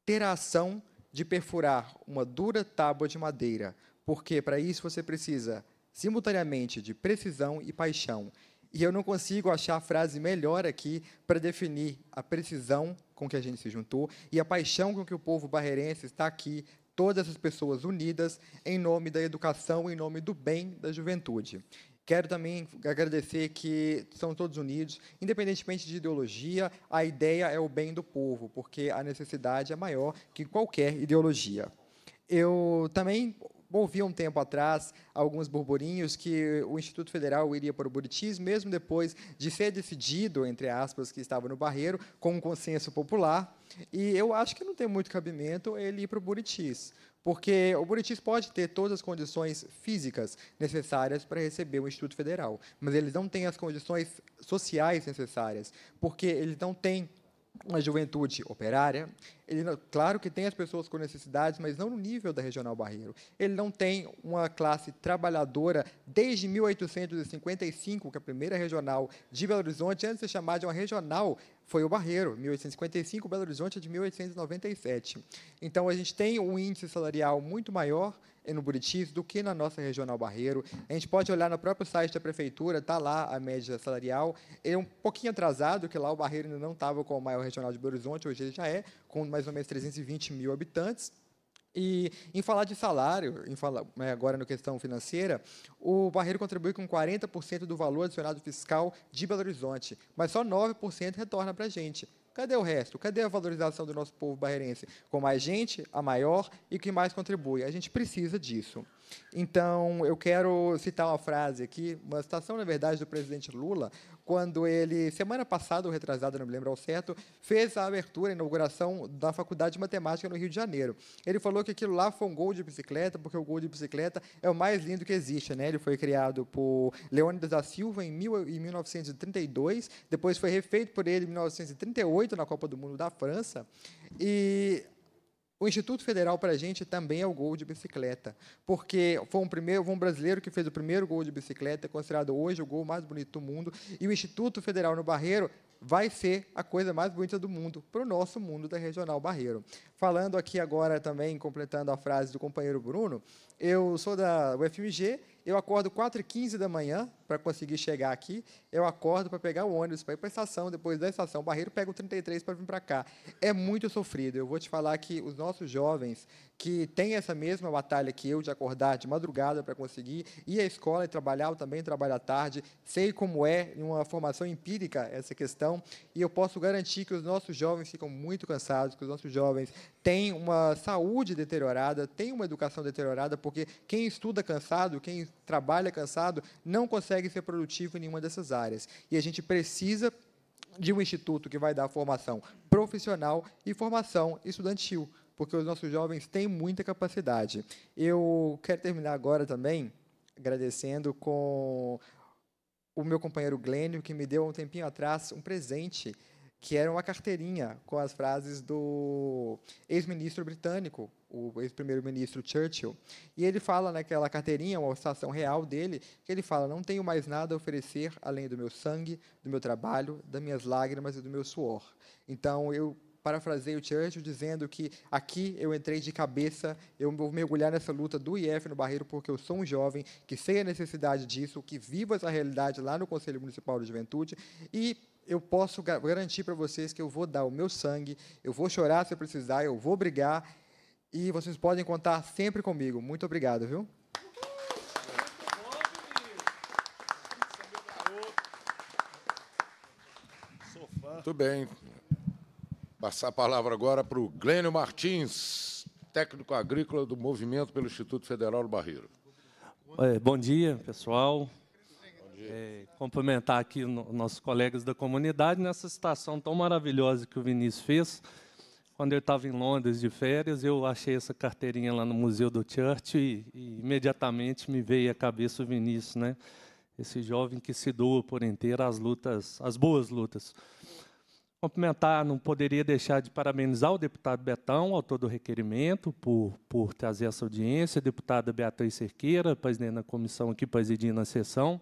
N: ter a ação de perfurar uma dura tábua de madeira, porque para isso você precisa simultaneamente de precisão e paixão. E eu não consigo achar a frase melhor aqui para definir a precisão com que a gente se juntou e a paixão com que o povo barreirense está aqui, todas as pessoas unidas, em nome da educação, em nome do bem da juventude. Quero também agradecer que são todos unidos, independentemente de ideologia, a ideia é o bem do povo, porque a necessidade é maior que qualquer ideologia. Eu também ouvi um tempo atrás alguns burburinhos que o Instituto Federal iria para o Buritis, mesmo depois de ser decidido, entre aspas, que estava no Barreiro, com um consenso popular. E eu acho que não tem muito cabimento ele ir para o Buritis, porque o Buritis pode ter todas as condições físicas necessárias para receber o Instituto Federal, mas eles não têm as condições sociais necessárias, porque eles não têm uma juventude operária. Ele, claro que tem as pessoas com necessidades, mas não no nível da Regional Barreiro. Ele não tem uma classe trabalhadora desde 1855, que é a primeira regional de Belo Horizonte, antes de se chamada de uma regional foi o Barreiro, 1855, Belo Horizonte é de 1897. Então, a gente tem um índice salarial muito maior no Buritis do que na nossa regional Barreiro. A gente pode olhar no próprio site da prefeitura, está lá a média salarial. Ele é um pouquinho atrasado, que lá o Barreiro ainda não estava com o maior regional de Belo Horizonte, hoje ele já é, com mais ou menos 320 mil habitantes. E em falar de salário, em falar, né, agora na questão financeira, o Barreiro contribui com 40% do valor adicionado fiscal de Belo Horizonte, mas só 9% retorna para a gente. Cadê o resto? Cadê a valorização do nosso povo barreirense? Com mais gente, a maior e que mais contribui. A gente precisa disso. Então, eu quero citar uma frase aqui, uma citação, na verdade, do presidente Lula, quando ele, semana passada ou retrasada, não me lembro ao certo, fez a abertura, a inauguração da Faculdade de Matemática no Rio de Janeiro. Ele falou que aquilo lá foi um gol de bicicleta, porque o gol de bicicleta é o mais lindo que existe. Né? Ele foi criado por Leônidas da Silva em, mil, em 1932, depois foi refeito por ele em 1938, na Copa do Mundo da França. E o Instituto Federal, para a gente, também é o gol de bicicleta, porque foi um, primeiro, foi um brasileiro que fez o primeiro gol de bicicleta, é considerado hoje o gol mais bonito do mundo, e o Instituto Federal no Barreiro vai ser a coisa mais bonita do mundo, para o nosso mundo da Regional Barreiro. Falando aqui agora também, completando a frase do companheiro Bruno, eu sou da UFMG eu acordo 4h15 da manhã para conseguir chegar aqui, eu acordo para pegar o ônibus, para ir para a estação, depois da estação o Barreiro, pega o 33 para vir para cá. É muito sofrido. Eu vou te falar que os nossos jovens que tem essa mesma batalha que eu de acordar de madrugada para conseguir ir à escola e trabalhar, eu também trabalho à tarde, sei como é uma formação empírica essa questão, e eu posso garantir que os nossos jovens ficam muito cansados, que os nossos jovens têm uma saúde deteriorada, têm uma educação deteriorada, porque quem estuda cansado, quem trabalha cansado, não consegue ser produtivo em nenhuma dessas áreas. E a gente precisa de um instituto que vai dar formação profissional e formação estudantil porque os nossos jovens têm muita capacidade. Eu quero terminar agora também agradecendo com o meu companheiro Glênio, que me deu um tempinho atrás um presente, que era uma carteirinha com as frases do ex-ministro britânico, o ex-primeiro-ministro Churchill. E ele fala naquela carteirinha, uma citação real dele, que ele fala: Não tenho mais nada a oferecer além do meu sangue, do meu trabalho, das minhas lágrimas e do meu suor. Então, eu parafraseio Churchill dizendo que aqui eu entrei de cabeça, eu vou mergulhar nessa luta do IF no Barreiro porque eu sou um jovem que sei a necessidade disso, que vivo essa realidade lá no Conselho Municipal de Juventude e eu posso garantir para vocês que eu vou dar o meu sangue, eu vou chorar se eu precisar, eu vou brigar e vocês podem contar sempre comigo. Muito obrigado, viu? Muito bem,
E: Passar a palavra agora para o Glênio Martins, técnico agrícola do Movimento pelo Instituto Federal do Barreiro.
O: É, bom dia, pessoal. Bom dia. É, cumprimentar aqui no, nossos colegas da comunidade nessa citação tão maravilhosa que o Vinícius fez. Quando eu estava em Londres de férias, eu achei essa carteirinha lá no Museu do Church e, e imediatamente me veio à cabeça o Vinícius, né? Esse jovem que se doa por inteiro às lutas, às boas lutas. Cumprimentar, não poderia deixar de parabenizar o deputado Betão, autor do requerimento, por, por trazer essa audiência, a deputada Beatriz Cerqueira, presidente da comissão aqui, presidindo a sessão.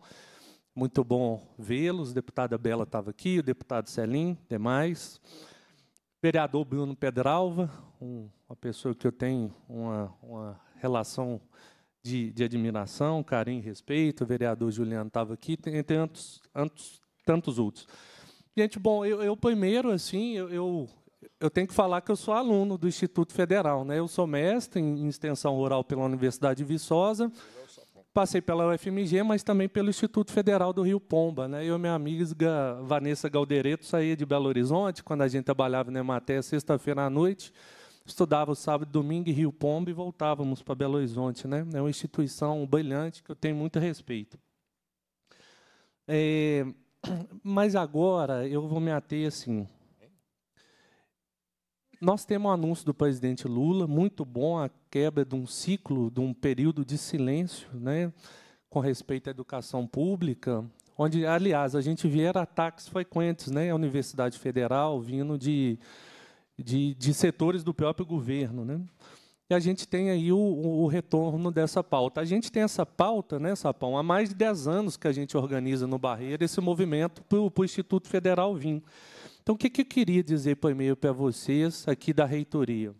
O: Muito bom vê-los. Deputada Bela estava aqui, o deputado Celim, demais. Vereador Bruno Pedralva, um, uma pessoa que eu tenho uma, uma relação de, de, admiração, carinho e respeito. O vereador Juliano estava aqui, entre tantos, tantos outros. Gente, bom, eu, eu primeiro, assim, eu, eu, eu, tenho que falar que eu sou aluno do Instituto Federal. Né? Eu sou mestre em, extensão rural pela Universidade de Viçosa, passei pela UFMG, mas também pelo Instituto Federal do Rio Pomba. Né? Eu e minha amiga Vanessa Galdereto saía de Belo Horizonte, quando a gente trabalhava na Ematé, sexta-feira à noite, estudava sábado, domingo em Rio Pomba e voltávamos para Belo Horizonte. Né? É uma instituição brilhante que eu tenho muito respeito. É, Mas agora eu vou me ater assim. Nós temos um anúncio do presidente Lula, muito bom a quebra de um ciclo, de um período de silêncio, né, com respeito à educação pública, onde, aliás, a gente vê ataques frequentes, né, à Universidade Federal, vindo de, de, de setores do próprio governo, né e a gente tem aí o, o, retorno dessa pauta. A gente tem essa pauta, né, Sapão, há mais de 10 anos que a gente organiza no Barreira esse movimento para o Instituto Federal vim Então, o que, que eu queria dizer por e-mail para vocês aqui da reitoria,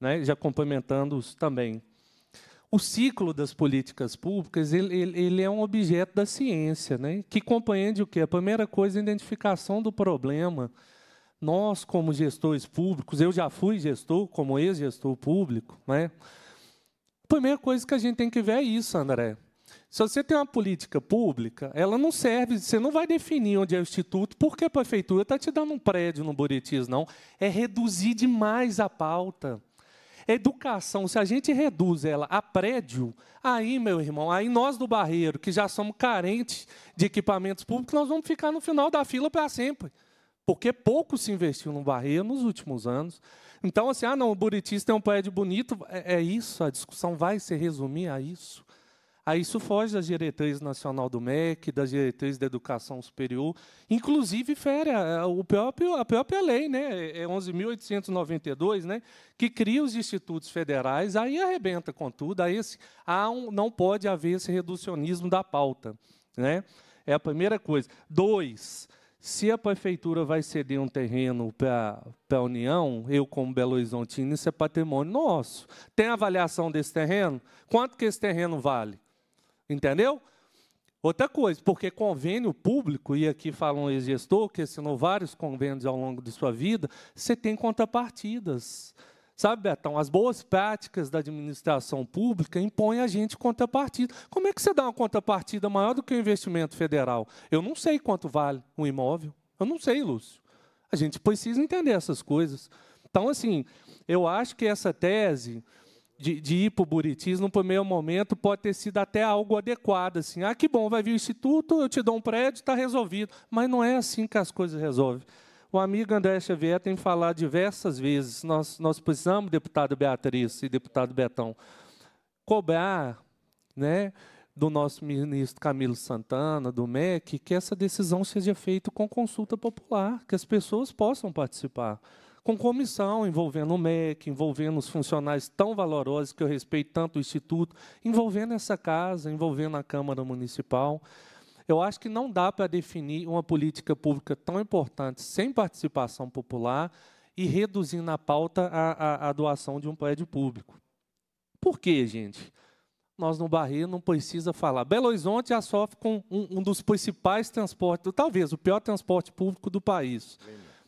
O: né, já complementando-os também. O ciclo das políticas públicas ele, ele, ele, é um objeto da ciência, né, que compreende o quê? A primeira coisa, é a identificação do problema, nós, como gestores públicos, eu já fui gestor, como ex-gestor público, né? a primeira coisa que a gente tem que ver é isso, André. Se você tem uma política pública, ela não serve, você não vai definir onde é o instituto, porque a prefeitura está te dando um prédio no Buritis, não. É reduzir demais a pauta. Educação, se a gente reduz ela a prédio, aí, meu irmão, aí nós do Barreiro, que já somos carentes de equipamentos públicos, nós vamos ficar no final da fila para sempre. Porque pouco se investiu no barreiro nos últimos anos. Então, assim, ah, não, o Buritis tem um prédio bonito. É, é isso, a discussão vai se resumir a isso. A isso foge da diretrizes nacional do MEC, da diretrizes da educação superior, inclusive fere a, o próprio, a própria lei, né? é 11.892, é né? que cria os institutos federais, aí arrebenta com tudo, aí esse, há um, não pode haver esse reducionismo da pauta. Né? É a primeira coisa. Dois, se a prefeitura vai ceder um terreno para a União, eu como Belo Horizonte, isso é patrimônio nosso. Tem avaliação desse terreno? Quanto que esse terreno vale? Entendeu? Outra coisa, porque convênio público, e aqui falam um ex-gestor que assinou vários convênios ao longo de sua vida, você tem contrapartidas. Sabe, Betão, as boas práticas da administração pública impõem a gente contrapartida. Como é que você dá uma contrapartida maior do que o investimento federal? Eu não sei quanto vale um imóvel. Eu não sei, Lúcio. A gente precisa entender essas coisas. Então, assim, eu acho que essa tese de, de ir para o Buritis, no primeiro momento, pode ter sido até algo adequado. Assim, ah, que bom, vai vir o Instituto, eu te dou um prédio, está resolvido. Mas não é assim que as coisas resolvem. O amigo André Xavier tem falado diversas vezes, nós, nós precisamos, deputado Beatriz e deputado Betão, cobrar né, do nosso ministro Camilo Santana, do MEC, que essa decisão seja feita com consulta popular, que as pessoas possam participar. Com comissão envolvendo o MEC, envolvendo os funcionários tão valorosos que eu respeito tanto o Instituto, envolvendo essa casa, envolvendo a Câmara Municipal. Eu acho que não dá para definir uma política pública tão importante sem participação popular e reduzir na pauta a, a, a doação de um prédio público. Por quê, gente? Nós no Barreiro não precisa falar. Belo Horizonte já sofre com um, um dos principais transportes, talvez o pior transporte público do país.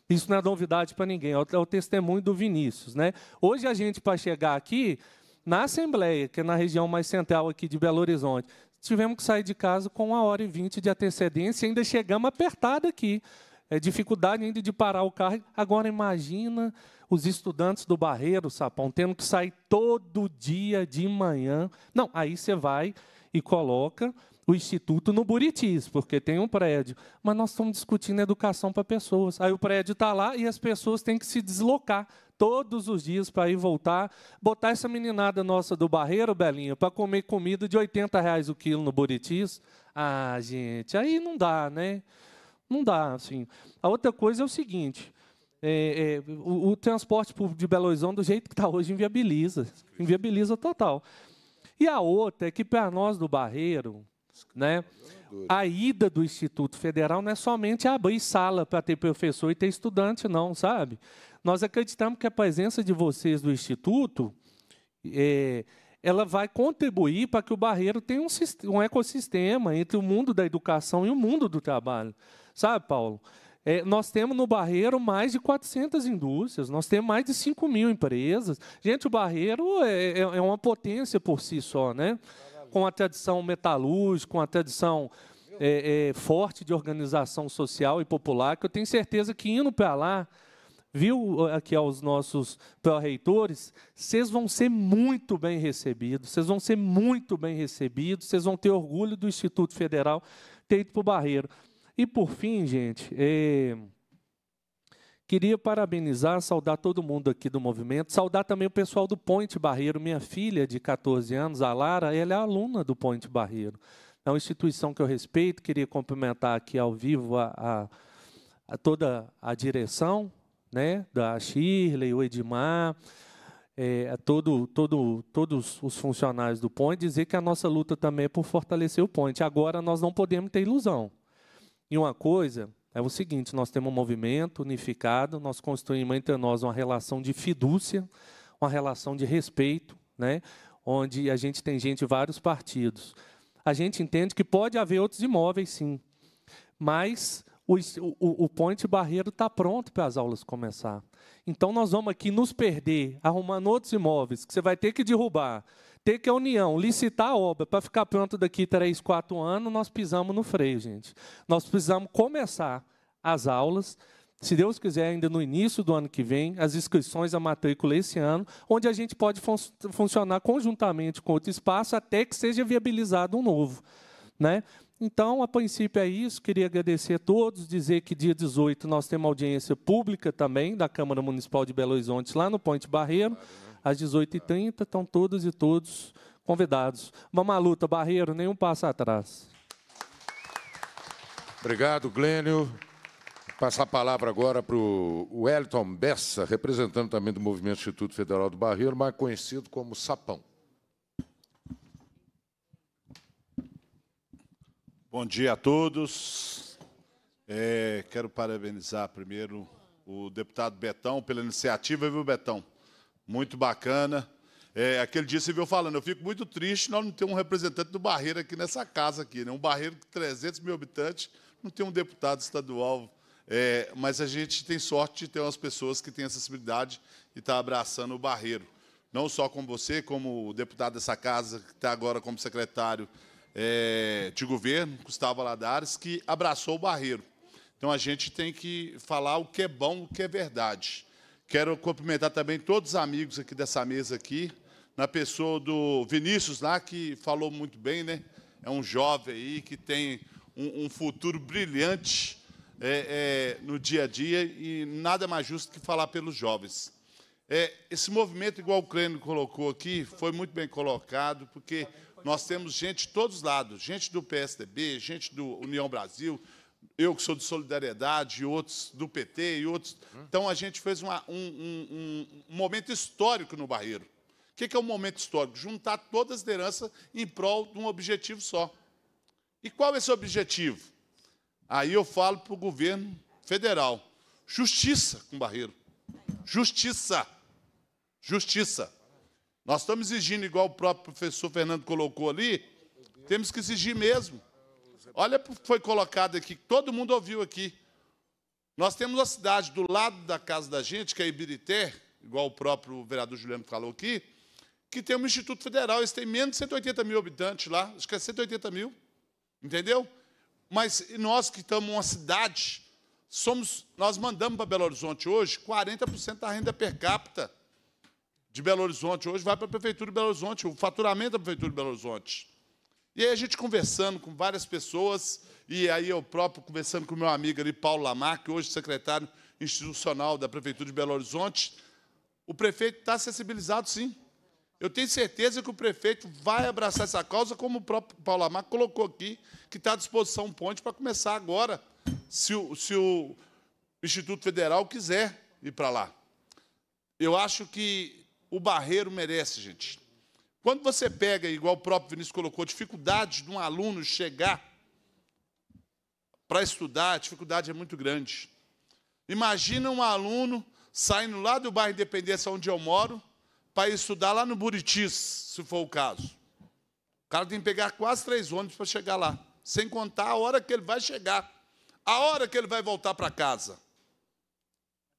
O: Isso não é novidade para ninguém, é o, é o testemunho do Vinícius. Né? Hoje a gente, para chegar aqui, na Assembleia, que é na região mais central aqui de Belo Horizonte, tivemos que sair de casa com uma hora e vinte de antecedência, ainda chegamos apertado aqui. É dificuldade ainda de parar o carro. Agora imagina os estudantes do Barreiro, Sapão, tendo que sair todo dia de manhã. Não, aí você vai e coloca o instituto no Buritis, porque tem um prédio. Mas nós estamos discutindo educação para pessoas. Aí o prédio está lá e as pessoas têm que se deslocar todos os dias para ir voltar, botar essa meninada nossa do Barreiro, Belinha, para comer comida de 80 reais o quilo no Buritis. Ah, gente, aí não dá, né? Não dá, assim. A outra coisa é o seguinte, é, é, o, o, transporte público de Belo Horizonte, do jeito que está hoje, inviabiliza. Inviabiliza total. E a outra é que, para nós do Barreiro, né, a ida do Instituto Federal não é somente abrir sala para ter professor e ter estudante, não, sabe? Nós acreditamos que a presença de vocês do Instituto é, ela vai contribuir para que o Barreiro tenha um, um, ecossistema entre o mundo da educação e o mundo do trabalho. Sabe, Paulo? É, nós temos no Barreiro mais de 400 indústrias, nós temos mais de 5 mil empresas. Gente, o Barreiro é, é, é uma potência por si só, né? com a tradição metalúrgica, com a tradição é, é forte de organização social e popular, que eu tenho certeza que indo para lá viu uh, aqui aos nossos pró-reitores, vocês vão ser muito bem recebidos, vocês vão ser muito bem recebidos, vocês vão ter orgulho do Instituto Federal ter ido para o Barreiro. E por fim, gente, eh, queria parabenizar, saudar todo mundo aqui do movimento, saudar também o pessoal do Ponte Barreiro, minha filha de 14 anos, a Lara, ela é aluna do Ponte Barreiro. É uma instituição que eu respeito, queria cumprimentar aqui ao vivo a, a, a toda a direção, né, da Shirley, o Edmar, é, a todo, todo, todos os funcionários do Point, dizer que a nossa luta também é por fortalecer o Point. Agora nós não podemos ter ilusão. E uma coisa é o seguinte: nós temos um movimento unificado, nós construímos entre nós uma relação de fidúcia, uma relação de respeito, né, onde a gente tem gente de vários partidos. A gente entende que pode haver outros imóveis, sim, mas o, o, o Point Barreiro está pronto para as aulas começar. Então, nós vamos aqui nos perder, arrumando outros imóveis que você vai ter que derrubar, ter que a União licitar a obra para ficar pronto daqui três, quatro anos, nós pisamos no freio, gente. Nós precisamos começar as aulas, se Deus quiser, ainda no início do ano que vem, as inscrições, a matrícula esse ano, onde a gente pode fun funcionar conjuntamente com outro espaço até que seja viabilizado um novo. Né? Então, a princípio é isso. Queria agradecer a todos, dizer que dia 18 nós temos audiência pública também da Câmara Municipal de Belo Horizonte, lá no Ponte Barreiro, às 18h30. Estão todas e todos convidados. Vamos à luta, Barreiro, nenhum passo atrás.
E: Obrigado, Glênio. Passar a palavra agora para o Wellington Bessa, representante também do Movimento Instituto Federal do Barreiro, mais conhecido como Sapão. Bom dia a
P: todos. É, quero parabenizar primeiro o deputado Betão pela iniciativa, viu, Betão? Muito bacana. É, aquele dia você viu falando, eu fico muito triste nós não ter um representante do Barreiro aqui nessa casa aqui, né? Um Barreiro de 300 mil habitantes, não tem um deputado estadual. É, mas a gente tem sorte de ter umas pessoas que têm acessibilidade e estão tá abraçando o Barreiro. Não só com você, como o deputado dessa casa, que está agora como secretário é, de governo, Gustavo Aladares, que abraçou o barreiro. Então, a gente tem que falar o que é bom, o que é verdade. Quero cumprimentar também todos os amigos aqui dessa mesa aqui, na pessoa do Vinícius lá, que falou muito bem, né? É um jovem aí que tem um, um futuro brilhante é, é, no dia a dia e nada mais justo que falar pelos jovens. É, esse movimento, igual o Crênio colocou aqui, foi muito bem colocado, porque nós temos gente de todos os lados, gente do PSDB, gente do União Brasil, eu que sou de Solidariedade, e outros do PT e outros. Então, a gente fez uma, um, um, um, momento histórico no Barreiro. O que é um momento histórico? Juntar todas as lideranças em prol de um objetivo só. E qual é esse objetivo? Aí eu falo para o governo federal. Justiça com Barreiro. Justiça. Justiça. Nós estamos exigindo, igual o próprio professor Fernando colocou ali, temos que exigir mesmo. Olha o que foi colocado aqui, todo mundo ouviu aqui. Nós temos uma cidade do lado da casa da gente, que é Ibirité, igual o próprio vereador Juliano falou aqui, que tem um Instituto Federal, eles têm menos de 180 mil habitantes lá, acho que é 180 mil, entendeu? Mas nós que estamos uma cidade, somos, nós mandamos para Belo Horizonte hoje 40% da renda per capita de Belo Horizonte hoje vai para a Prefeitura de Belo Horizonte, o faturamento da Prefeitura de Belo Horizonte. E aí a gente conversando com várias pessoas, e aí eu próprio conversando com meu amigo ali, Paulo que hoje secretário institucional da Prefeitura de Belo Horizonte, o prefeito está sensibilizado, sim. Eu tenho certeza que o prefeito vai abraçar essa causa, como o próprio Paulo Lamar colocou aqui, que está à disposição um ponte para começar agora, se o, se o Instituto Federal quiser ir para lá. Eu acho que o barreiro merece, gente. Quando você pega, igual o próprio Vinícius colocou, dificuldade de um aluno chegar para estudar, a dificuldade é muito grande. Imagina um aluno saindo lá do bairro Independência, onde eu moro, para estudar lá no Buritis, se for o caso. O cara tem que pegar quase três ônibus para chegar lá, sem contar a hora que ele vai chegar, a hora que ele vai voltar para casa.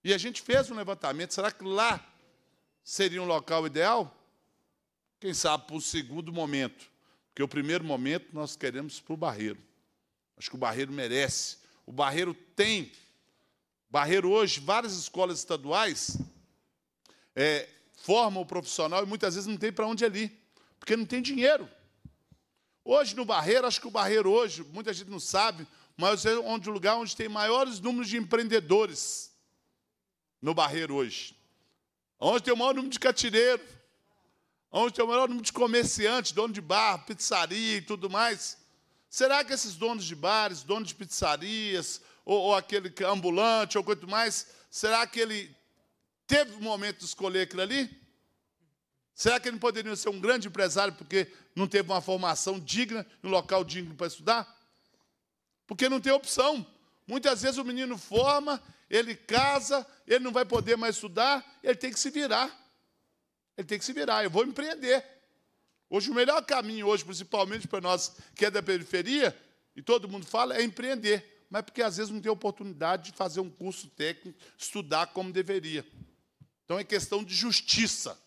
P: E a gente fez um levantamento, será que lá seria um local ideal? Quem sabe para o segundo momento. Porque o primeiro momento nós queremos para o Barreiro. Acho que o Barreiro merece. O Barreiro tem. Barreiro hoje, várias escolas estaduais é, formam o profissional e muitas vezes não tem para onde ele ir, porque não tem dinheiro. Hoje no Barreiro, acho que o Barreiro hoje, muita gente não sabe, mas é onde, o lugar onde tem maiores números de empreendedores no Barreiro hoje. Onde tem o maior número de catireiros, onde tem o maior número de comerciantes, dono de bar, pizzaria e tudo mais. Será que esses donos de bares, donos de pizzarias, ou, ou aquele é ambulante, ou quanto mais, será que ele teve o momento de escolher aquilo ali? Será que ele poderia ser um grande empresário porque não teve uma formação digna, um local digno para estudar? Porque não tem opção. Muitas vezes o menino forma, ele casa, ele não vai poder mais estudar, ele tem que se virar. Ele tem que se virar, eu vou empreender. Hoje, o melhor caminho, hoje, principalmente para nós que é da periferia, e todo mundo fala, é empreender. Mas porque às vezes não tem oportunidade de fazer um curso técnico, estudar como deveria. Então é questão de justiça.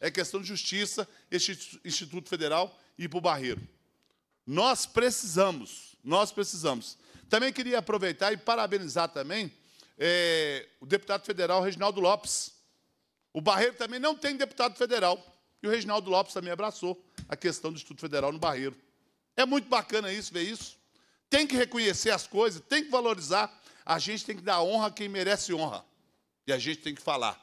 P: É questão de justiça este Instituto Federal ir para o barreiro. Nós precisamos, nós precisamos também queria aproveitar e parabenizar também é, o deputado federal Reginaldo Lopes. O Barreiro também não tem deputado federal. E o Reginaldo Lopes também abraçou a questão do Instituto Federal no Barreiro. É muito bacana isso, ver isso. Tem que reconhecer as coisas, tem que valorizar. A gente tem que dar honra a quem merece honra. E a gente tem que falar.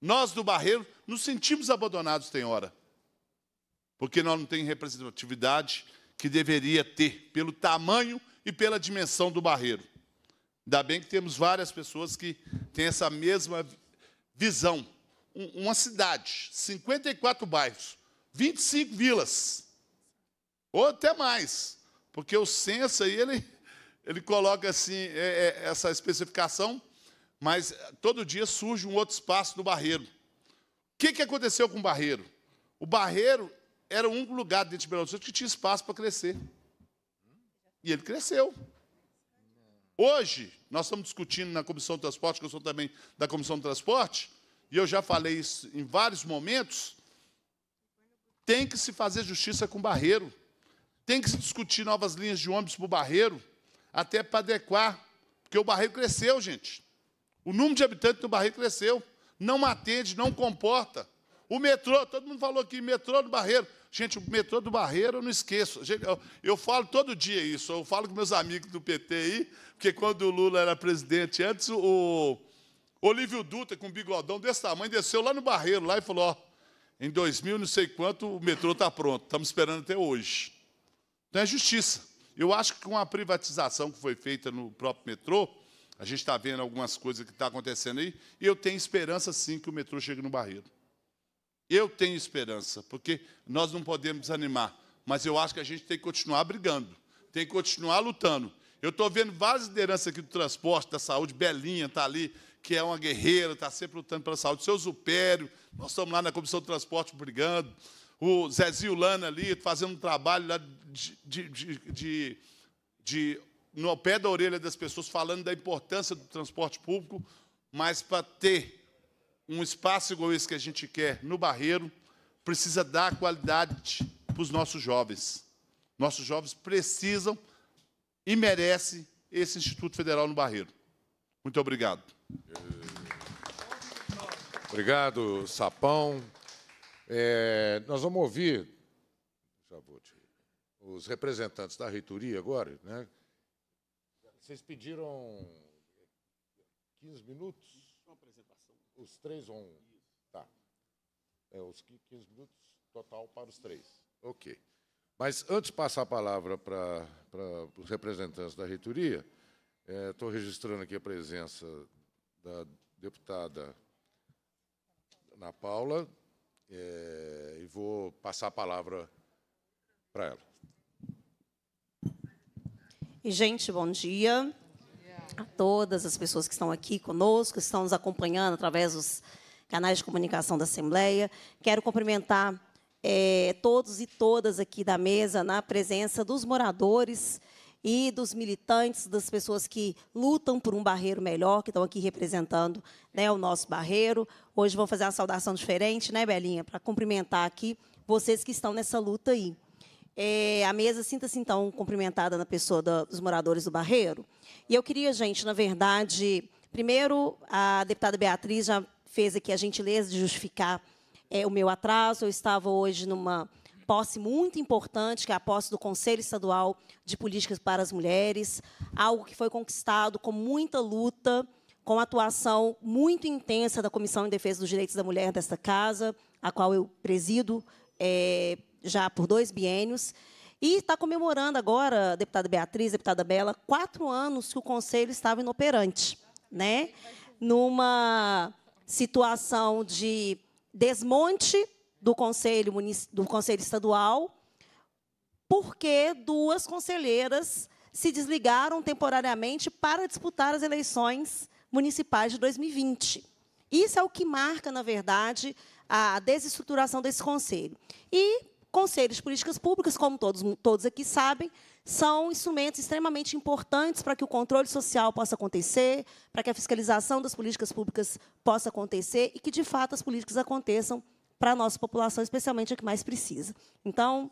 P: Nós do Barreiro nos sentimos abandonados, tem hora. Porque nós não temos representatividade que deveria ter, pelo tamanho e pela dimensão do barreiro. Ainda bem que temos várias pessoas que têm essa mesma visão. Uma cidade, 54 bairros, 25 vilas, ou até mais, porque o censo aí ele, ele coloca assim é, é, essa especificação, mas todo dia surge um outro espaço do barreiro. O que, que aconteceu com o barreiro? O barreiro era um lugar dentro de Belo Horizonte que tinha espaço para crescer. E ele cresceu. Hoje, nós estamos discutindo na Comissão de Transporte, que eu sou também da Comissão de Transporte, e eu já falei isso em vários momentos, tem que se fazer justiça com o barreiro. Tem que se discutir novas linhas de ônibus para o barreiro, até para adequar, porque o barreiro cresceu, gente. O número de habitantes do barreiro cresceu. Não atende, não comporta. O metrô, todo mundo falou aqui, metrô do barreiro. Gente, o metrô do Barreiro eu não esqueço. Eu, falo todo dia isso, eu falo com meus amigos do PT aí, porque quando o Lula era presidente, antes o Olívio Dutra, com um bigodão desse tamanho, desceu lá no Barreiro lá e falou: ó, em 2000, não sei quanto, o metrô está pronto, estamos esperando até hoje. Então é justiça. Eu acho que com a privatização que foi feita no próprio metrô, a gente está vendo algumas coisas que estão tá acontecendo aí, e eu tenho esperança sim que o metrô chegue no Barreiro. Eu tenho esperança, porque nós não podemos desanimar, mas eu acho que a gente tem que continuar brigando, tem que continuar lutando. Eu estou vendo várias lideranças aqui do transporte, da saúde, Belinha está ali, que é uma guerreira, está sempre lutando pela saúde. Seu Zupério, nós estamos lá na Comissão do Transporte brigando. O Zezinho Lana ali, fazendo um trabalho lá de, de, de, de, no pé da orelha das pessoas, falando da importância do transporte público, mas para ter um espaço igual esse que a gente quer no Barreiro precisa dar qualidade para os nossos jovens. Nossos jovens precisam e merecem esse Instituto Federal no Barreiro. Muito obrigado.
E: Obrigado, Sapão. É, nós vamos ouvir te, os representantes da reitoria agora. Né? Vocês pediram 15 minutos? os três ou um? Isso. Tá. É, os 15 minutos total para os três. Ok. Mas antes de passar a palavra para, para os representantes da reitoria, estou é, registrando aqui a presença da deputada Ana Paula é, e vou passar a palavra para ela.
Q: E, gente, bom dia a todas as pessoas que estão aqui conosco, que estão nos acompanhando através dos canais de comunicação da Assembleia. Quero cumprimentar é, todos e todas aqui da mesa na presença dos moradores e dos militantes, das pessoas que lutam por um barreiro melhor, que estão aqui representando né, o nosso barreiro. Hoje vou fazer uma saudação diferente, né, Belinha, para cumprimentar aqui vocês que estão nessa luta aí. É, a mesa sinta-se, então, cumprimentada na pessoa da, dos moradores do Barreiro. E eu queria, gente, na verdade, primeiro, a deputada Beatriz já fez aqui a gentileza de justificar é, o meu atraso. Eu estava hoje numa posse muito importante, que é a posse do Conselho Estadual de Políticas para as Mulheres, algo que foi conquistado com muita luta, com atuação muito intensa da Comissão em Defesa dos Direitos da Mulher desta casa, a qual eu presido, é, já por dois biênios. E está comemorando agora, deputada Beatriz, deputada Bela, quatro anos que o Conselho estava inoperante, né? numa situação de desmonte do Conselho, do conselho Estadual, porque duas conselheiras se desligaram temporariamente para disputar as eleições municipais de 2020. Isso é o que marca, na verdade, a desestruturação desse conselho. E Conselhos de políticas públicas, como todos, todos aqui sabem, são instrumentos extremamente importantes para que o controle social possa acontecer, para que a fiscalização das políticas públicas possa acontecer e que, de fato, as políticas aconteçam para a nossa população, especialmente a que mais precisa. Então,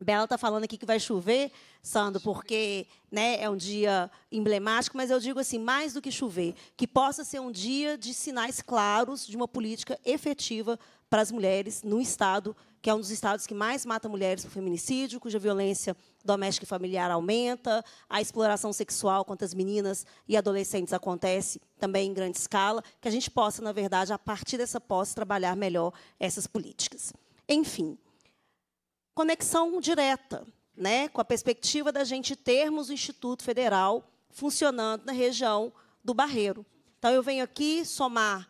Q: Bela está falando aqui que vai chover, Sandro, porque né, é um dia emblemático, mas eu digo assim, mais do que chover, que possa ser um dia de sinais claros de uma política efetiva para as mulheres no Estado que é um dos estados que mais mata mulheres por feminicídio, cuja violência doméstica e familiar aumenta, a exploração sexual contra as meninas e adolescentes acontece também em grande escala, que a gente possa, na verdade, a partir dessa posse, trabalhar melhor essas políticas. Enfim, conexão direta, né, com a perspectiva da gente termos o Instituto Federal funcionando na região do Barreiro. Então, eu venho aqui somar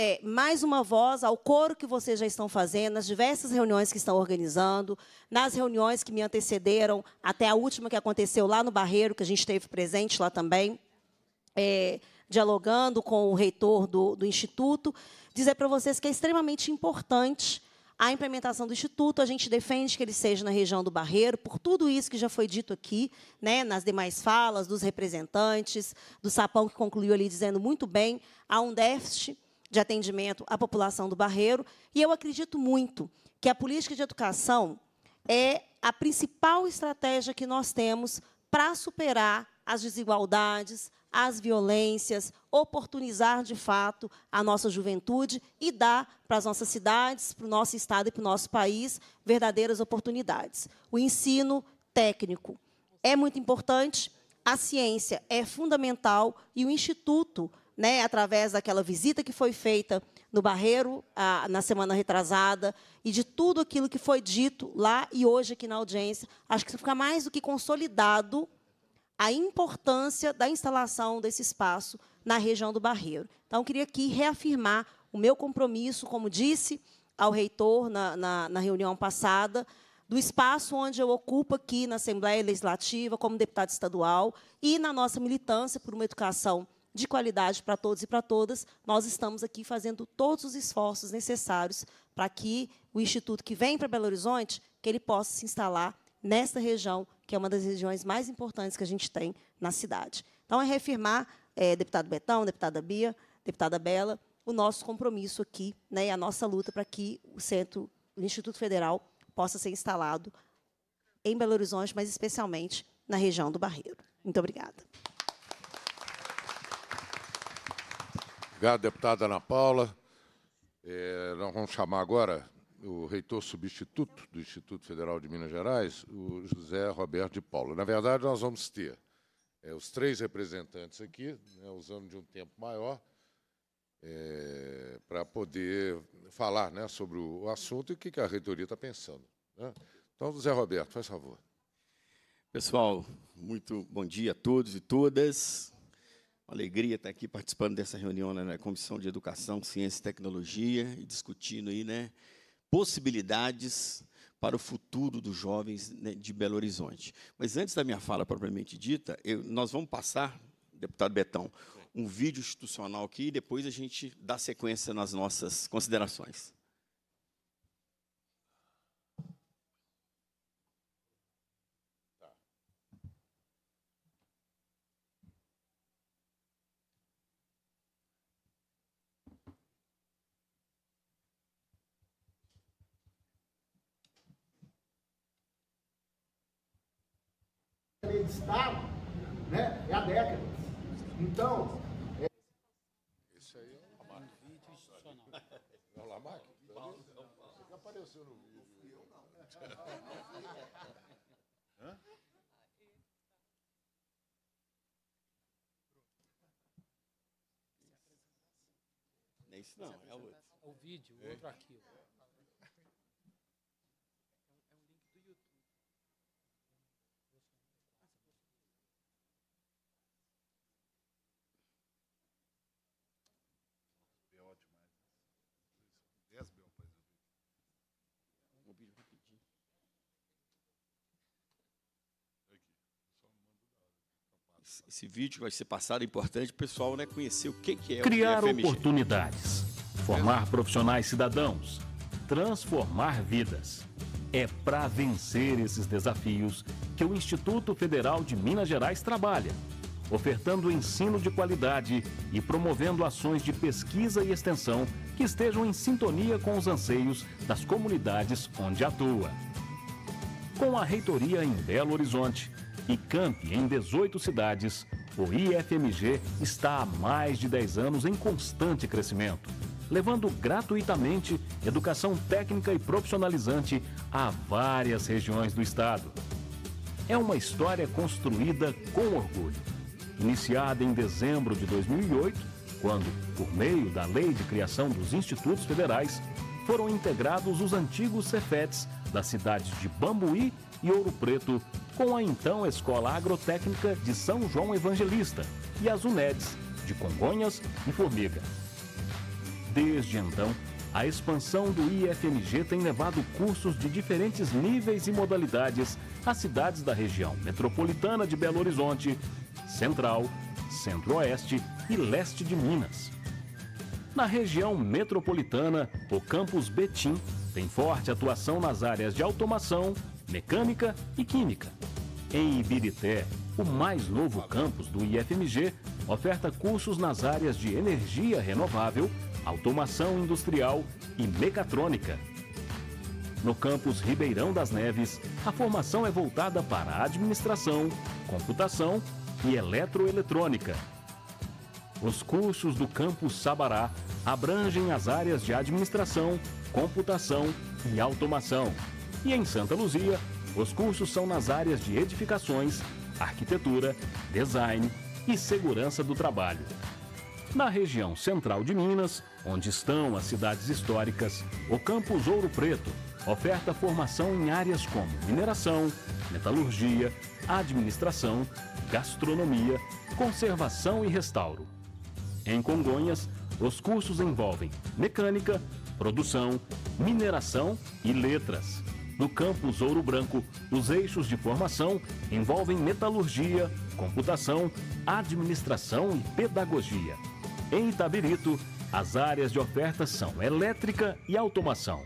Q: é, mais uma voz ao coro que vocês já estão fazendo, nas diversas reuniões que estão organizando, nas reuniões que me antecederam, até a última que aconteceu lá no Barreiro, que a gente esteve presente lá também, é, dialogando com o reitor do, do Instituto, dizer para vocês que é extremamente importante a implementação do Instituto. A gente defende que ele seja na região do Barreiro, por tudo isso que já foi dito aqui, né, nas demais falas dos representantes, do Sapão, que concluiu ali dizendo muito bem, há um déficit de atendimento à população do Barreiro. E eu acredito muito que a política de educação é a principal estratégia que nós temos para superar as desigualdades, as violências, oportunizar de fato a nossa juventude e dar para as nossas cidades, para o nosso estado e para o nosso país verdadeiras oportunidades. O ensino técnico é muito importante, a ciência é fundamental e o Instituto né, através daquela visita que foi feita no Barreiro a, na semana retrasada e de tudo aquilo que foi dito lá e hoje aqui na audiência, acho que fica mais do que consolidado a importância da instalação desse espaço na região do Barreiro. Então, queria aqui reafirmar o meu compromisso, como disse ao reitor na, na, na reunião passada, do espaço onde eu ocupo aqui na Assembleia Legislativa, como deputado estadual, e na nossa militância por uma educação de qualidade para todos e para todas, nós estamos aqui fazendo todos os esforços necessários para que o instituto que vem para Belo Horizonte, que ele possa se instalar nesta região, que é uma das regiões mais importantes que a gente tem na cidade. Então, é reafirmar, é, deputado Betão, deputada Bia, deputada Bela, o nosso compromisso aqui, né, a nossa luta para que o centro, o Instituto Federal, possa ser instalado em Belo Horizonte, mas especialmente na região do Barreiro. Muito obrigada.
E: Obrigado, deputada Ana Paula. É, nós vamos chamar agora o reitor substituto do Instituto Federal de Minas Gerais, o José Roberto de Paula. Na verdade, nós vamos ter é, os três representantes aqui, né, usando de um tempo maior, é, para poder falar né, sobre o assunto e o que a reitoria está pensando. Né? Então, José Roberto, faz favor.
R: Pessoal, muito bom dia a todos e todas. Uma alegria estar aqui participando dessa reunião né, na Comissão de Educação, Ciência e Tecnologia e discutindo aí, né, possibilidades para o futuro dos jovens né, de Belo Horizonte. Mas antes da minha fala propriamente dita, eu, nós vamos passar, deputado Betão, um vídeo institucional aqui e depois a gente dá sequência nas nossas considerações.
J: lei de Estado
K: né, é a década. Então. É...
E: Isso aí é uma marca. Não, Lamarck? Você que é apareceu no vídeo.
S: Eu não. Hã?
R: Não isso não, é o outro. O vídeo, o é. outro arquivo. esse vídeo vai ser passado, é importante o pessoal né, conhecer o que, que é Criar o
T: oportunidades,
U: formar profissionais cidadãos, transformar vidas. É para vencer esses desafios que o Instituto Federal de Minas Gerais trabalha, ofertando ensino de qualidade e promovendo ações de pesquisa e extensão que estejam em sintonia com os anseios das comunidades onde atua. Com a reitoria em Belo Horizonte, e campe em 18 cidades, o IFMG está há mais de 10 anos em constante crescimento, levando gratuitamente educação técnica e profissionalizante a várias regiões do estado. É uma história construída com orgulho. Iniciada em dezembro de 2008, quando, por meio da lei de criação dos institutos federais, foram integrados os antigos Cefetes das cidades de Bambuí e Ouro Preto, com a então Escola Agrotécnica de São João Evangelista e as UNEDs de Congonhas e Formiga. Desde então, a expansão do IFMG tem levado cursos de diferentes níveis e modalidades às cidades da região metropolitana de Belo Horizonte, Central, Centro-Oeste e Leste de Minas. Na região metropolitana, o campus Betim tem forte atuação nas áreas de automação, mecânica e química. Em Ibirité, o mais novo campus do IFMG oferta cursos nas áreas de energia renovável, automação industrial e mecatrônica. No campus Ribeirão das Neves, a formação é voltada para administração, computação e eletroeletrônica. Os cursos do campus Sabará abrangem as áreas de administração, computação e automação. E em Santa Luzia, os cursos são nas áreas de edificações, arquitetura, design e segurança do trabalho. Na região central de Minas, onde estão as cidades históricas, o campus Ouro Preto oferta formação em áreas como mineração, metalurgia, administração, gastronomia, conservação e restauro. Em Congonhas, os cursos envolvem mecânica, produção, mineração e letras. No campus Ouro Branco, os eixos de formação envolvem metalurgia, computação, administração e pedagogia. Em Itabirito, as áreas de oferta são elétrica e automação.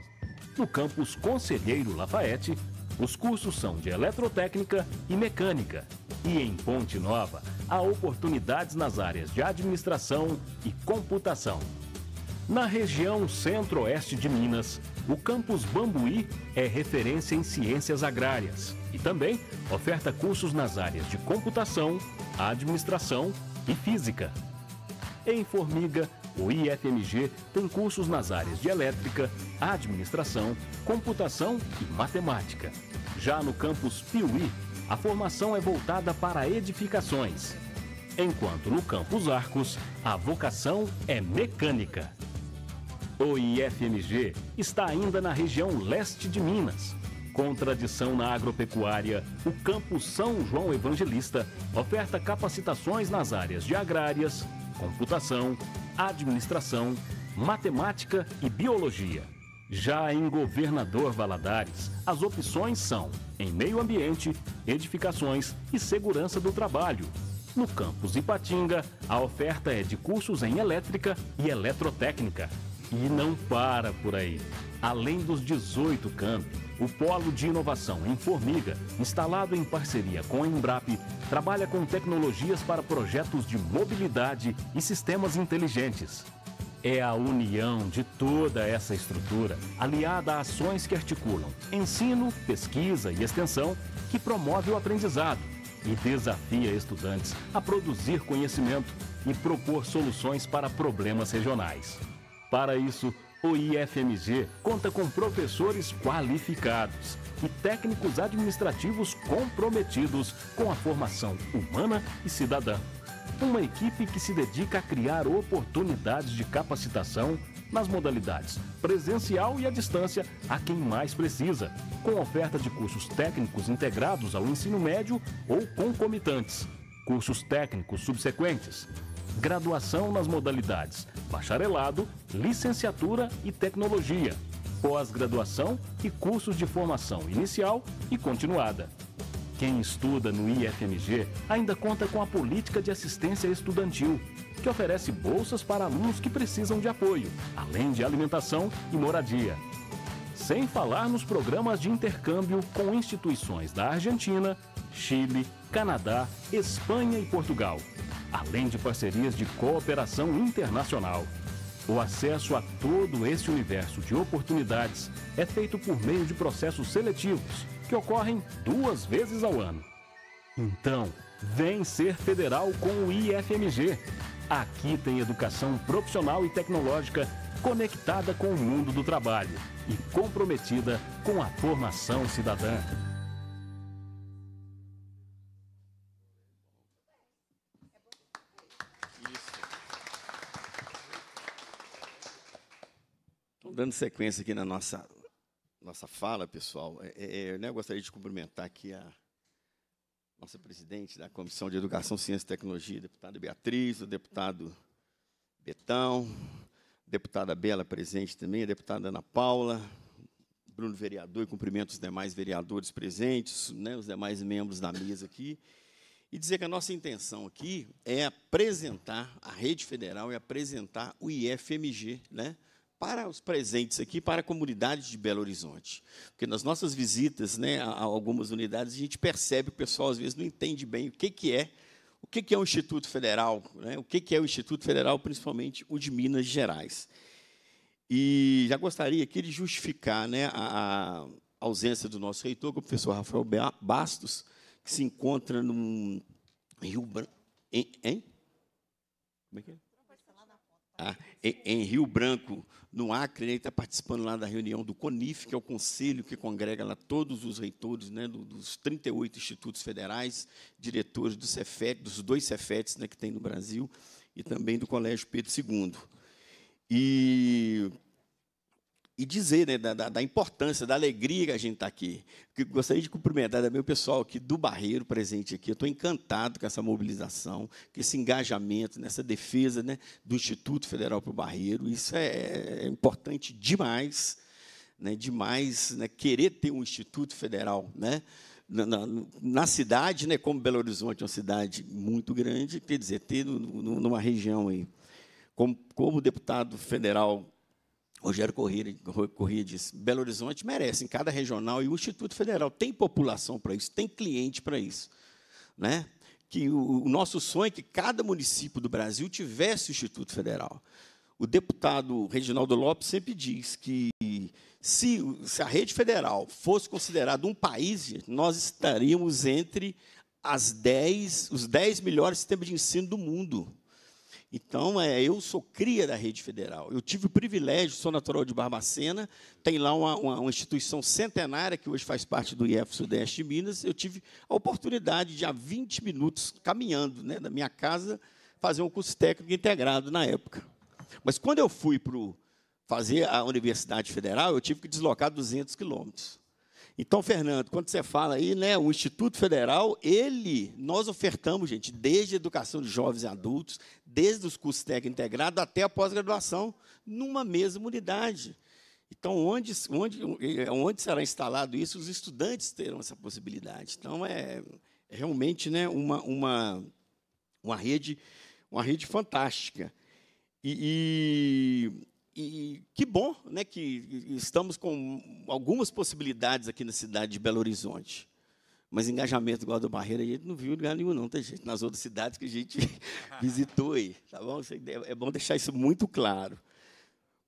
U: No campus Conselheiro Lafayette, os cursos são de eletrotécnica e mecânica. E em Ponte Nova, há oportunidades nas áreas de administração e computação. Na região centro-oeste de Minas, o campus Bambuí é referência em ciências agrárias e também oferta cursos nas áreas de computação, administração e física. Em Formiga, o IFMG tem cursos nas áreas de elétrica, administração, computação e matemática. Já no campus Piuí, a formação é voltada para edificações, enquanto no campus Arcos, a vocação é mecânica. O IFMG está ainda na região leste de Minas. Com tradição na agropecuária, o Campo São João Evangelista oferta capacitações nas áreas de agrárias, computação, administração, matemática e biologia. Já em Governador Valadares, as opções são em meio ambiente, edificações e segurança do trabalho. No campus Ipatinga, a oferta é de cursos em elétrica e eletrotécnica. E não para por aí. Além dos 18 campos, o Polo de Inovação em Formiga, instalado em parceria com a Embrap, trabalha com tecnologias para projetos de mobilidade e sistemas inteligentes. É a união de toda essa estrutura, aliada a ações que articulam ensino, pesquisa e extensão, que promove o aprendizado e desafia estudantes a produzir conhecimento e propor soluções para problemas regionais. Para isso, o IFMG conta com professores qualificados e técnicos administrativos comprometidos com a formação humana e cidadã. Uma equipe que se dedica a criar oportunidades de capacitação nas modalidades presencial e à distância a quem mais precisa, com oferta de cursos técnicos integrados ao ensino médio ou concomitantes, cursos técnicos subsequentes, graduação nas modalidades bacharelado, licenciatura e tecnologia, pós-graduação e cursos de formação inicial e continuada. Quem estuda no IFMG ainda conta com a política de assistência estudantil, que oferece bolsas para alunos que precisam de apoio, além de alimentação e moradia. Sem falar nos programas de intercâmbio com instituições da Argentina, Chile, Canadá, Espanha e Portugal além de parcerias de cooperação internacional. O acesso a todo esse universo de oportunidades é feito por meio de processos seletivos, que ocorrem duas vezes ao ano. Então, vem ser federal com o IFMG. Aqui tem educação profissional e tecnológica conectada com o mundo do trabalho e comprometida com a formação cidadã.
R: dando sequência aqui na nossa, nossa fala, pessoal, é, é, é, né, eu gostaria de cumprimentar aqui a nossa presidente da Comissão de Educação, Ciência e Tecnologia, deputada Beatriz, o deputado Betão, deputada Bela presente também, a deputada Ana Paula, Bruno vereador, e cumprimento os demais vereadores presentes, né, os demais membros da mesa aqui, e dizer que a nossa intenção aqui é apresentar a rede federal e é apresentar o IFMG, né? para os presentes aqui, para a comunidade de Belo Horizonte. Porque nas nossas visitas né, a algumas unidades, a gente percebe que o pessoal às vezes não entende bem o que, que é o que, que é o Instituto Federal, né? o que, que é o Instituto Federal, principalmente o de Minas Gerais. E já gostaria aqui de justificar né, a, ausência do nosso reitor, é o professor Rafael Bastos, que se encontra no Rio Branco. Como é que é? Ah, em, em Rio Branco, no Acre, ele está participando lá da reunião do CONIF, que é o conselho que congrega lá todos os reitores né, dos 38 institutos federais, diretores do Cefet, dos dois Cefets né, que tem no Brasil, e também do Colégio Pedro II. E e dizer né, da, da, importância, da alegria que a gente está aqui. gostaria de cumprimentar também o pessoal aqui do Barreiro presente aqui. Eu estou encantado com essa mobilização, com esse engajamento, nessa defesa né, do Instituto Federal para o Barreiro. Isso é, é importante demais, né, demais né, querer ter um Instituto Federal. Né, na, na, na, cidade, né, como Belo Horizonte é uma cidade muito grande, quer dizer, ter no, no, numa região aí. Como, como deputado federal Rogério Corrêa, Corrêa diz Belo Horizonte merece, em cada regional, e o Instituto Federal tem população para isso, tem cliente para isso. Né? Que o, o nosso sonho é que cada município do Brasil tivesse o Instituto Federal. O deputado Reginaldo Lopes sempre diz que se, se a rede federal fosse considerada um país, nós estaríamos entre as dez, os 10 melhores sistemas de ensino do mundo. Então, é, eu sou cria da rede federal. Eu tive o privilégio, sou natural de Barbacena, tem lá uma, uma, uma instituição centenária que hoje faz parte do IEF Sudeste de Minas. Eu tive a oportunidade de, há 20 minutos, caminhando né, da minha casa, fazer um curso técnico integrado na época. Mas quando eu fui para fazer a Universidade Federal, eu tive que deslocar 200 quilômetros. Então, Fernando, quando você fala aí, né, o Instituto Federal, ele, nós ofertamos, gente, desde a educação de jovens e adultos, desde os cursos técnicos integrados até a pós-graduação, numa mesma unidade. Então, onde, onde, onde será instalado isso, os estudantes terão essa possibilidade. Então, é, é realmente né, uma, uma, uma, rede, uma rede fantástica. E, e e que bom né, que estamos com algumas possibilidades aqui na cidade de Belo Horizonte. Mas engajamento igual do Barreira, a gente não viu lugar nenhum, não, Tem gente? Nas outras cidades que a gente visitou aí, tá bom? É bom deixar isso muito claro.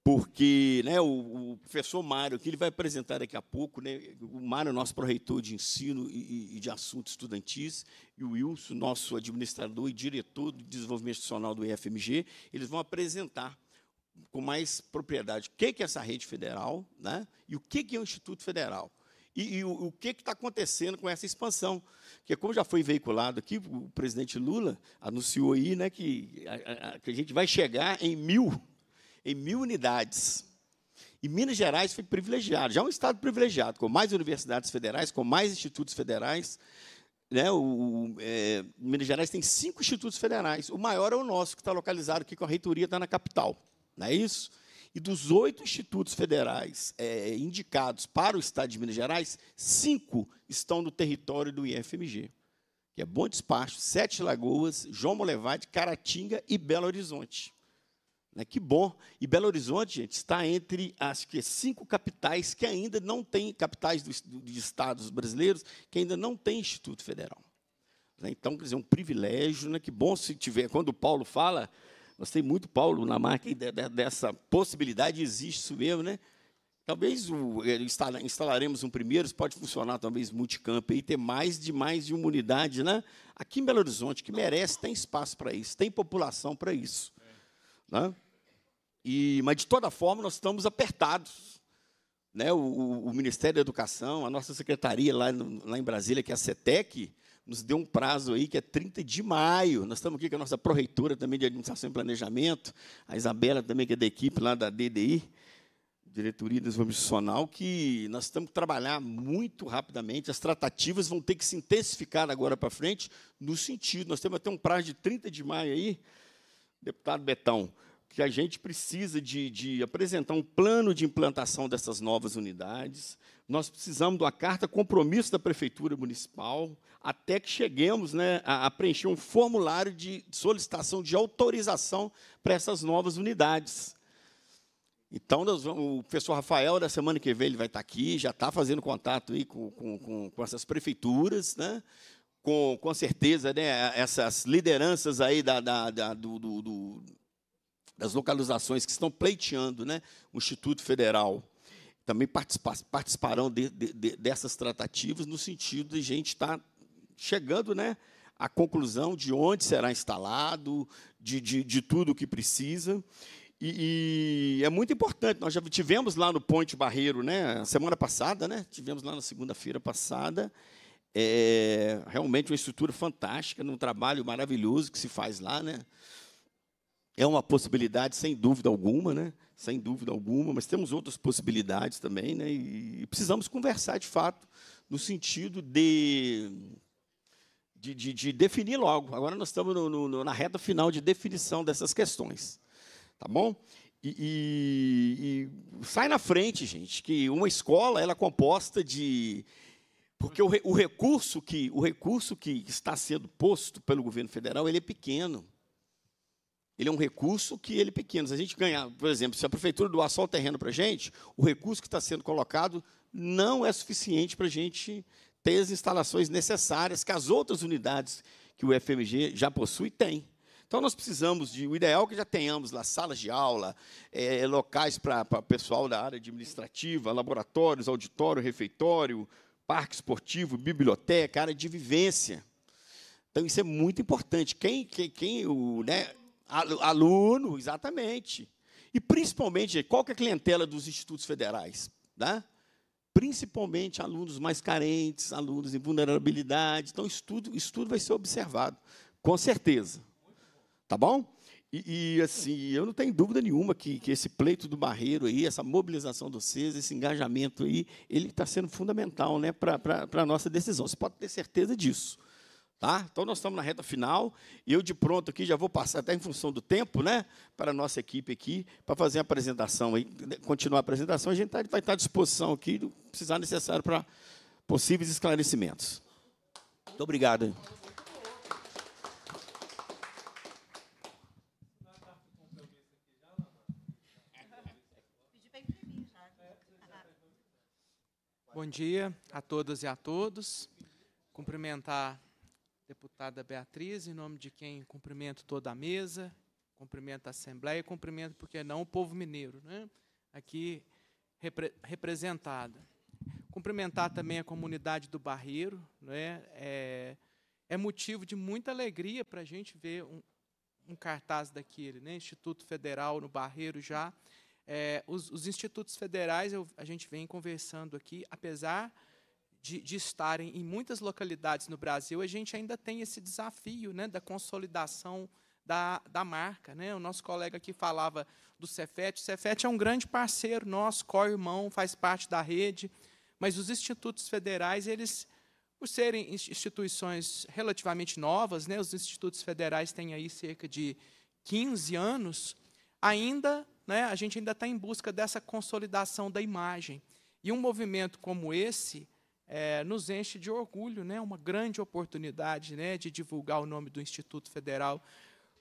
R: Porque né, o, o professor Mário, que ele vai apresentar daqui a pouco, né, o Mário é nosso proreitor de ensino e, e, de assuntos estudantis, e o Wilson, nosso administrador e diretor de desenvolvimento institucional do IFMG, eles vão apresentar com mais propriedade o que, que é essa rede federal né? e o que, que é o Instituto Federal. E, e o, o, que está acontecendo com essa expansão? Porque, como já foi veiculado aqui, o presidente Lula anunciou aí né, que a, a, que a gente vai chegar em mil, em mil unidades. E Minas Gerais foi privilegiado, já é um estado privilegiado, com mais universidades federais, com mais institutos federais. Né, o, é, Minas Gerais tem cinco institutos federais. O maior é o nosso, que está localizado aqui com é a reitoria, está na capital não é isso? E dos oito institutos federais é, indicados para o Estado de Minas Gerais, cinco estão no território do IFMG, que é Bom Despacho, Sete Lagoas, João Molevade, Caratinga e Belo Horizonte. Né, que bom. E Belo Horizonte, gente, está entre as que, cinco capitais que ainda não têm, capitais do, de estados brasileiros, que ainda não têm Instituto Federal. Né, então, quer dizer, um privilégio, né? que bom se tiver. Quando o Paulo fala Gostei muito, Paulo, na marca dessa possibilidade, existe isso mesmo, né? Talvez o, eh, instalaremos um primeiro, pode funcionar talvez multicamp e ter mais de mais de uma unidade, né? Aqui em Belo Horizonte, que merece, tem espaço para isso, tem população para isso. É. Né? E, mas, de toda forma, nós estamos apertados. Né? O, o, o Ministério da Educação, a nossa secretaria lá, no, lá em Brasília, que é a CETEC, nos deu um prazo aí que é 30 de maio. Nós estamos aqui com a nossa proreitora também de administração e planejamento, a Isabela também, que é da equipe lá da DDI, Diretoria de Desenvolvimento Institucional, que nós estamos que trabalhar muito rapidamente. As tratativas vão ter que se intensificar agora para frente, no sentido, nós temos até um prazo de 30 de maio aí, deputado Betão, que a gente precisa de, de apresentar um plano de implantação dessas novas unidades nós precisamos de uma carta compromisso da Prefeitura Municipal, até que cheguemos né, a, preencher um formulário de solicitação de autorização para essas novas unidades. Então, nós, o professor Rafael, da semana que vem, ele vai estar aqui, já está fazendo contato aí com, com, com essas prefeituras, né? com, com certeza, né, essas lideranças aí da, da, da do, do, das localizações que estão pleiteando né, o Instituto Federal também participarão de, de, de, dessas tratativas no sentido de a gente estar tá chegando né, à conclusão de onde será instalado, de, de tudo o que precisa. E, e, é muito importante, nós já tivemos lá no Ponte Barreiro, né, semana passada, né, tivemos lá na segunda-feira passada, é, realmente uma estrutura fantástica, num trabalho maravilhoso que se faz lá. Né? É uma possibilidade, sem dúvida alguma, né? sem dúvida alguma, mas temos outras possibilidades também, né? E precisamos conversar de fato no sentido de de, de, de definir logo. Agora nós estamos no, no, na reta final de definição dessas questões, tá bom? E, e, e, sai na frente, gente, que uma escola ela é composta de porque o, o recurso que o recurso que está sendo posto pelo governo federal ele é pequeno ele é um recurso que ele é pequeno. Se a gente ganhar, por exemplo, se a prefeitura doar só o terreno para a gente, o recurso que está sendo colocado não é suficiente para a gente ter as instalações necessárias que as outras unidades que o FMG já possui têm. Então, nós precisamos de. O ideal é que já tenhamos lá salas de aula, é, locais para o pessoal da área administrativa, laboratórios, auditório, refeitório, parque esportivo, biblioteca, área de vivência. Então, isso é muito importante. Quem, quem, quem o, né, Aluno, exatamente. E principalmente, qual que é a clientela dos institutos federais? né? Principalmente alunos mais carentes, alunos em vulnerabilidade. Então, estudo, estudo vai ser observado, com certeza. Tá bom? E, e, assim, eu não tenho dúvida nenhuma que, que esse pleito do Barreiro aí, essa mobilização do CES, esse engajamento aí, ele está sendo fundamental né, para a nossa decisão. Você pode ter certeza disso. Tá? Então nós estamos na reta final e eu de pronto aqui já vou passar até em função do tempo, né, para a nossa equipe aqui para fazer a apresentação aí, né, continuar a apresentação. A gente tá, vai estar à disposição aqui, do precisar necessário para possíveis esclarecimentos. Muito obrigado.
V: Bom dia a todas e a todos. Cumprimentar deputada Beatriz, em nome de quem cumprimento toda a mesa, cumprimento a Assembleia, cumprimento, porque não, o povo mineiro, né? aqui repre representada. Cumprimentar também a comunidade do Barreiro. Né? É, é motivo de muita alegria para a gente ver um, um, cartaz daquele, né? Instituto Federal no Barreiro já. É, os, os, institutos federais, eu, a gente vem conversando aqui, apesar de, de estarem em muitas localidades no Brasil, a gente ainda tem esse desafio né, da consolidação da, da marca. Né? O nosso colega aqui falava do Cefet. O Cefet é um grande parceiro nosso, co-irmão, faz parte da rede, mas os institutos federais, eles, por serem instituições relativamente novas, né, os institutos federais têm aí cerca de 15 anos, ainda né, a gente ainda está em busca dessa consolidação da imagem. E um movimento como esse, é, nos enche de orgulho, né? Uma grande oportunidade, né? De divulgar o nome do Instituto Federal,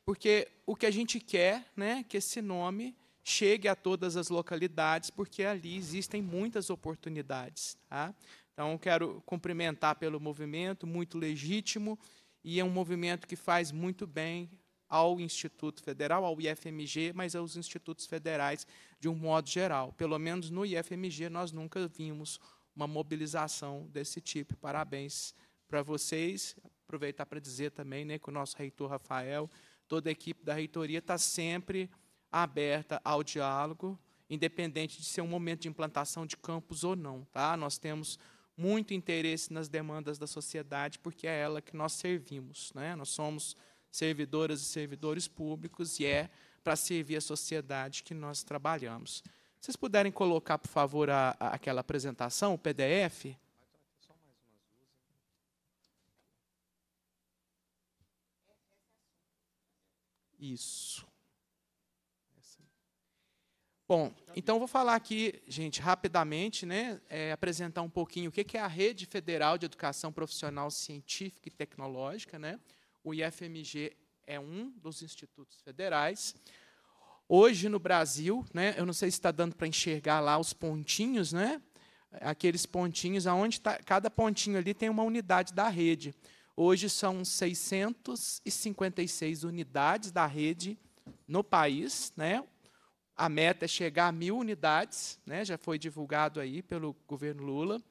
V: porque o que a gente quer, né? Que esse nome chegue a todas as localidades, porque ali existem muitas oportunidades, tá? Então quero cumprimentar pelo movimento, muito legítimo e é um movimento que faz muito bem ao Instituto Federal, ao IFMG, mas aos institutos federais de um modo geral. Pelo menos no IFMG nós nunca vimos uma mobilização desse tipo. Parabéns para vocês. Aproveitar para dizer também né, que o nosso reitor Rafael, toda a equipe da reitoria está sempre aberta ao diálogo, independente de ser um momento de implantação de campus ou não. Tá? Nós temos muito interesse nas demandas da sociedade, porque é ela que nós servimos. Né? Nós somos servidoras e servidores públicos, e é para servir a sociedade que nós trabalhamos. Vocês puderem colocar, por favor, a, a, aquela apresentação, o PDF? Isso. Bom, então vou falar aqui, gente, rapidamente, né, é, apresentar um pouquinho o que é a Rede Federal de Educação Profissional Científica e Tecnológica. Né? O IFMG é um dos institutos federais. Hoje no Brasil, né, eu não sei se está dando para enxergar lá os pontinhos, né? Aqueles pontinhos, aonde tá, cada pontinho ali tem uma unidade da rede. Hoje são 656 unidades da rede no país, né? A meta é chegar a mil unidades, né? Já foi divulgado aí pelo governo Lula.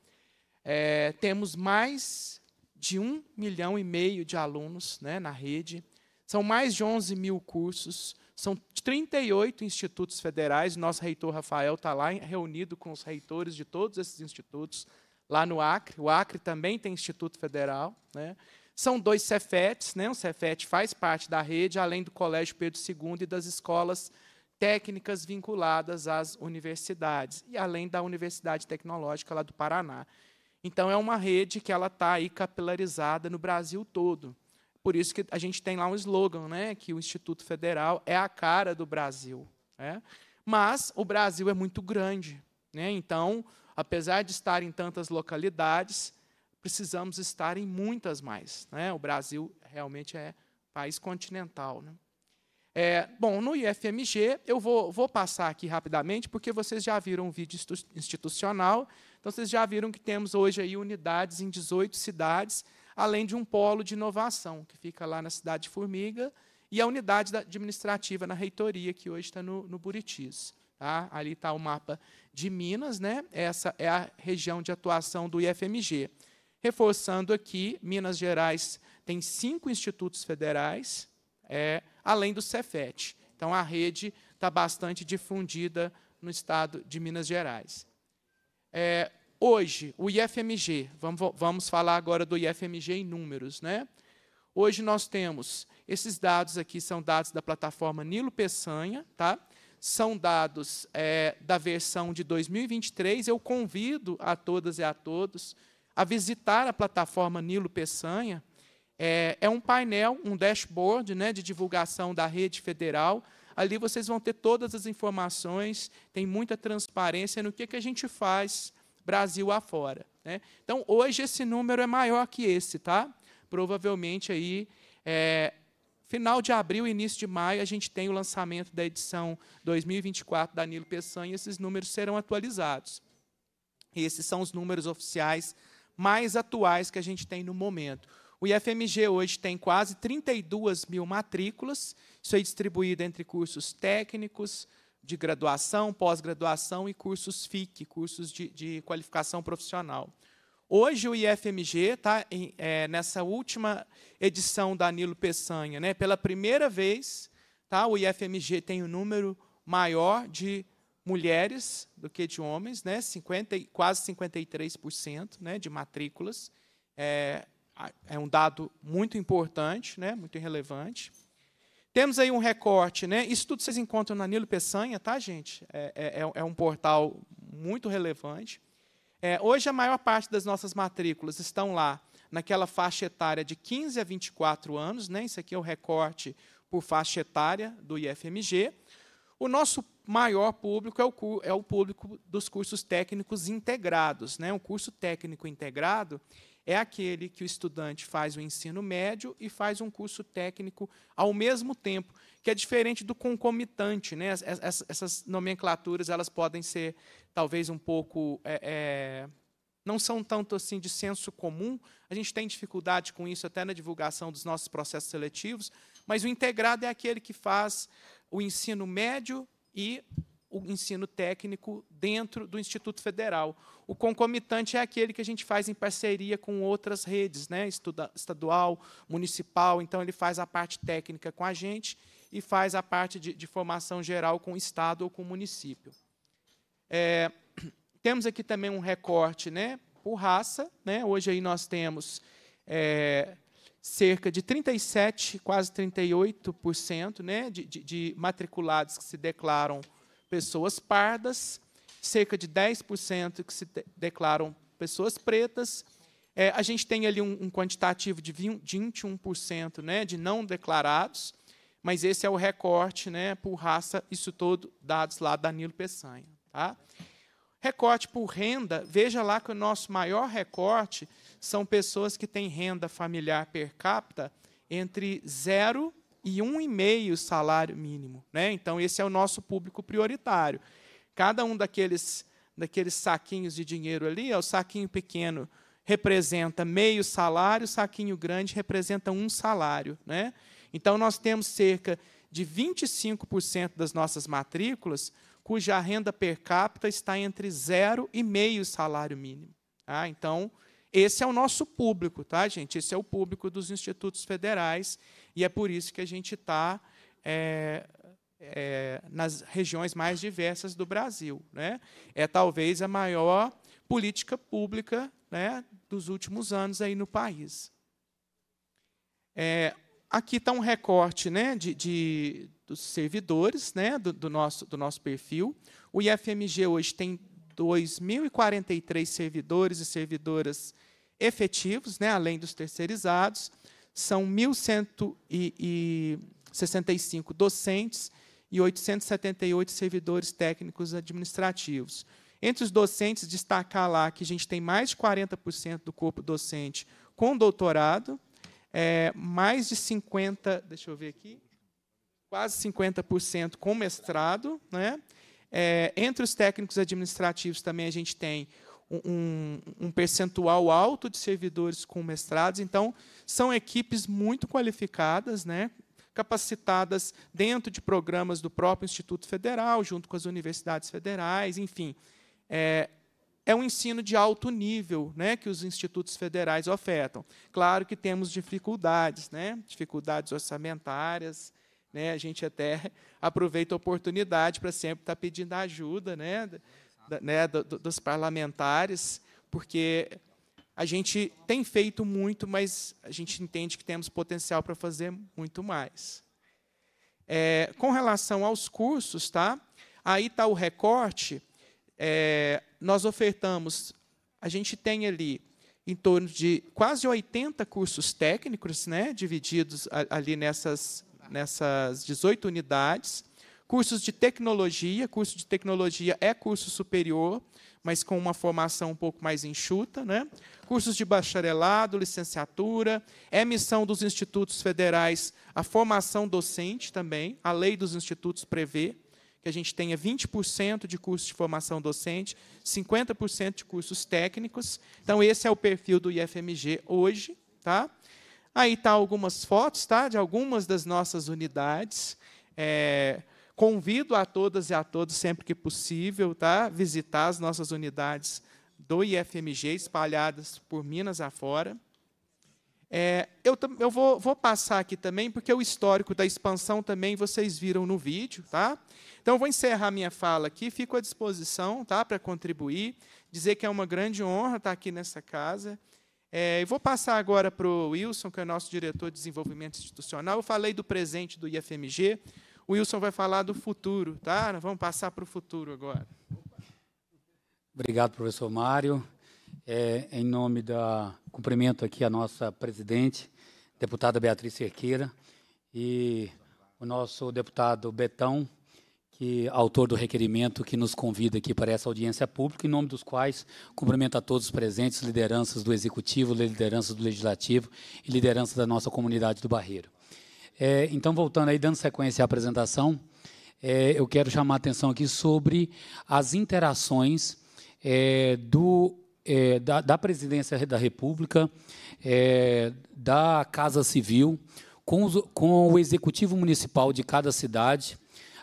V: É, temos mais de um milhão e meio de alunos né, na rede. São mais de 11 mil cursos. São 38 institutos federais, nosso reitor Rafael está lá reunido com os reitores de todos esses institutos, lá no Acre. O Acre também tem instituto federal. Né? São dois Cefetes, né? o Cefet faz parte da rede, além do Colégio Pedro II e das escolas técnicas vinculadas às universidades, e além da Universidade Tecnológica lá do Paraná. Então, é uma rede que ela está aí capilarizada no Brasil todo. Por isso que a gente tem lá um slogan, né, que o Instituto Federal é a cara do Brasil. Né? Mas o Brasil é muito grande. Né? Então, apesar de estar em tantas localidades, precisamos estar em muitas mais. Né? O Brasil realmente é país continental. Né? É, bom, no IFMG, eu vou, vou passar aqui rapidamente, porque vocês já viram o um vídeo institucional, então vocês já viram que temos hoje aí unidades em 18 cidades, além de um polo de inovação, que fica lá na cidade de Formiga, e a unidade administrativa na reitoria, que hoje está no, no Buritis. Tá? Ali está o mapa de Minas, né? essa é a região de atuação do IFMG. Reforçando aqui, Minas Gerais tem cinco institutos federais, é, além do Cefet. Então, a rede está bastante difundida no estado de Minas Gerais. É, Hoje, o IFMG, vamos, vamos falar agora do IFMG em números, né? Hoje nós temos, esses dados aqui são dados da plataforma Nilo Peçanha, tá? são dados é, da versão de 2023. Eu convido a todas e a todos a visitar a plataforma Nilo Peçanha. É, é um painel, um dashboard né, de divulgação da rede federal. Ali vocês vão ter todas as informações, tem muita transparência no que, que a gente faz Brasil afora. Né? Então, hoje esse número é maior que esse, tá? Provavelmente aí é, Final de abril, início de maio, a gente tem o lançamento da edição 2024 da Nilo Peçanha e esses números serão atualizados. Esses são os números oficiais mais atuais que a gente tem no momento. O IFMG hoje tem quase 32 mil matrículas, isso é distribuído entre cursos técnicos, de graduação, pós-graduação e cursos FIC, cursos de, de, qualificação profissional. Hoje o IFMG, tá, em, é, nessa última edição da Nilo Peçanha, né, pela primeira vez, tá, o IFMG tem um número maior de mulheres do que de homens, né, 50, quase 53% né, de matrículas. É, é um dado muito importante, né, muito relevante. Temos aí um recorte, né? Isso tudo vocês encontram na Nilo Peçanha, tá, gente? É, é, é, é um portal muito relevante. É, hoje a maior parte das nossas matrículas estão lá naquela faixa etária de 15 a 24 anos, né? Isso aqui é o recorte por faixa etária do IFMG. O nosso maior público é o, é o público dos cursos técnicos integrados, né? Um curso técnico integrado é aquele que o estudante faz o ensino médio e faz um curso técnico ao mesmo tempo, que é diferente do concomitante. Né? Essas, essas nomenclaturas elas podem ser talvez um pouco é, é, não são tanto assim de senso comum. A gente tem dificuldade com isso até na divulgação dos nossos processos seletivos, mas o integrado é aquele que faz o ensino médio e o ensino técnico dentro do Instituto Federal. O concomitante é aquele que a gente faz em parceria com outras redes, né, Estuda, estadual, municipal. Então, ele faz a parte técnica com a gente e faz a parte de, de formação geral com o Estado ou com o município. É, temos aqui também um recorte né, por raça. Né, hoje aí nós temos é, cerca de 37, quase 38% né, de, de, de matriculados que se declaram pessoas pardas, cerca de 10% que se declaram pessoas pretas. É, a gente tem ali um, um quantitativo de 21% né, de não declarados, mas esse é o recorte né, por raça, isso todo dados lá da Nilo Peçanha. Tá? Recorte por renda, veja lá que o nosso maior recorte são pessoas que têm renda familiar per capita entre 0 e um e meio salário mínimo. Né? Então, esse é o nosso público prioritário. Cada um daqueles, daqueles saquinhos de dinheiro ali, é o saquinho pequeno representa meio salário, o saquinho grande representa um salário. Né? Então, nós temos cerca de 25% das nossas matrículas cuja renda per capita está entre zero e meio salário mínimo. Tá? Então, esse é o nosso público, tá, gente? Esse é o público dos institutos federais e é por isso que a gente está é, é, nas regiões mais diversas do Brasil. Né? É talvez a maior política pública né, dos últimos anos aí no país. É, aqui está um recorte né, de, de dos servidores né, do, do, nosso, do nosso perfil. O IFMG hoje tem 2.043 servidores e servidoras efetivos, né, além dos terceirizados são 1.165 docentes e 878 servidores técnicos administrativos. Entre os docentes, destacar lá que a gente tem mais de 40% do corpo docente com doutorado, é, mais de 50%, deixa eu ver aqui, quase 50% com mestrado. Né? É, entre os técnicos administrativos também a gente tem um, um, percentual alto de servidores com mestrados. Então, são equipes muito qualificadas, né? capacitadas dentro de programas do próprio Instituto Federal, junto com as universidades federais, enfim. É, é um ensino de alto nível né, que os institutos federais ofertam. Claro que temos dificuldades, né, dificuldades orçamentárias, né, a gente até aproveita a oportunidade para sempre estar pedindo ajuda né, né, do, do, dos parlamentares, porque a gente tem feito muito, mas a gente entende que temos potencial para fazer muito mais. É, com relação aos cursos, tá? Aí está o recorte. É, nós ofertamos, a gente tem ali em torno de quase 80 cursos técnicos, né, divididos ali nessas, nessas 18 unidades. Cursos de tecnologia, curso de tecnologia é curso superior, mas com uma formação um pouco mais enxuta. Né? Cursos de bacharelado, licenciatura, é missão dos institutos federais a formação docente também, a lei dos institutos prevê que a gente tenha 20% de cursos de formação docente, 50% de cursos técnicos. Então, esse é o perfil do IFMG hoje. Tá? Aí estão tá algumas fotos tá, de algumas das nossas unidades. É, Convido a todas e a todos, sempre que possível, tá? visitar as nossas unidades do IFMG, espalhadas por Minas afora. É, eu, eu vou, vou, passar aqui também, porque o histórico da expansão também vocês viram no vídeo. Tá? Então, eu vou encerrar minha fala aqui, fico à disposição tá, para contribuir, dizer que é uma grande honra estar aqui nessa casa. É, eu vou passar agora para o Wilson, que é o nosso diretor de desenvolvimento institucional. Eu falei do presente do IFMG, o Wilson vai falar do futuro, tá? vamos passar para o futuro agora.
S: Obrigado, professor Mário. É, em nome da. Cumprimento aqui a nossa presidente, deputada Beatriz Cerqueira, e o nosso deputado Betão, que autor do requerimento que nos convida aqui para essa audiência pública, em nome dos quais cumprimento a todos os presentes, lideranças do Executivo, lideranças do Legislativo e lideranças da nossa comunidade do Barreiro. É, então, voltando aí, dando sequência à apresentação, é, eu quero chamar a atenção aqui sobre as interações é, do, é, da, da, Presidência da República, é, da Casa Civil, com, os, com, o Executivo Municipal de cada cidade,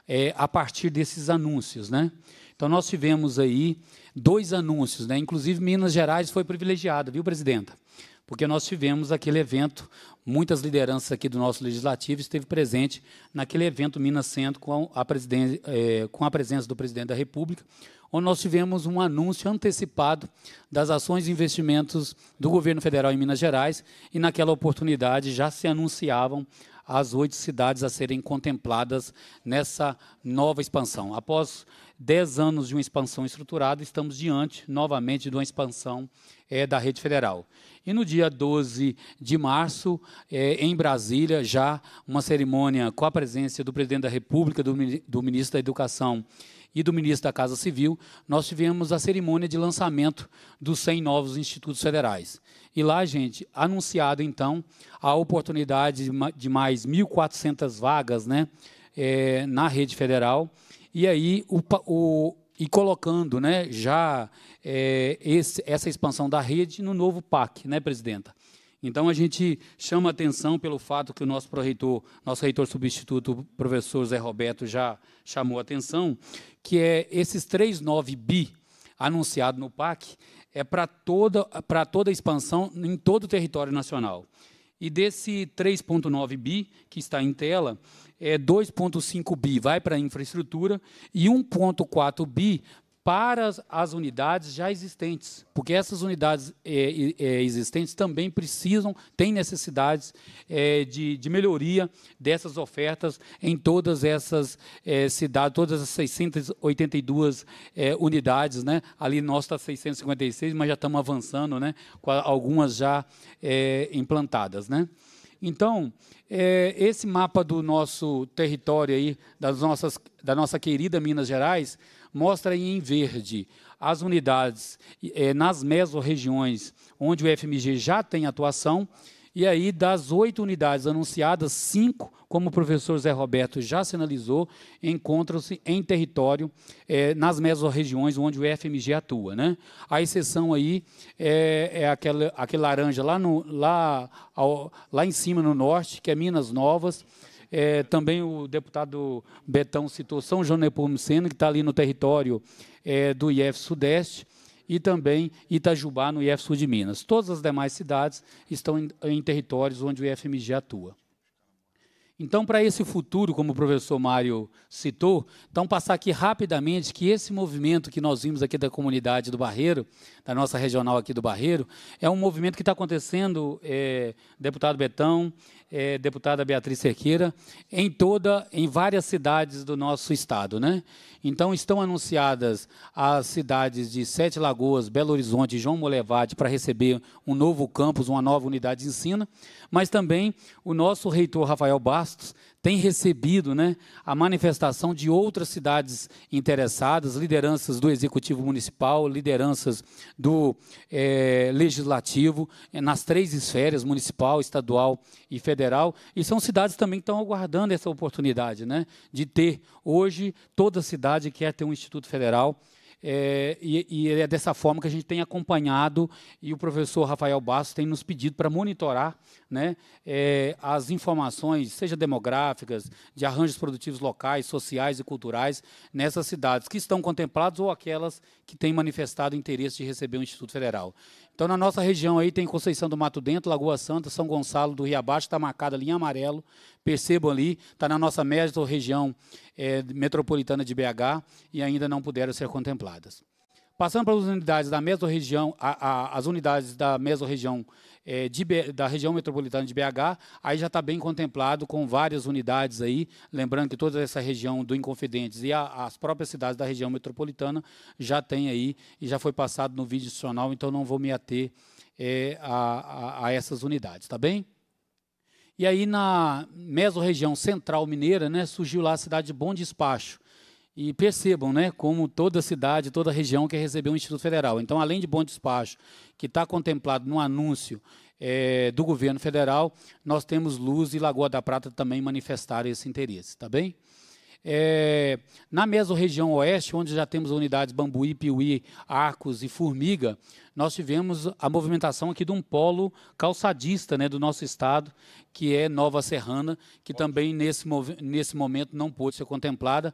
S: é, a partir desses anúncios. Né? Então, nós tivemos aí dois anúncios, né? inclusive Minas Gerais foi privilegiada, viu, Presidenta? Porque nós tivemos aquele evento, muitas lideranças aqui do nosso legislativo esteve presente naquele evento Minas Centro com a, é, com a presença do presidente da República, onde nós tivemos um anúncio antecipado das ações e investimentos do governo federal em Minas Gerais, e naquela oportunidade já se anunciavam as oito cidades a serem contempladas nessa nova expansão. Após 10 anos de uma expansão estruturada, estamos diante novamente de uma expansão é, da rede federal. E no dia 12 de março, é, em Brasília, já uma cerimônia com a presença do presidente da República, do, do ministro da Educação e do ministro da Casa Civil, nós tivemos a cerimônia de lançamento dos 100 novos institutos federais. E lá, gente, anunciado então a oportunidade de mais 1.400 vagas né, é, na rede federal e aí o, o e colocando né, já é, esse, essa expansão da rede no novo PAC, né, presidenta? Então, a gente chama atenção pelo fato que o nosso reitor, nosso reitor substituto, professor Zé Roberto, já chamou atenção, que é esses 3,9 bi anunciado no PAC é para toda, para toda a expansão em todo o território nacional. E desse 3,9 bi que está em tela, é 2,5 bi vai para a infraestrutura e 1,4 bi para as unidades já existentes, porque essas unidades é, é, existentes também precisam, têm necessidades é, de, de, melhoria dessas ofertas em todas essas cidades, todas as 682 unidades, né? Ali nós está 656, mas já estamos avançando, né? Com algumas já implantadas, né? Então, é, esse mapa do nosso território aí, das nossas, da nossa querida Minas Gerais, mostra em verde as unidades é, nas mesorregiões onde o FMG já tem atuação, e aí das oito unidades anunciadas, cinco, como o professor Zé Roberto já sinalizou, encontram-se em território, é, nas mesorregiões onde o FMG atua. Né? A exceção aí é, é aquela, aquele laranja lá, no, lá, ao, lá em cima no norte, que é Minas Novas, é, também o deputado Betão citou São João Nepomuceno, que está ali no território é, do IEF Sudeste, e também Itajubá, no IEF Sul de Minas. Todas as demais cidades estão em, em territórios onde o IFMG atua. Então, para esse futuro, como o professor Mário citou, então passar aqui rapidamente que esse movimento que nós vimos aqui da comunidade do Barreiro, da nossa regional aqui do Barreiro, é um movimento que está acontecendo, é, deputado Betão, é, deputada Beatriz Cerqueira, em toda, em várias cidades do nosso estado, né? Então estão anunciadas as cidades de Sete Lagoas, Belo Horizonte e João Molevade para receber um novo campus, uma nova unidade de ensino, mas também o nosso reitor Rafael Bastos tem recebido né, a manifestação de outras cidades interessadas, lideranças do Executivo Municipal, lideranças do é, Legislativo, eh, nas três esferas, municipal, estadual e federal. E são cidades também que estão aguardando essa oportunidade né, de ter hoje toda cidade quer é ter um Instituto Federal é, e, e, é dessa forma que a gente tem acompanhado e o professor Rafael Bastos tem nos pedido para monitorar né, é, as informações, seja demográficas, de arranjos produtivos locais, sociais e culturais, nessas cidades que estão contempladas ou aquelas que têm manifestado interesse de receber o Instituto Federal. Então, na nossa região aí tem Conceição do Mato Dentro, Lagoa Santa, São Gonçalo do Rio Abaixo, está marcada ali em amarelo. Percebam ali, está na nossa média região é, metropolitana de BH e ainda não puderam ser contempladas. Passando para as unidades da mesorregião, a, a, as unidades da mesorregião é, de, da região metropolitana de BH, aí já está bem contemplado com várias unidades aí, lembrando que toda essa região do Inconfidentes e a, as próprias cidades da região metropolitana já tem aí e já foi passado no vídeo institucional, então não vou me ater é, a, a, a essas unidades, tá bem? E aí na mesorregião central mineira, né, surgiu lá a cidade de Bom Despacho, e percebam, né, como toda cidade, toda região quer receber um Instituto Federal. Então, além de bom despacho, que está contemplado no anúncio é, do governo federal, nós temos Luz e Lagoa da Prata também manifestaram esse interesse, tá bem? É, na região oeste, onde já temos unidades Bambuí, Piuí, Arcos e Formiga, nós tivemos a movimentação aqui de um polo calçadista né, do nosso estado, que é Nova Serrana, que também nesse, nesse momento não pôde ser contemplada.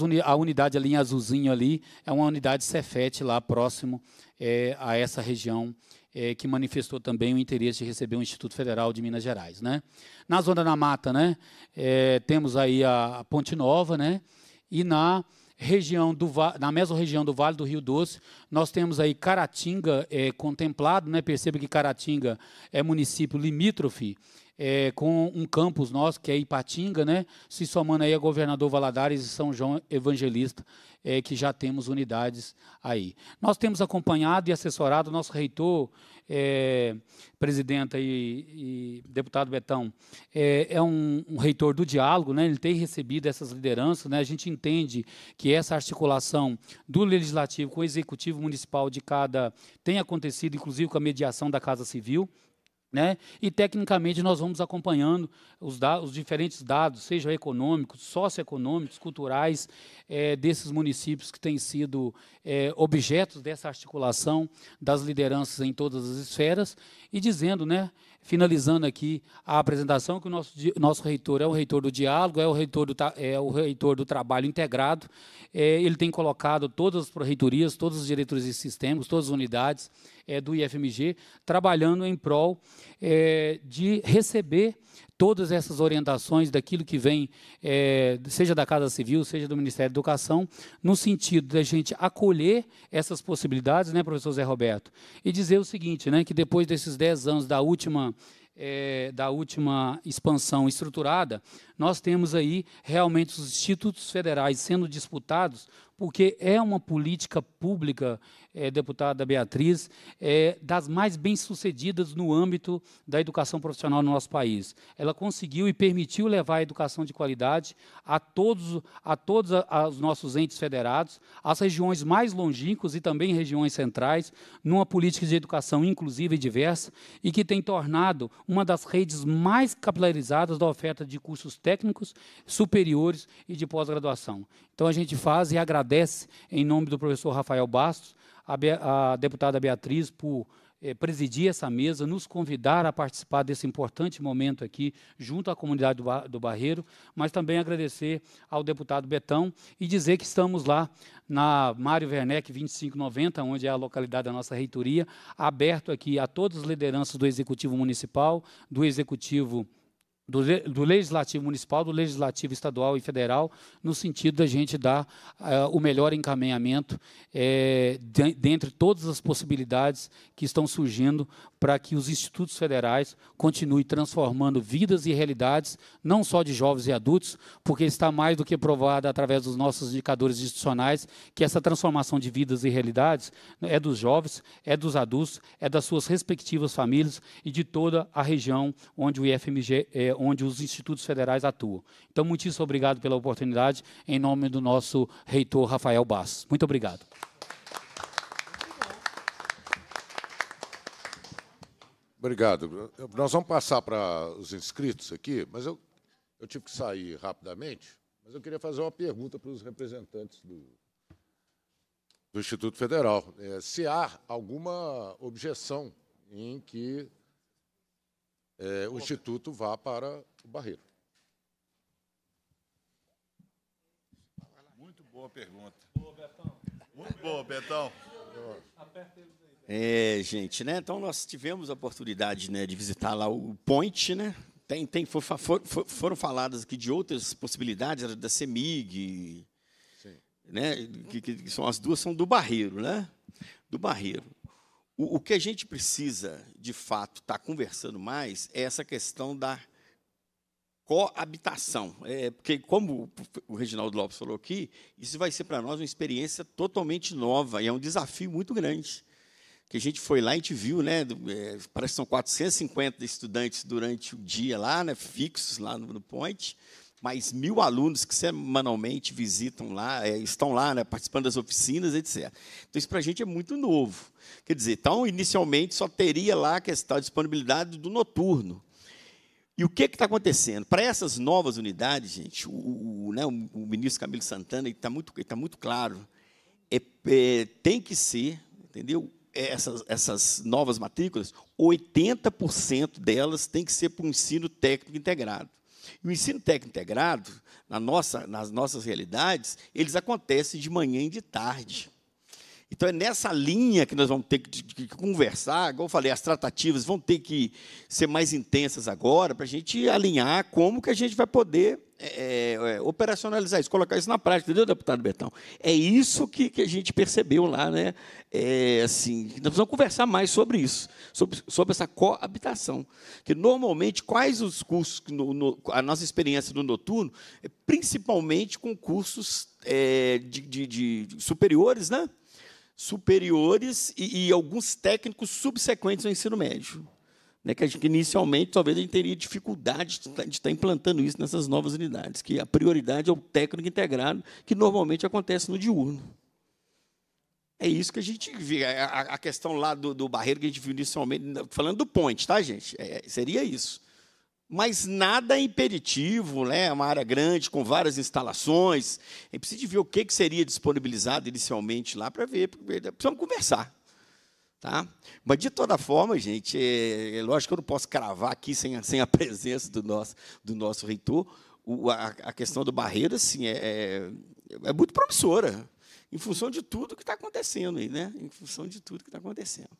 S: Uni a unidade ali em azulzinho ali é uma unidade Cefete lá próximo é, a essa região é, que manifestou também o interesse de receber o Instituto Federal de Minas Gerais. Né? Na Zona da Mata, né, é, temos aí a, a Ponte Nova, né, e na região do na mesma região do Vale do Rio Doce, nós temos aí Caratinga é, contemplado, né? Perceba que Caratinga é município limítrofe é, com um campus nosso, que é Ipatinga, né? se somando aí a Governador Valadares e São João Evangelista, é, que já temos unidades aí. Nós temos acompanhado e assessorado o nosso reitor, é, presidenta e, e, deputado Betão, é, é um, um, reitor do diálogo, né? ele tem recebido essas lideranças, né? a gente entende que essa articulação do Legislativo com o Executivo Municipal de cada tem acontecido, inclusive com a mediação da Casa Civil, né? E, tecnicamente, nós vamos acompanhando os, os diferentes dados, seja econômicos, socioeconômicos, culturais, é, desses municípios que têm sido é, objetos dessa articulação das lideranças em todas as esferas, e dizendo, né, finalizando aqui a apresentação, que o nosso, nosso reitor é o reitor do diálogo, é o reitor do, é o reitor do trabalho integrado, é, ele tem colocado todas as proreitorias, todas as diretorias de sistemas, todas as unidades, é, do IFMG, trabalhando em prol é, de receber todas essas orientações daquilo que vem, é, seja da Casa Civil, seja do Ministério da Educação, no sentido da gente acolher essas possibilidades, né, professor Zé Roberto? E dizer o seguinte, né, que depois desses 10 anos da última é, da última expansão estruturada, nós temos aí realmente os institutos federais sendo disputados, porque é uma política pública é, deputada Beatriz, é, das mais bem-sucedidas no âmbito da educação profissional no nosso país. Ela conseguiu e permitiu levar a educação de qualidade a todos, a todos os nossos entes federados, às regiões mais longínquas e também regiões centrais, numa política de educação inclusiva e diversa, e que tem tornado uma das redes mais capilarizadas da oferta de cursos técnicos, superiores e de pós-graduação. Então, a gente faz e agradece, em nome do professor Rafael Bastos, a, Be a deputada Beatriz por eh, presidir essa mesa, nos convidar a participar desse importante momento aqui, junto à comunidade do, Bar do Barreiro, mas também agradecer ao deputado Betão e dizer que estamos lá na Mário Werneck 2590, onde é a localidade da nossa reitoria, aberto aqui a todas as lideranças do Executivo Municipal, do Executivo Municipal, do, do, legislativo municipal, do legislativo estadual e federal, no sentido da gente dar uh, o melhor encaminhamento é, de, dentre todas as possibilidades que estão surgindo para que os institutos federais continuem transformando vidas e realidades, não só de jovens e adultos, porque está mais do que provado através dos nossos indicadores institucionais que essa transformação de vidas e realidades né, é dos jovens, é dos adultos, é das suas respectivas famílias e de toda a região onde o IFMG é, eh, onde os institutos federais atuam. Então, muitíssimo obrigado pela oportunidade, em nome do nosso reitor Rafael Bass. Muito obrigado.
E: Obrigado. Nós vamos passar para os inscritos aqui, mas eu, eu tive que sair rapidamente, mas eu queria fazer uma pergunta para os representantes do, do Instituto Federal. É, se há alguma objeção em que é, o Instituto vá para o Barreiro.
P: Muito boa pergunta. Boa, Betão. Muito boa, Betão.
R: É, gente, né? Então nós tivemos a oportunidade né, de visitar lá o Point, né? Tem, tem, for, for, foram faladas aqui de outras possibilidades, da CEMIG, Sim. né? Que, que, são, as duas são do Barreiro, né? Do Barreiro. O, o que a gente precisa, de fato, estar tá conversando mais é essa questão da coabitação. É, porque, como o Reginaldo Lopes falou aqui, isso vai ser para nós uma experiência totalmente nova e é um desafio muito grande. Que a gente foi lá e a gente viu, né? É, parece que são 450 estudantes durante o dia lá, né, fixos lá no, no Point mais mil alunos que semanalmente visitam lá, é, estão lá, né, participando das oficinas, etc. Então, isso para a gente é muito novo. Quer dizer, então, inicialmente, só teria lá a questão da disponibilidade do noturno. E o que é está acontecendo? Para essas novas unidades, gente, o, o, né, o, o ministro Camilo Santana está muito, tá muito claro. É, é, tem que ser, entendeu? É, essas, essas novas matrículas, 80% delas tem que ser para o ensino técnico integrado o ensino técnico integrado, na nossa, nas nossas realidades, eles acontecem de manhã e de tarde. Então, é nessa linha que nós vamos ter que, que conversar. Como eu falei, as tratativas vão ter que ser mais intensas agora, para a gente alinhar como que a gente vai poder é, é, é, operacionalizar isso, colocar isso na prática, entendeu, deputado Betão? É isso que, que a gente percebeu lá, né? É, assim, nós precisamos conversar mais sobre isso, sobre, sobre essa coabitação. Que normalmente, quais os cursos, no, no, a nossa experiência no noturno, é principalmente com cursos é, de, de, de, superiores, né? Superiores e, e alguns técnicos subsequentes ao ensino médio né, que, gente, que inicialmente talvez a gente teria dificuldade de tá, estar tá implantando isso nessas novas unidades, que a prioridade é o técnico integrado, que normalmente acontece no diurno. É isso que a gente vê. A, a questão lá do, do barreiro que a gente viu inicialmente, falando do ponte, tá, gente? É, seria isso. Mas nada é imperativo, né? É uma área grande, com várias instalações. A gente precisa ver o que, que seria disponibilizado inicialmente lá para ver. Precisamos conversar. Tá? Mas, de toda forma, gente, é, é, lógico que eu não posso cravar aqui sem, sem a presença do nosso, do nosso reitor. O, a, a, questão do Barreiro assim, é, é, é muito promissora, em função de tudo que está acontecendo aí, né? em função de tudo que está acontecendo.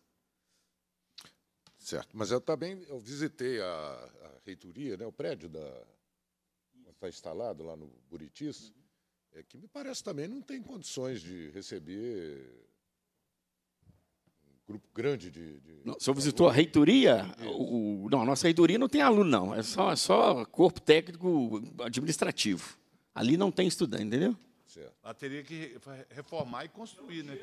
R: Certo, mas eu também
E: eu visitei a, a reitoria, né, o prédio da está instalado lá no Buritis, uhum. é que me parece também não tem condições de receber grupo grande de. de não, o senhor visitou
R: a reitoria? O, não, a nossa reitoria não tem aluno, não. É só, é só corpo técnico administrativo. Ali não tem estudante, entendeu?
P: Certo. Ela teria que reformar e construir, né?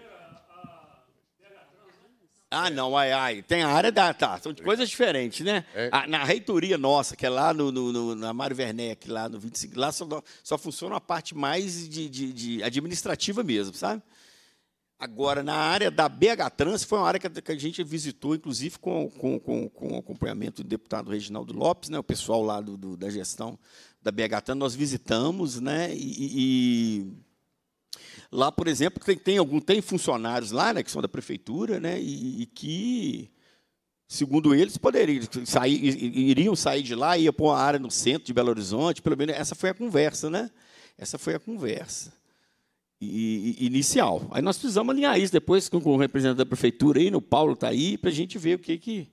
R: Ah, não, ai, ai. Tem a área da. Tá, são coisas diferentes, né? É. A, ah, na reitoria nossa, que é lá no, no, no, na Mário Werneck, lá no 25, lá só, só funciona a parte mais de, de, de administrativa mesmo, sabe? Agora, na área da BH Trans, foi uma área que a gente visitou, inclusive, com, com, com, com o acompanhamento do deputado Reginaldo Lopes, né, o pessoal lá do, do da gestão da BH Trans, nós visitamos, né, e, e lá, por exemplo, tem, tem, algum, tem funcionários lá, né, que são da prefeitura, né, e, e que segundo eles, poderiam sair, iriam sair de lá, ia pôr uma área no centro de Belo Horizonte, pelo menos essa foi a conversa, né? Essa foi a conversa inicial. Aí nós precisamos alinhar isso depois com o representante da prefeitura aí, no Paulo está aí, para a gente ver o que, que,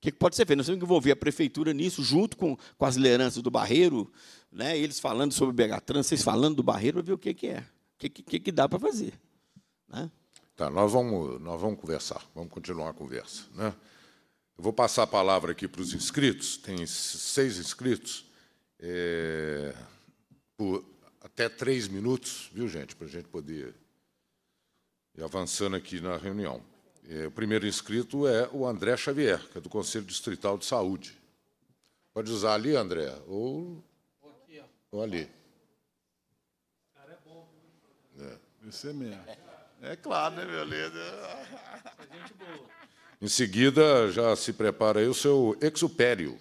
R: que pode ser feito. Nós temos que envolver a prefeitura nisso, junto com, com as lideranças do Barreiro, né, eles falando sobre o BH Trans, vocês falando do Barreiro, para ver o que, que é, o que, que, que dá para fazer.
E: Né? Tá, nós vamos, nós vamos conversar, vamos continuar a conversa. Né? Eu vou passar a palavra aqui para os inscritos, tem seis inscritos, é, por até três minutos, viu, gente, para a gente poder ir avançando aqui na reunião. É, o primeiro inscrito é o André Xavier, que é do Conselho Distrital de Saúde. Pode usar ali, André, ou, aqui, ou ali. Cara, é bom. É. Você mesmo.
G: É claro, né, meu
P: líder?
E: Em seguida, já se prepara aí o seu exupério.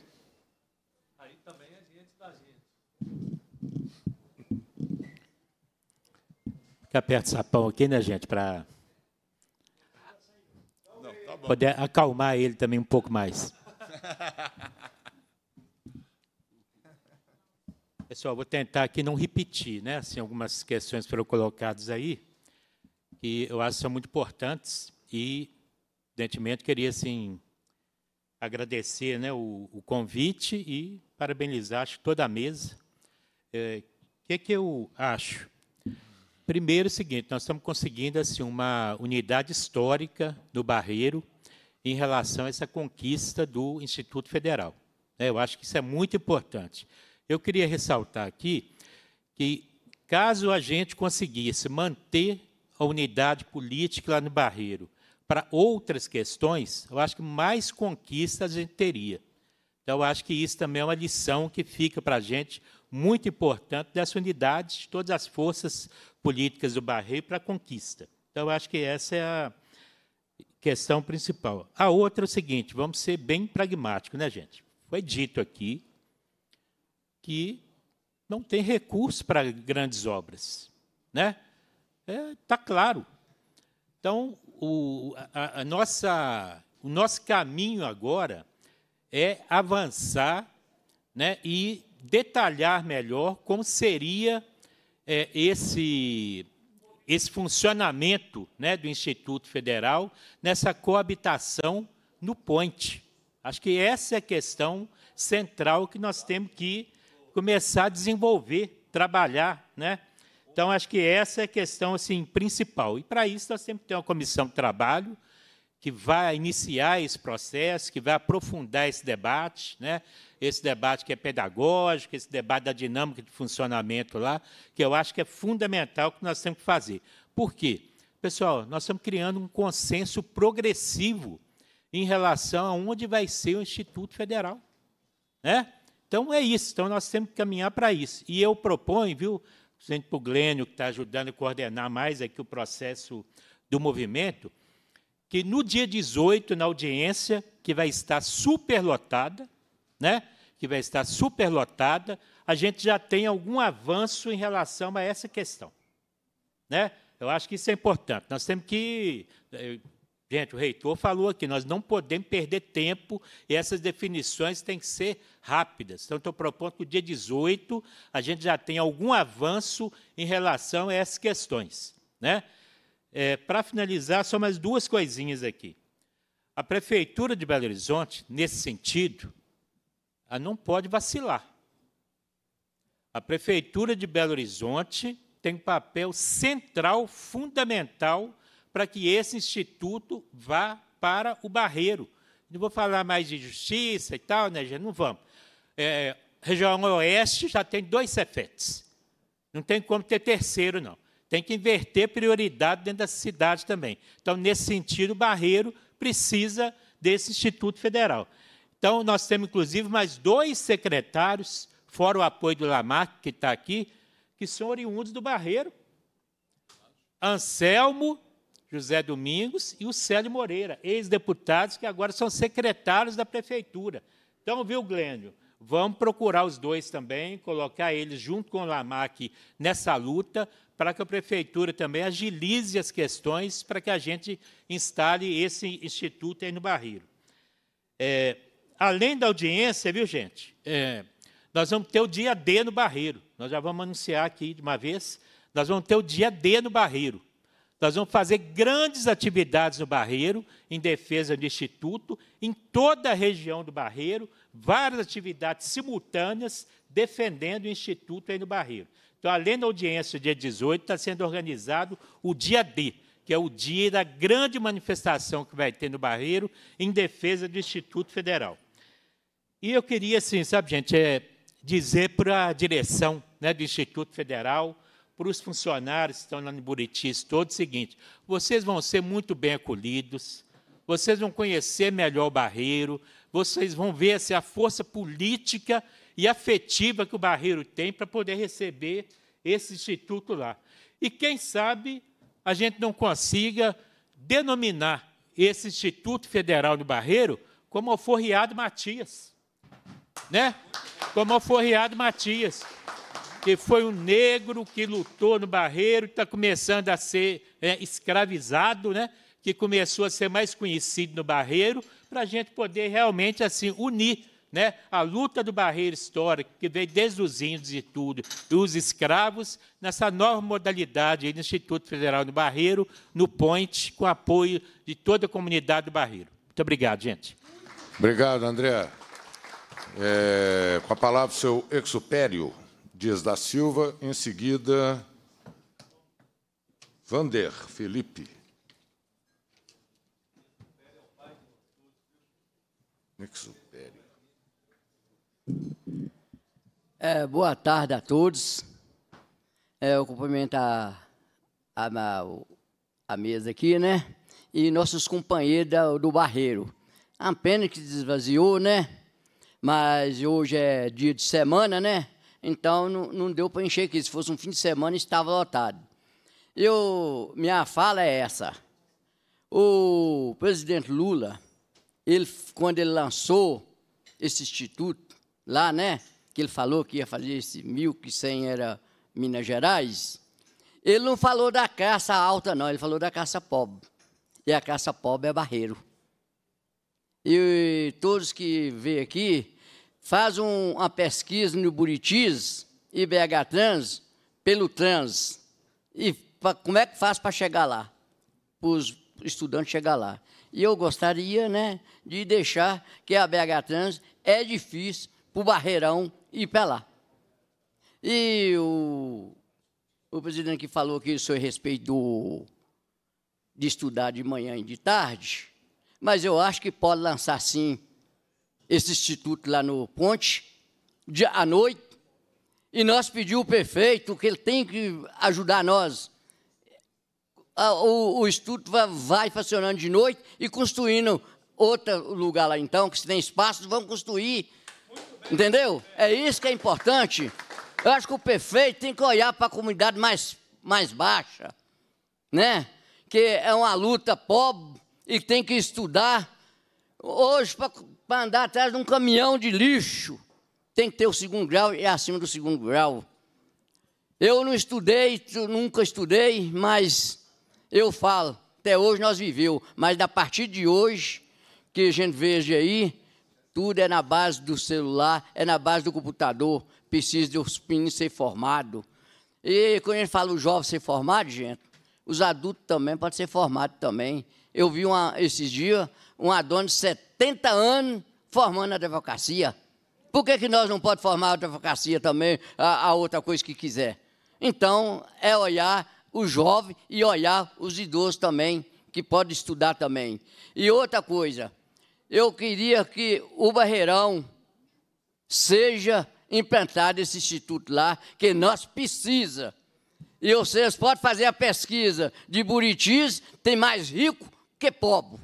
T: Fica perto do sapão aqui, né, gente? Para tá poder acalmar ele também um pouco mais. Pessoal, vou tentar aqui não repetir, né? Assim, algumas questões foram colocadas aí, que eu acho que são muito importantes e, evidentemente, queria, assim, agradecer né, o, o convite e parabenizar, acho, toda a mesa. O é, que, que eu acho? Primeiro, o seguinte: nós estamos conseguindo assim, uma unidade histórica do Barreiro em relação a essa conquista do Instituto Federal. Né? Eu acho que isso é muito importante. Eu queria ressaltar aqui que, caso a gente conseguisse manter a unidade política lá no Barreiro para outras questões, eu acho que mais conquistas a gente teria. Então, eu acho que isso também é uma lição que fica para a gente muito importante dessa unidade de todas as forças políticas do barreiro para a conquista. Então, acho que essa é a questão principal. A outra é o seguinte: vamos ser bem pragmáticos, né, gente? Foi dito aqui que não tem recurso para grandes obras, né? Está é, claro. Então, o, a, a nossa, o nosso caminho agora é avançar né, e detalhar melhor como seria é, esse, esse funcionamento né, do Instituto Federal nessa coabitação no ponte. Acho que essa é a questão central que nós temos que começar a desenvolver, trabalhar. Né? Então, acho que essa é a questão assim, principal. E, para isso, nós temos que ter uma comissão de trabalho, que vai iniciar esse processo, que vai aprofundar esse debate, né? esse debate que é pedagógico, esse debate da dinâmica de funcionamento lá, que eu acho que é fundamental que nós temos que fazer. Por quê? Pessoal, nós estamos criando um consenso progressivo em relação a onde vai ser o Instituto Federal. Né? Então, é isso. Então, nós temos que caminhar para isso. E eu proponho, viu, presidente para o Glênio, que está ajudando a coordenar mais aqui o processo do movimento, que no dia 18, na audiência, que vai estar superlotada, né? que vai estar superlotada, a gente já tem algum avanço em relação a essa questão. Né? Eu acho que isso é importante. Nós temos que. Eh, gente, o reitor falou aqui, nós não podemos perder tempo e essas definições têm que ser rápidas. Então, estou propondo que o dia 18 a gente já tenha algum avanço em relação a essas questões. Né? É, Para finalizar, só mais duas coisinhas aqui. A Prefeitura de Belo Horizonte, nesse sentido, ela ah, não pode vacilar. A Prefeitura de Belo Horizonte tem papel central, fundamental, para que esse instituto vá para o barreiro. Não vou falar mais de justiça e tal, né, gente? Não vamos. É, região Oeste já tem dois Cefetes. Não tem como ter terceiro, não. Tem que inverter prioridade dentro da cidade também. Então, nesse sentido, o Barreiro precisa desse Instituto Federal. Então, nós temos, inclusive, mais dois secretários, fora o apoio do Lamarck, que está aqui, que são oriundos do Barreiro. Anselmo, José Domingos e o Célio Moreira, ex-deputados que agora são secretários da prefeitura. Então, viu, Glênio, vamos procurar os dois também, colocar eles junto com o Lamarck nessa luta, para que a prefeitura também agilize as questões para que a gente instale esse instituto aí no Barreiro. É, além da audiência, viu, gente? É, nós vamos ter o dia D no Barreiro. Nós já vamos anunciar aqui de uma vez. Nós vamos ter o dia D no Barreiro. Nós vamos fazer grandes atividades no Barreiro, em defesa do Instituto, em toda a região do Barreiro, várias atividades simultâneas defendendo o Instituto aí no Barreiro. Então, além da audiência, dia 18, está sendo organizado o dia D, que é o dia da grande manifestação que vai ter no Barreiro em defesa do Instituto Federal. E eu queria, assim, sabe, gente, é dizer para a direção né, do Instituto Federal, para os funcionários que estão lá no Buritis, todo o seguinte: vocês vão ser muito bem acolhidos, vocês vão conhecer melhor o Barreiro, vocês vão ver assim, a força política e afetiva que o Barreiro tem para poder receber esse instituto lá. E quem sabe a gente não consiga denominar esse Instituto Federal do Barreiro como Alforriado Matias né? Como o forreado Matias, que foi um negro que lutou no barreiro, que está começando a ser é, escravizado, né? que começou a ser mais conhecido no barreiro, para a gente poder realmente assim unir né? a luta do barreiro histórico, que veio desde os índios e tudo, e os escravos, nessa nova modalidade aí do Instituto Federal do Barreiro, no Point, com apoio de toda a comunidade do Barreiro. Muito obrigado, gente.
E: Obrigado, André. É, com a palavra, o seu exupério Dias da Silva, em seguida, Vander Felipe.
W: Exupério. É, boa tarde a todos. É, eu cumprimento a, a, a, mesa aqui, né? E nossos companheiros do Barreiro. É a pena que desvaziou, né? mas hoje é dia de semana, né? Então não, não deu para encher aqui. Se fosse um fim de semana, estava lotado. Eu, minha fala é essa. O presidente Lula, ele, quando ele lançou esse instituto lá, né? Que ele falou que ia fazer esse mil que cem era Minas Gerais. Ele não falou da caça alta, não. Ele falou da caça pobre. E a caça pobre é barreiro e todos que vêm aqui, faz um, uma pesquisa no Buritis e BH Trans, pelo Trans, e pra, como é que faz para chegar lá, para os estudantes chegar lá. E eu gostaria né, de deixar que a BH Trans é difícil para o Barreirão ir para lá. E o, o presidente que falou aqui sobre é respeito do, de estudar de manhã e de tarde, mas eu acho que pode lançar sim esse instituto lá no Ponte, de, à noite, e nós pedimos o prefeito que ele tem que ajudar nós. O, o instituto vai, vai funcionando de noite e construindo outro lugar lá então, que se tem espaço, vamos construir. Entendeu? É isso que é importante. Eu acho que o prefeito tem que olhar para a comunidade mais, mais baixa, né? Que é uma luta pobre e tem que estudar. Hoje, para andar atrás de um caminhão de lixo, tem que ter o segundo grau e é acima do segundo grau. Eu não estudei, nunca estudei, mas eu falo, até hoje nós viveu, mas a partir de hoje, que a gente veja aí, tudo é na base do celular, é na base do computador, precisa de os pinos ser formado. E quando a gente fala o jovem ser formado, gente, os adultos também podem ser formados também. Eu vi uma, esses dias uma dona de 70 anos formando a advocacia. Por que, que nós não podemos formar a advocacia também, a, a outra coisa que quiser? Então, é olhar o jovem e olhar os idosos também, que podem estudar também. E outra coisa, eu queria que o Barreirão seja implantado esse instituto lá, que nós precisa. E vocês podem fazer a pesquisa de Buritis, tem mais rico que é pobre.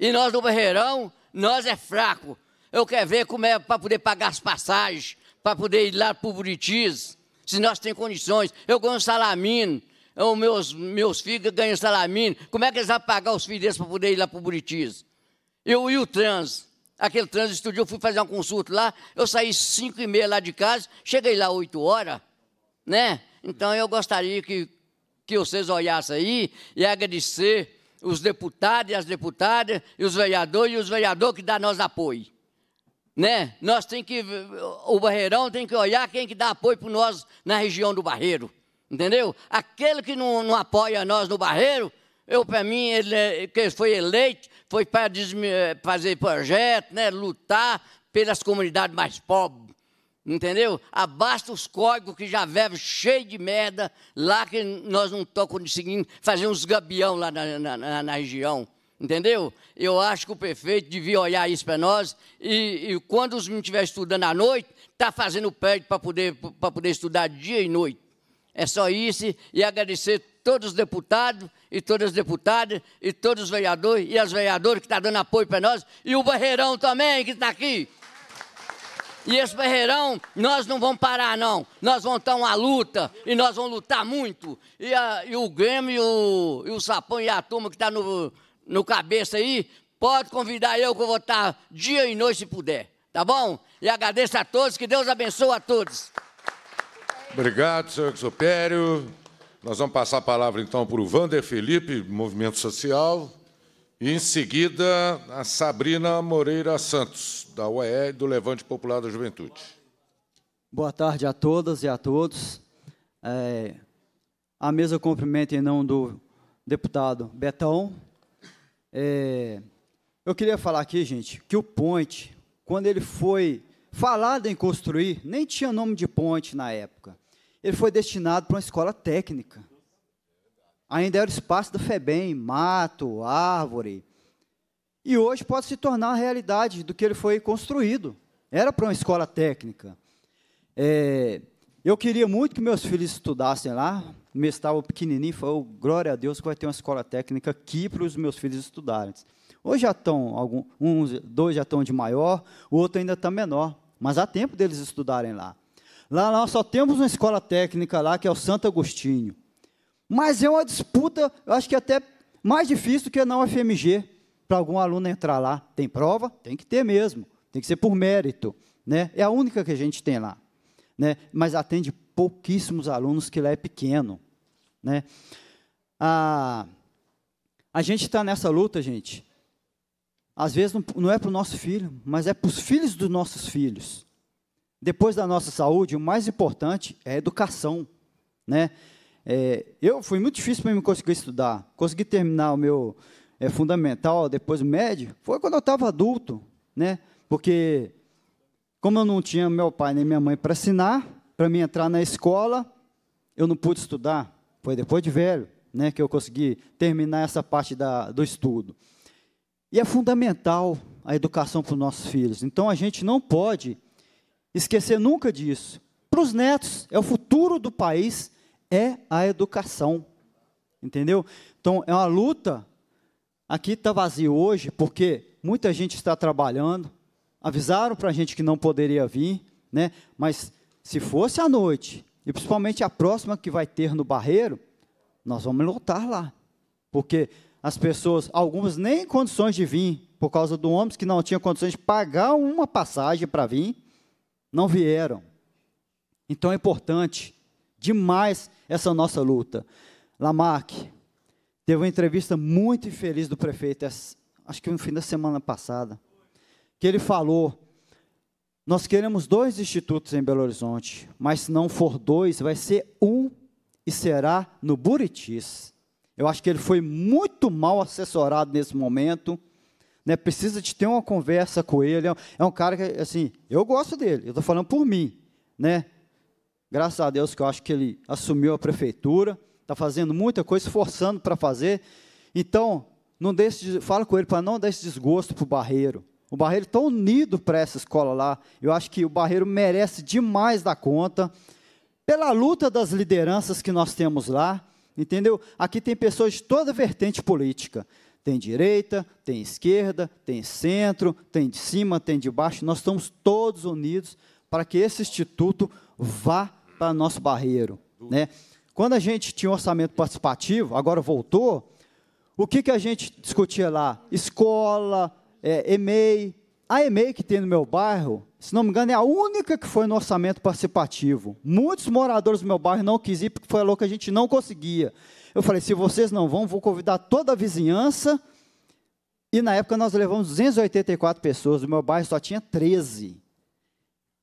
W: E nós do Barreirão, nós é fraco. Eu quero ver como é para poder pagar as passagens, para poder ir lá para o Buritis, se nós temos condições. Eu ganho salamino, os meus, meus filhos ganham salamino. Como é que eles vão pagar os filhos deles para poder ir lá para o Buritis? Eu e o trans, aquele trans estúdio, fui fazer uma consulta lá, eu saí cinco e meia lá de casa, cheguei lá oito horas, né? Então eu gostaria que, que vocês olhassem aí e agradecer os deputados e as deputadas, e os vereadores e os vereadores que dá nós apoio. Né? Nós tem que, o Barreirão tem que olhar quem que dá apoio para nós na região do Barreiro, entendeu? Aquele que não, não apoia nós no Barreiro, eu, para mim, ele, é, que foi eleito, foi para eh, fazer projeto, né, lutar pelas comunidades mais pobres. Entendeu? Abasta os códigos que já veve cheio de merda, lá que nós não estamos conseguindo fazer uns gabião lá na, na, na, região. Entendeu? Eu acho que o prefeito devia olhar isso para nós e, e, quando os meninos estiverem estudando à noite, está fazendo pede para poder, poder estudar dia e noite. É só isso e agradecer todos os deputados e todas as deputadas e todos os vereadores e as vereadoras que estão tá dando apoio para nós e o Barreirão também que está aqui. E esse barreirão, nós não vamos parar, não. Nós vamos estar uma luta e nós vamos lutar muito. E, a, e o Grêmio e o, Sapão e a turma que está no, no cabeça aí, pode convidar eu que eu vou estar dia e noite se puder. Tá bom? E agradeço a todos, que Deus abençoe a todos.
E: Obrigado, senhor Exupério. Nós vamos passar a palavra, então, para o Vander Felipe, Movimento Social em seguida, a Sabrina Moreira Santos, da UEE e do Levante Popular da Juventude.
X: Boa tarde a todas e a todos. É, a mesa cumprimenta em nome do deputado Betão. É, eu queria falar aqui, gente, que o ponte, quando ele foi falado em construir, nem tinha nome de ponte na época. Ele foi destinado para uma escola técnica ainda era o espaço da FEBEM, mato, árvore. E hoje pode se tornar a realidade do que ele foi construído. Era para uma escola técnica. É, eu queria muito que meus filhos estudassem lá. Meu estava pequenininho, falou, oh, glória a Deus que vai ter uma escola técnica aqui para os meus filhos estudarem. Hoje já estão, alguns, uns, dois já estão de maior, o outro ainda está menor. Mas há tempo deles estudarem lá. Lá nós só temos uma escola técnica lá, que é o Santo Agostinho. Mas é uma disputa, eu acho que é até mais difícil que na UFMG, para algum aluno entrar lá. Tem prova? Tem que ter mesmo. Tem que ser por mérito. Né? É a única que a gente tem lá. Né? Mas atende pouquíssimos alunos, que lá é pequeno. Né? A, ah, a gente está nessa luta, gente. Às vezes não, não é para o nosso filho, mas é para os filhos dos nossos filhos. Depois da nossa saúde, o mais importante é a educação. Né? É, eu foi muito difícil para mim conseguir estudar, conseguir terminar o meu é, fundamental, depois o médio, foi quando eu estava adulto, né? Porque como eu não tinha meu pai nem minha mãe para assinar, para mim entrar na escola, eu não pude estudar. Foi depois de velho, né, que eu consegui terminar essa parte da, do estudo. E é fundamental a educação para os nossos filhos. Então a gente não pode esquecer nunca disso. Para os netos, é o futuro do país é a educação. Entendeu? Então é uma luta. Aqui está vazio hoje, porque muita gente está trabalhando. Avisaram para a gente que não poderia vir, né? Mas se fosse à noite, e principalmente a próxima que vai ter no Barreiro, nós vamos lutar lá. Porque as pessoas, algumas nem condições de vir, por causa do ônibus que não tinha condições de pagar uma passagem para vir, não vieram. Então é importante demais essa nossa luta. Lamarck teve uma entrevista muito infeliz do prefeito, acho que no fim da semana passada, que ele falou: Nós queremos dois institutos em Belo Horizonte, mas se não for dois, vai ser um e será no Buritis. Eu acho que ele foi muito mal assessorado nesse momento. Né, precisa de ter uma conversa com ele. É um é cara que, assim, eu gosto dele, eu estou falando por mim. Né? Graças a Deus que eu acho que ele assumiu a prefeitura, está fazendo muita coisa, forçando para fazer. Então, não deixe, fala com ele para não dar esse desgosto para o Barreiro. O Barreiro está unido para essa escola lá. Eu acho que o Barreiro merece demais da conta, pela luta das lideranças que nós temos lá, entendeu? Aqui tem pessoas de toda vertente política. Tem direita, tem esquerda, tem centro, tem de cima, tem de baixo. Nós estamos todos unidos para que esse instituto vá para nosso barreiro. Né? Quando a gente tinha um orçamento participativo, agora voltou, o que, que a gente discutia lá? Escola, é, EMEI. A EMEI que tem no meu bairro, se não me engano, é a única que foi no orçamento participativo. Muitos moradores do meu bairro não quis ir, porque foi louco, a gente não conseguia. Eu falei, se vocês não vão, vou convidar toda a vizinhança. E na época nós levamos 284 pessoas, do meu bairro só tinha 13.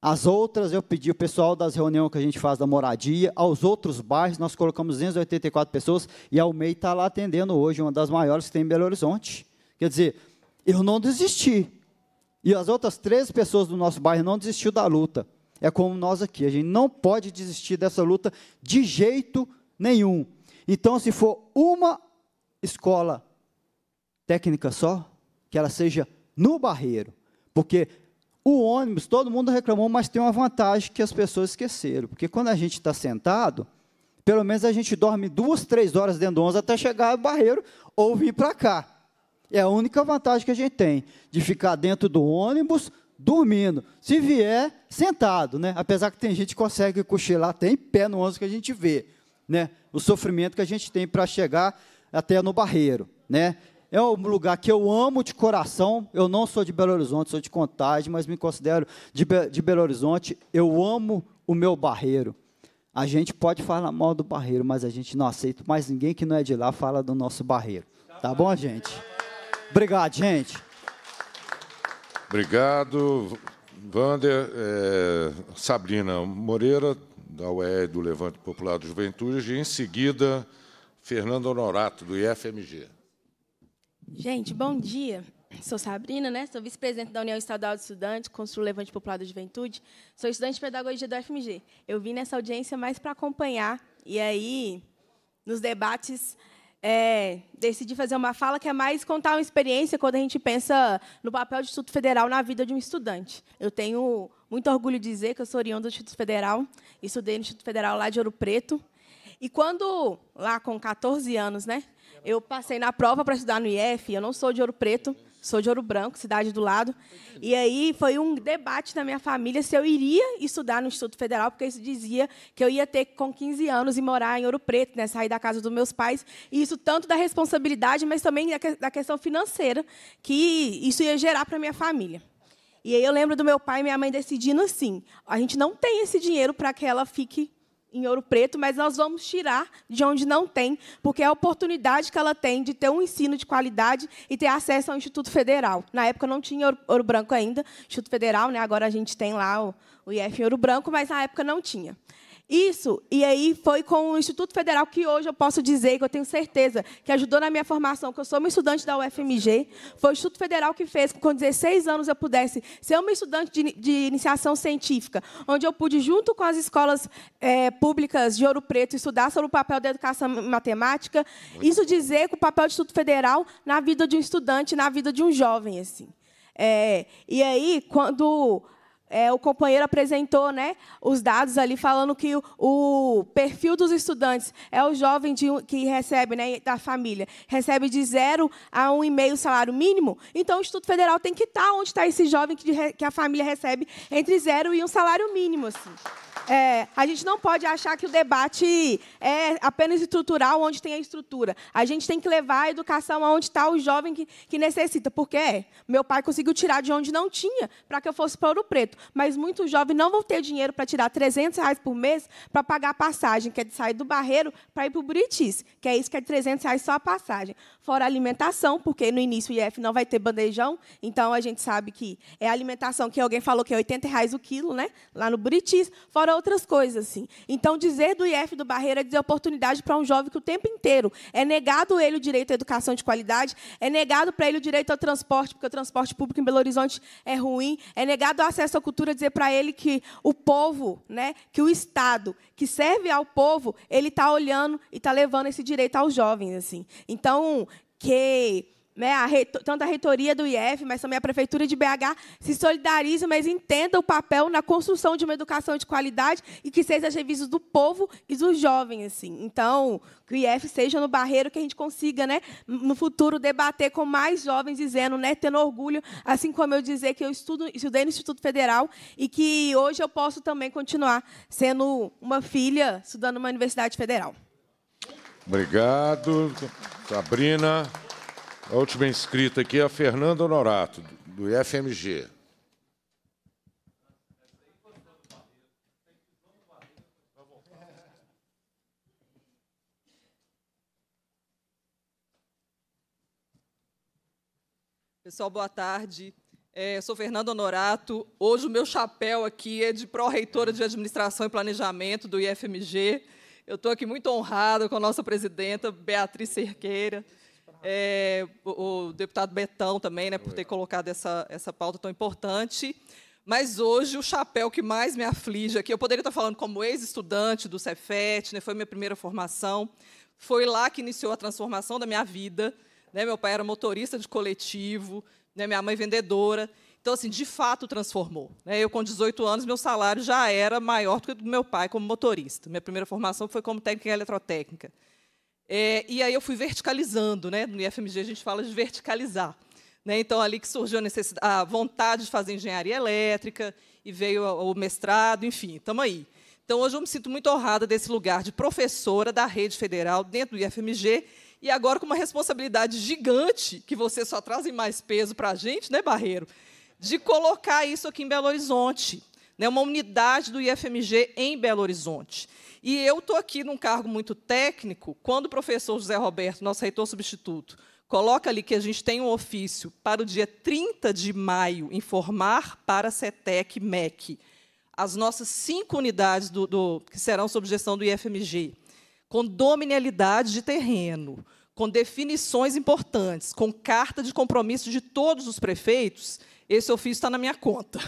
X: As outras eu pedi o pessoal das reuniões que a gente faz da moradia, aos outros bairros nós colocamos 284 pessoas e a UMEI está lá atendendo hoje, uma das maiores que tem em Belo Horizonte. Quer dizer, eu não desisti. E as outras 13 pessoas do nosso bairro não desistiu da luta. É como nós aqui, a gente não pode desistir dessa luta de jeito nenhum. Então, se for uma escola técnica só, que ela seja no barreiro, porque o ônibus, todo mundo reclamou, mas tem uma vantagem que as pessoas esqueceram, porque quando a gente está sentado, pelo menos a gente dorme duas, três horas dentro do ônibus até chegar ao barreiro ou vir para cá. É a única vantagem que a gente tem, de ficar dentro do ônibus dormindo. Se vier, sentado, né? Apesar que tem gente que consegue cochilar até em pé no ônibus que a gente vê, né? O sofrimento que a gente tem para chegar até no barreiro, né? é um lugar que eu amo de coração. Eu não sou de Belo Horizonte, sou de Contagem, mas me considero de, Be de Belo Horizonte. Eu amo o meu barreiro. A gente pode falar mal do barreiro, mas a gente não aceita mais ninguém que não é de lá fala do nosso barreiro. Tá bom, gente? Obrigado, gente.
E: Obrigado, Wander. É, Sabrina Moreira, da UE do Levante Popular do Juventude, e em seguida, Fernando Honorato, do IFMG.
Y: Gente, bom dia. Sou Sabrina, né? sou vice-presidente da União Estadual de Estudantes, Consul Levante Popular da Juventude, sou estudante de pedagogia da UFMG. Eu vim nessa audiência mais para acompanhar, e aí, nos debates, é, decidi fazer uma fala que é mais contar uma experiência quando a gente pensa no papel do Instituto Federal na vida de um estudante. Eu tenho muito orgulho de dizer que eu sou oriunda do Instituto Federal, estudei no Instituto Federal lá de Ouro Preto, e quando, lá com 14 anos, né, eu passei na prova para estudar no IF, eu não sou de Ouro Preto, sou de Ouro Branco, cidade do lado. E aí foi um debate na minha família se eu iria estudar no Instituto Federal, porque isso dizia que eu ia ter com 15 anos e morar em Ouro Preto, né, sair da casa dos meus pais. E isso tanto da responsabilidade, mas também da questão financeira, que isso ia gerar para minha família. E aí eu lembro do meu pai e minha mãe decidindo assim: a gente não tem esse dinheiro para que ela fique em Ouro Preto, mas nós vamos tirar de onde não tem, porque é a oportunidade que ela tem de ter um ensino de qualidade e ter acesso ao Instituto Federal. Na época não tinha Ouro Branco ainda, Instituto Federal, né? agora a gente tem lá o, o IF em Ouro Branco, mas na época não tinha. Isso, e aí foi com o Instituto Federal, que hoje eu posso dizer, que eu tenho certeza, que ajudou na minha formação, que eu sou uma estudante da UFMG. Foi o Instituto Federal que fez que, com 16 anos, eu pudesse ser uma estudante de, de iniciação científica, onde eu pude, junto com as escolas é, públicas de Ouro Preto, estudar sobre o papel da educação matemática. Isso dizer que o papel do Instituto Federal na vida de um estudante, na vida de um jovem. assim. É, e aí, quando é, o companheiro apresentou né, os dados ali falando que o, o perfil dos estudantes é o jovem de, que recebe, né, da família, recebe de zero a um e meio salário mínimo. Então, o Instituto Federal tem que estar onde está esse jovem que, que a família recebe entre zero e um salário mínimo. Assim. É, a gente não pode achar que o debate é apenas estrutural, onde tem a estrutura. A gente tem que levar a educação aonde está o jovem que, que necessita. Porque é, meu pai conseguiu tirar de onde não tinha para que eu fosse para Ouro Preto mas muito jovem não vão ter dinheiro para tirar 300 reais por mês para pagar a passagem, que é de sair do Barreiro para ir para o Buritis, que é isso que é 300 reais só a passagem. Fora a alimentação, porque no início o IF não vai ter bandejão, então a gente sabe que é a alimentação que alguém falou que é 80 reais o quilo, né? Lá no Buritis, fora outras coisas, assim. Então dizer do IF do Barreiro é dizer oportunidade para um jovem que o tempo inteiro é negado ele o direito à educação de qualidade, é negado para ele o direito ao transporte, porque o transporte público em Belo Horizonte é ruim, é negado o acesso ao cultura dizer para ele que o povo, né, que o Estado que serve ao povo, ele está olhando e está levando esse direito aos jovens. assim. Então, que né, a, tanto a reitoria do IF, mas também a prefeitura de BH, se solidarize, mas entenda o papel na construção de uma educação de qualidade e que seja a serviço do povo e dos jovens, assim. Então, que o IF seja no barreiro que a gente consiga, né, no futuro debater com mais jovens dizendo, né, tendo orgulho, assim como eu dizer que eu estudo, estudei no Instituto Federal e que hoje eu posso também continuar sendo uma filha estudando numa universidade federal.
E: Obrigado, Sabrina. A última inscrita aqui é a Fernanda Honorato, do IFMG.
Z: Pessoal, boa tarde. É, sou Fernanda Honorato. Hoje o meu chapéu aqui é de pró-reitora de Administração e Planejamento do IFMG. Eu estou aqui muito honrada com a nossa presidenta, Beatriz Cerqueira é, o, o, deputado Betão também, né, por ter colocado essa, essa pauta tão importante. Mas hoje o chapéu que mais me aflige aqui, eu poderia estar falando como ex-estudante do Cefet, né, foi minha primeira formação, foi lá que iniciou a transformação da minha vida. Né, meu pai era motorista de coletivo, né, minha mãe vendedora. Então, assim, de fato transformou. Né. Eu, com 18 anos, meu salário já era maior do que o do meu pai como motorista. Minha primeira formação foi como técnica em eletrotécnica. É, e aí eu fui verticalizando, né? No IFMG a gente fala de verticalizar. Né? Então, ali que surgiu a, a, vontade de fazer engenharia elétrica, e veio o mestrado, enfim, estamos aí. Então, hoje eu me sinto muito honrada desse lugar de professora da rede federal dentro do IFMG, e agora com uma responsabilidade gigante, que vocês só trazem mais peso para a gente, né, Barreiro? De colocar isso aqui em Belo Horizonte né, uma unidade do IFMG em Belo Horizonte. E eu estou aqui num cargo muito técnico, quando o professor José Roberto, nosso reitor substituto, coloca ali que a gente tem um ofício para o dia 30 de maio informar para a CETEC MEC as nossas cinco unidades do, do, que serão sob gestão do IFMG, com dominialidade de terreno, com definições importantes, com carta de compromisso de todos os prefeitos, esse ofício está na minha conta.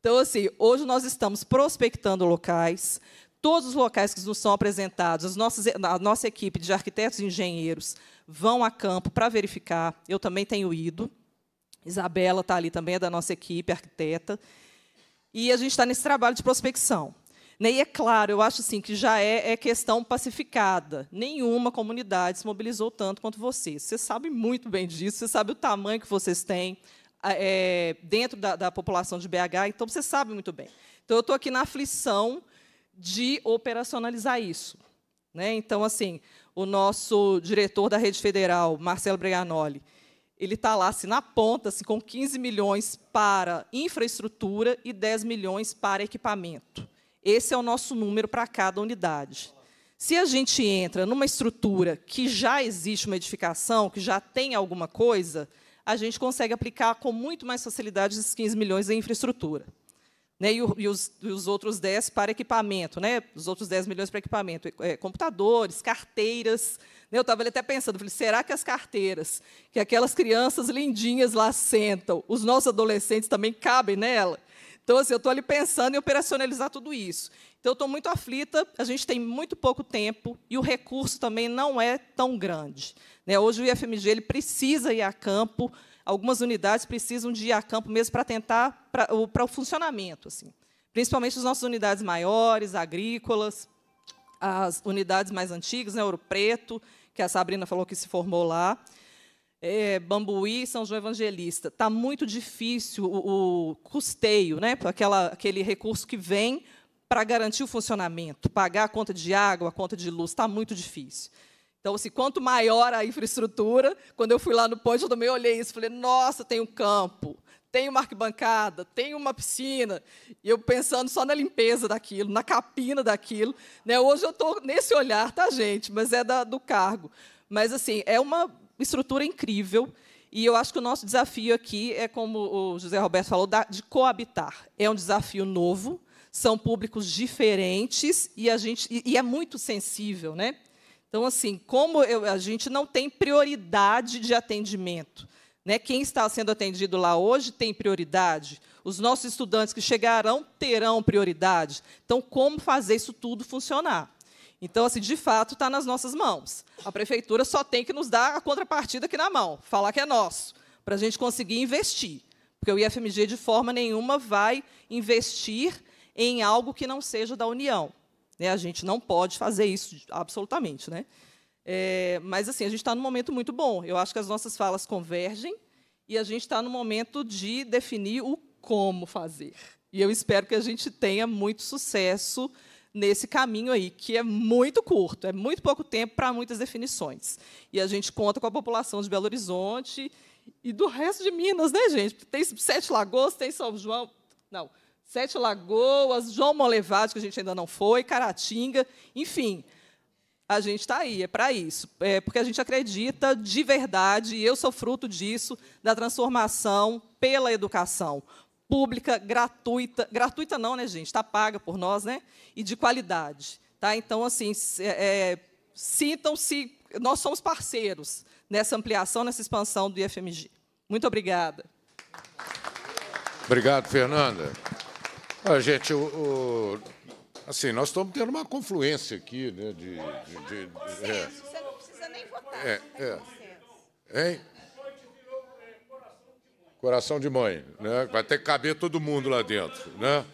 Z: Então, assim, hoje nós estamos prospectando locais, todos os locais que nos são apresentados, as nossas, a nossa equipe de arquitetos e engenheiros vão a campo para verificar. Eu também tenho ido. Isabela está ali também, é da nossa equipe, arquiteta. E a gente está nesse trabalho de prospecção. Né, e é claro, eu acho assim, que já é, é, questão pacificada. Nenhuma comunidade se mobilizou tanto quanto vocês. Você sabe muito bem disso, Você sabe o tamanho que vocês têm, é, dentro da, da, população de BH, então você sabe muito bem. Então, eu estou aqui na aflição de operacionalizar isso. Né? Então, assim, o nosso diretor da rede federal, Marcelo Breganoli, ele está lá assim, na ponta, assim, com 15 milhões para infraestrutura e 10 milhões para equipamento. Esse é o nosso número para cada unidade. Se a gente entra numa estrutura que já existe uma edificação, que já tem alguma coisa, a gente consegue aplicar com muito mais facilidade esses 15 milhões em infraestrutura. Né, e, o, e, os, e, os, outros 10 para equipamento, né, os outros 10 milhões para equipamento, é, computadores, carteiras. Né, eu estava até pensando, falei, será que as carteiras, que aquelas crianças lindinhas lá sentam, os nossos adolescentes também cabem nela? Então, assim, eu estou ali pensando em operacionalizar tudo isso. Então, eu estou muito aflita, a gente tem muito pouco tempo e o recurso também não é tão grande. Né? Hoje o IFMG ele precisa ir a campo, algumas unidades precisam de ir a campo mesmo para tentar para o, funcionamento, assim. principalmente as nossas unidades maiores, agrícolas, as unidades mais antigas, né? Ouro Preto, que a Sabrina falou que se formou lá, é, Bambuí, São João Evangelista. Está muito difícil o, o custeio, né? aquela, aquele recurso que vem para garantir o funcionamento, pagar a conta de água, a conta de luz, está muito difícil. Então, assim, quanto maior a infraestrutura, quando eu fui lá no Ponte, eu também olhei isso, falei, nossa, tem um campo, tem uma arquibancada, tem uma piscina, e eu pensando só na limpeza daquilo, na capina daquilo. Né? Hoje eu estou nesse olhar, tá, gente? Mas é da, do cargo. Mas, assim, é uma estrutura incrível, e eu acho que o nosso desafio aqui é, como o José Roberto falou, de coabitar. É um desafio novo, são públicos diferentes e a gente e, e é muito sensível, né? Então, assim, como eu, a gente não tem prioridade de atendimento, né? Quem está sendo atendido lá hoje tem prioridade. Os nossos estudantes que chegarão terão prioridade. Então, como fazer isso tudo funcionar? Então, assim, de fato, está nas nossas mãos. A prefeitura só tem que nos dar a contrapartida aqui na mão, falar que é nosso, para a gente conseguir investir. Porque o IFMG, de forma nenhuma, vai investir em algo que não seja da União. Né? A gente não pode fazer isso absolutamente. Né? É, mas assim, a gente está num momento muito bom. Eu acho que as nossas falas convergem e a gente está no momento de definir o como fazer. E eu espero que a gente tenha muito sucesso nesse caminho aí, que é muito curto, é muito pouco tempo para muitas definições. E a gente conta com a população de Belo Horizonte e do resto de Minas, né, gente? Tem Sete Lagoas, tem São João. Não, Sete Lagoas, João Molevade, que a gente ainda não foi, Caratinga, enfim. A gente está aí, é para isso. É porque a gente acredita de verdade, e eu sou fruto disso, da transformação pela educação pública, gratuita. Gratuita não, né, gente? Está paga por nós, né? E de qualidade. Tá? Então, assim, é, é, sintam-se. Nós somos parceiros nessa ampliação, nessa expansão do IFMG. Muito obrigada.
E: Obrigado, Fernanda. Ah, gente, o, o, assim, nós estamos tendo uma confluência aqui, né? De, de, de, de é. Você
A: não precisa nem votar.
E: É, né, é. Hein? Coração de mãe, né? Vai ter que caber todo mundo lá dentro, né?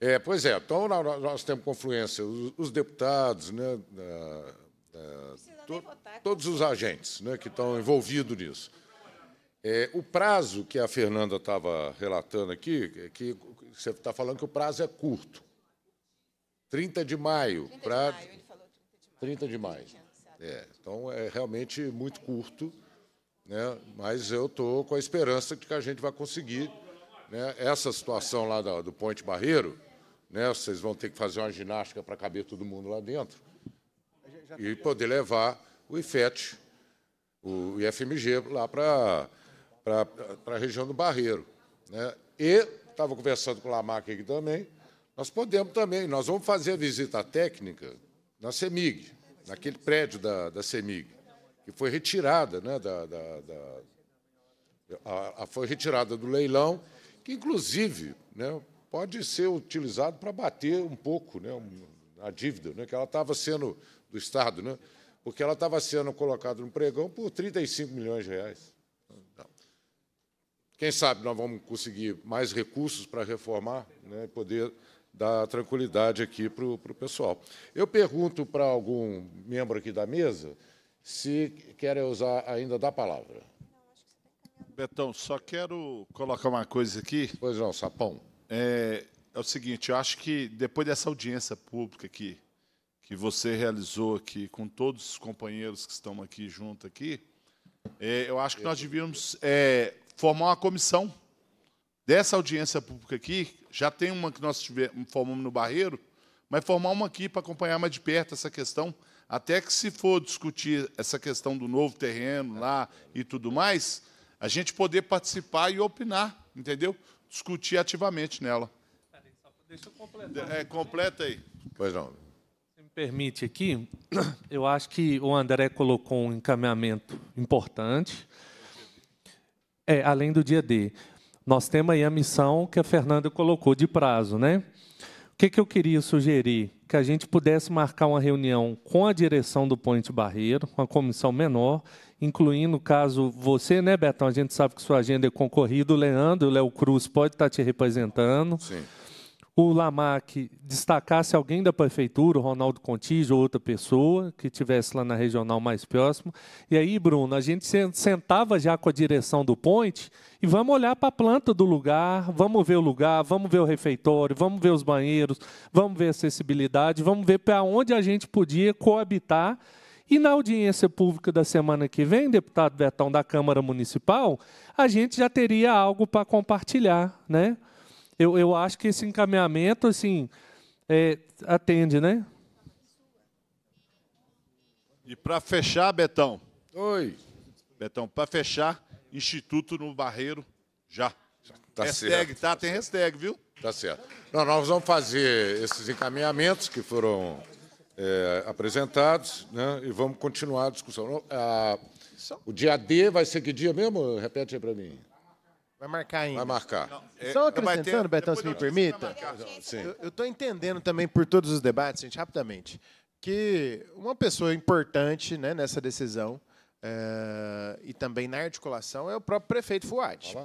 E: É, pois é, então nós temos confluência, os, deputados, né, da, da, to, todos os agentes né, que estão envolvidos nisso. É, o prazo que a Fernanda estava relatando aqui, é que você está falando que o prazo é curto. 30 de maio. 30 pra... de maio, ele falou 30 de maio. 30 de maio. É, então, é realmente muito curto, né? mas eu estou com a esperança de que a gente vai conseguir. Né? Essa situação lá do, do Ponte Barreiro, né? vocês vão ter que fazer uma ginástica para caber todo mundo lá dentro e poder levar o IFET, o IFMG, lá para a região do Barreiro. Né? E estava conversando com o Lamarck aqui também, nós podemos também, nós vamos fazer a visita técnica na CEMIG, naquele prédio da, da CEMIG, que foi retirada, né, da, da, da a, a, foi retirada do leilão, que, inclusive, né, pode ser utilizado para bater um pouco né, a dívida, né, que ela estava sendo do Estado, né, porque ela estava sendo colocada no pregão por 35 milhões de reais. Quem sabe nós vamos conseguir mais recursos para reformar né, e poder dar tranquilidade aqui para o pessoal. Eu pergunto para algum membro aqui da mesa se querem usar ainda da palavra.
P: Betão, só quero colocar uma coisa aqui. Pois não, Sapão. É, é o seguinte, eu acho que depois dessa audiência pública aqui, que você realizou aqui com todos os companheiros que estão aqui junto aqui, é, eu acho que nós devíamos é, formar uma comissão dessa audiência pública aqui. Já tem uma que nós tivemos, formamos no Barreiro, mas formar uma aqui para acompanhar mais de perto essa questão, até que se for discutir essa questão do novo terreno lá e tudo mais, a gente poder participar e opinar, entendeu? Discutir ativamente nela. Deixa eu completar. É, completa aí.
E: Pois não.
O: Se me permite aqui, eu acho que o André colocou um encaminhamento importante. É, além do dia D. Nós temos aí a missão que a Fernanda colocou de prazo, né? O que, que eu queria sugerir? Que a gente pudesse marcar uma reunião com a direção do Ponte Barreiro, a comissão menor, incluindo, caso você, né, Betão? A gente sabe que sua agenda é concorrida, o Leandro, o Léo Cruz pode estar te representando. Sim o Lamac destacasse alguém da prefeitura, o Ronaldo Contígio ou outra pessoa que tivesse lá na regional mais próximo. E aí, Bruno, a gente sentava já com a direção do Ponte e vamos olhar para a planta do lugar, vamos ver o lugar, vamos ver o refeitório, vamos ver os banheiros, vamos ver a acessibilidade, vamos ver para onde a gente podia coabitar e na audiência pública da semana que vem, deputado Betão da Câmara Municipal, a gente já teria algo para compartilhar, né? eu, eu acho que esse encaminhamento, assim, é, atende, né?
P: E para fechar, Betão. Oi. Betão, para fechar, Instituto no Barreiro,
E: já. Tá hashtag,
P: certo. tá? Tem hashtag, viu?
E: Tá certo. Não, nós vamos fazer esses encaminhamentos que foram é, apresentados né, e vamos continuar a discussão. Ah, o dia D vai ser que dia mesmo? Repete aí para mim. Vai marcar ainda. Vai marcar. Estão Só é, acrescentando,
I: ter... Betão, se me permita. Eu estou entendendo também por todos os debates, gente, rapidamente, que uma pessoa importante né, nessa decisão é, e também na articulação é o próprio prefeito Fuad.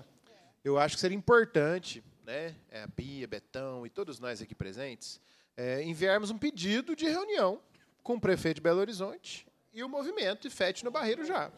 I: Eu acho que seria importante, né, eh, a Bia, Betão e todos nós aqui presentes, é, enviarmos um pedido de reunião com o prefeito de Belo Horizonte e o movimento e FET no Barreiro já.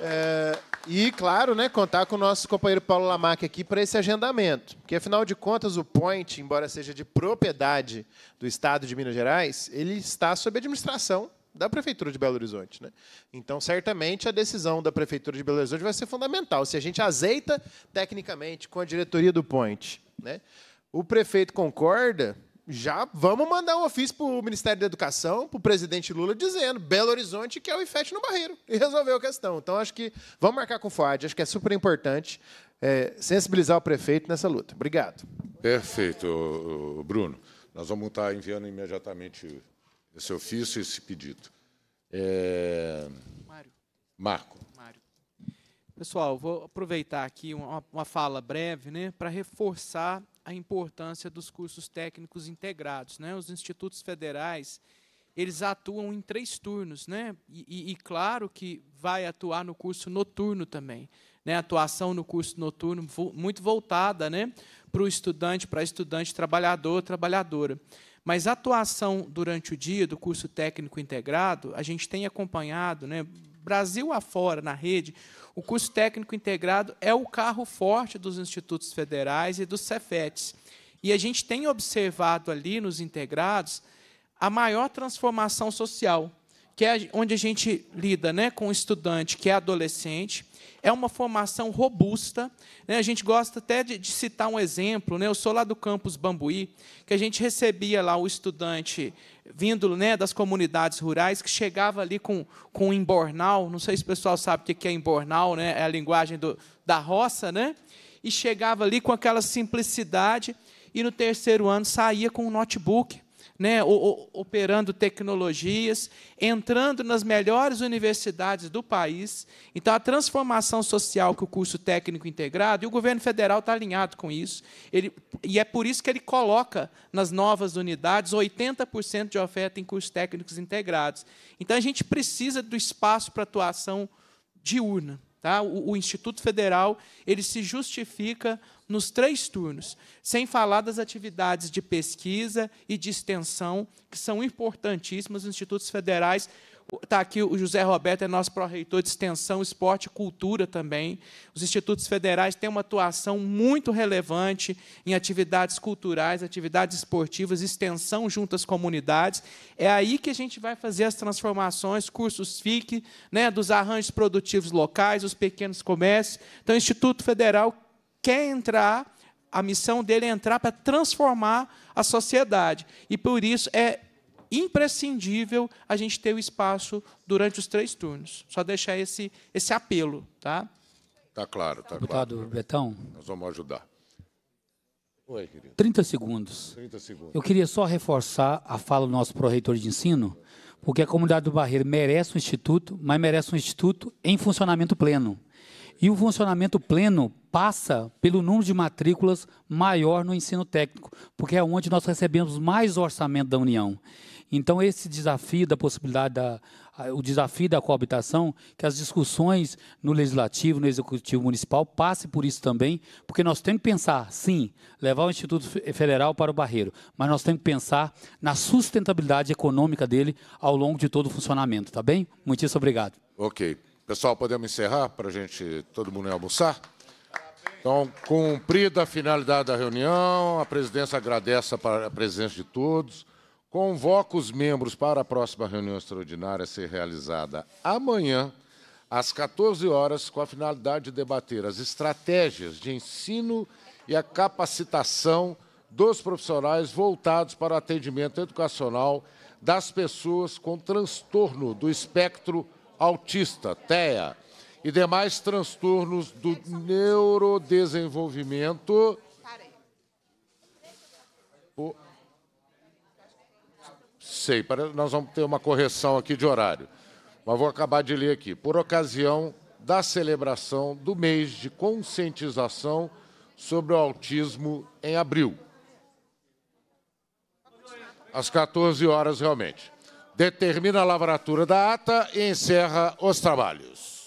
I: É, e, claro, né, contar com o nosso companheiro Paulo Lamac aqui para esse agendamento. Porque, afinal de contas, o Point, embora seja de propriedade do Estado de Minas Gerais, ele está sob administração da Prefeitura de Belo Horizonte. Né? Então, certamente, a decisão da Prefeitura de Belo Horizonte vai ser fundamental. Se a gente azeita tecnicamente com a diretoria do Point, né? o prefeito concorda, já vamos mandar um ofício para o Ministério da Educação, para o presidente Lula, dizendo Belo Horizonte quer o IFET no Barreiro. E resolveu a questão. Então, acho que vamos marcar com o FUAD. Acho que é super importante é, sensibilizar o prefeito nessa luta. Obrigado.
E: Perfeito, Bruno. Nós vamos estar enviando imediatamente esse ofício e esse pedido. É... Mário. Marco. Mário.
V: Pessoal, vou aproveitar aqui uma, uma fala breve né, para reforçar a importância dos cursos técnicos integrados. Né? Os institutos federais eles atuam em três turnos, né? E, e, e claro que vai atuar no curso noturno também. Né, atuação no curso noturno muito voltada né, para o estudante, para estudante, trabalhador, trabalhadora. Mas a atuação durante o dia do curso técnico integrado, a gente tem acompanhado, né, Brasil afora, na rede, o curso técnico integrado é o carro forte dos institutos federais e dos Cefetes. E a gente tem observado ali nos integrados a maior transformação social, que é onde a gente lida né, com o estudante que é adolescente, é uma formação robusta. Né? A gente gosta até de, de, citar um exemplo. Né? Eu sou lá do campus Bambuí, que a gente recebia lá o estudante vindo né, das comunidades rurais, que chegava ali com, com um embornal. Não sei se o pessoal sabe o que é embornal, né? é a linguagem do, da roça. Né? E chegava ali com aquela simplicidade. E no terceiro ano saía com um notebook né, operando tecnologias, entrando nas melhores universidades do país. Então, a transformação social que o curso técnico integrado, e o governo federal está alinhado com isso, ele, e é por isso que ele coloca nas novas unidades 80% de oferta em cursos técnicos integrados. Então, a gente precisa do espaço para atuação diurna. Tá? O, o, Instituto Federal ele se justifica nos três turnos, sem falar das atividades de pesquisa e de extensão, que são importantíssimas os institutos federais, Está aqui o José Roberto, é nosso pró-reitor de Extensão, Esporte e Cultura também. Os institutos federais têm uma atuação muito relevante em atividades culturais, atividades esportivas, extensão junto às comunidades. É aí que a gente vai fazer as transformações, cursos FIC, né, dos arranjos produtivos locais, os pequenos comércios. Então, o Instituto Federal quer entrar, a missão dele é entrar para transformar a sociedade. E, por isso, é imprescindível a gente ter o espaço durante os três turnos. Só deixar esse, esse apelo. Tá?
E: Tá claro, tá Deputado claro. Betão. Nós vamos ajudar. Oi, querido. 30 segundos.
S: 30 segundos. Eu queria só reforçar a fala do nosso pró-reitor de ensino, porque a comunidade do Barreiro merece um instituto, mas merece um instituto em funcionamento pleno. E o funcionamento pleno passa pelo número de matrículas maior no ensino técnico, porque é onde nós recebemos mais orçamento da União. Então, esse desafio da possibilidade, da, o desafio da coabitação, que as discussões no Legislativo, no Executivo Municipal, passem por isso também, porque nós temos que pensar, sim, levar o Instituto Federal para o barreiro, mas nós temos que pensar na sustentabilidade econômica dele ao longo de todo o funcionamento, tá bem? Muitíssimo obrigado.
E: Ok. Pessoal, podemos encerrar para a gente, todo mundo almoçar? Então, cumprida a finalidade da reunião, a presidência agradece a presença de todos. Convoca os membros para a próxima reunião extraordinária a ser realizada amanhã, às 14 horas, com a finalidade de debater as estratégias de ensino e a capacitação dos profissionais voltados para o atendimento educacional das pessoas com transtorno do espectro autista, TEA, e demais transtornos do neurodesenvolvimento sei, nós vamos ter uma correção aqui de horário, mas vou acabar de ler aqui. Por ocasião da celebração do mês de conscientização sobre o autismo em abril. Às 14 horas, realmente. Determina a lavratura da ata e encerra os trabalhos.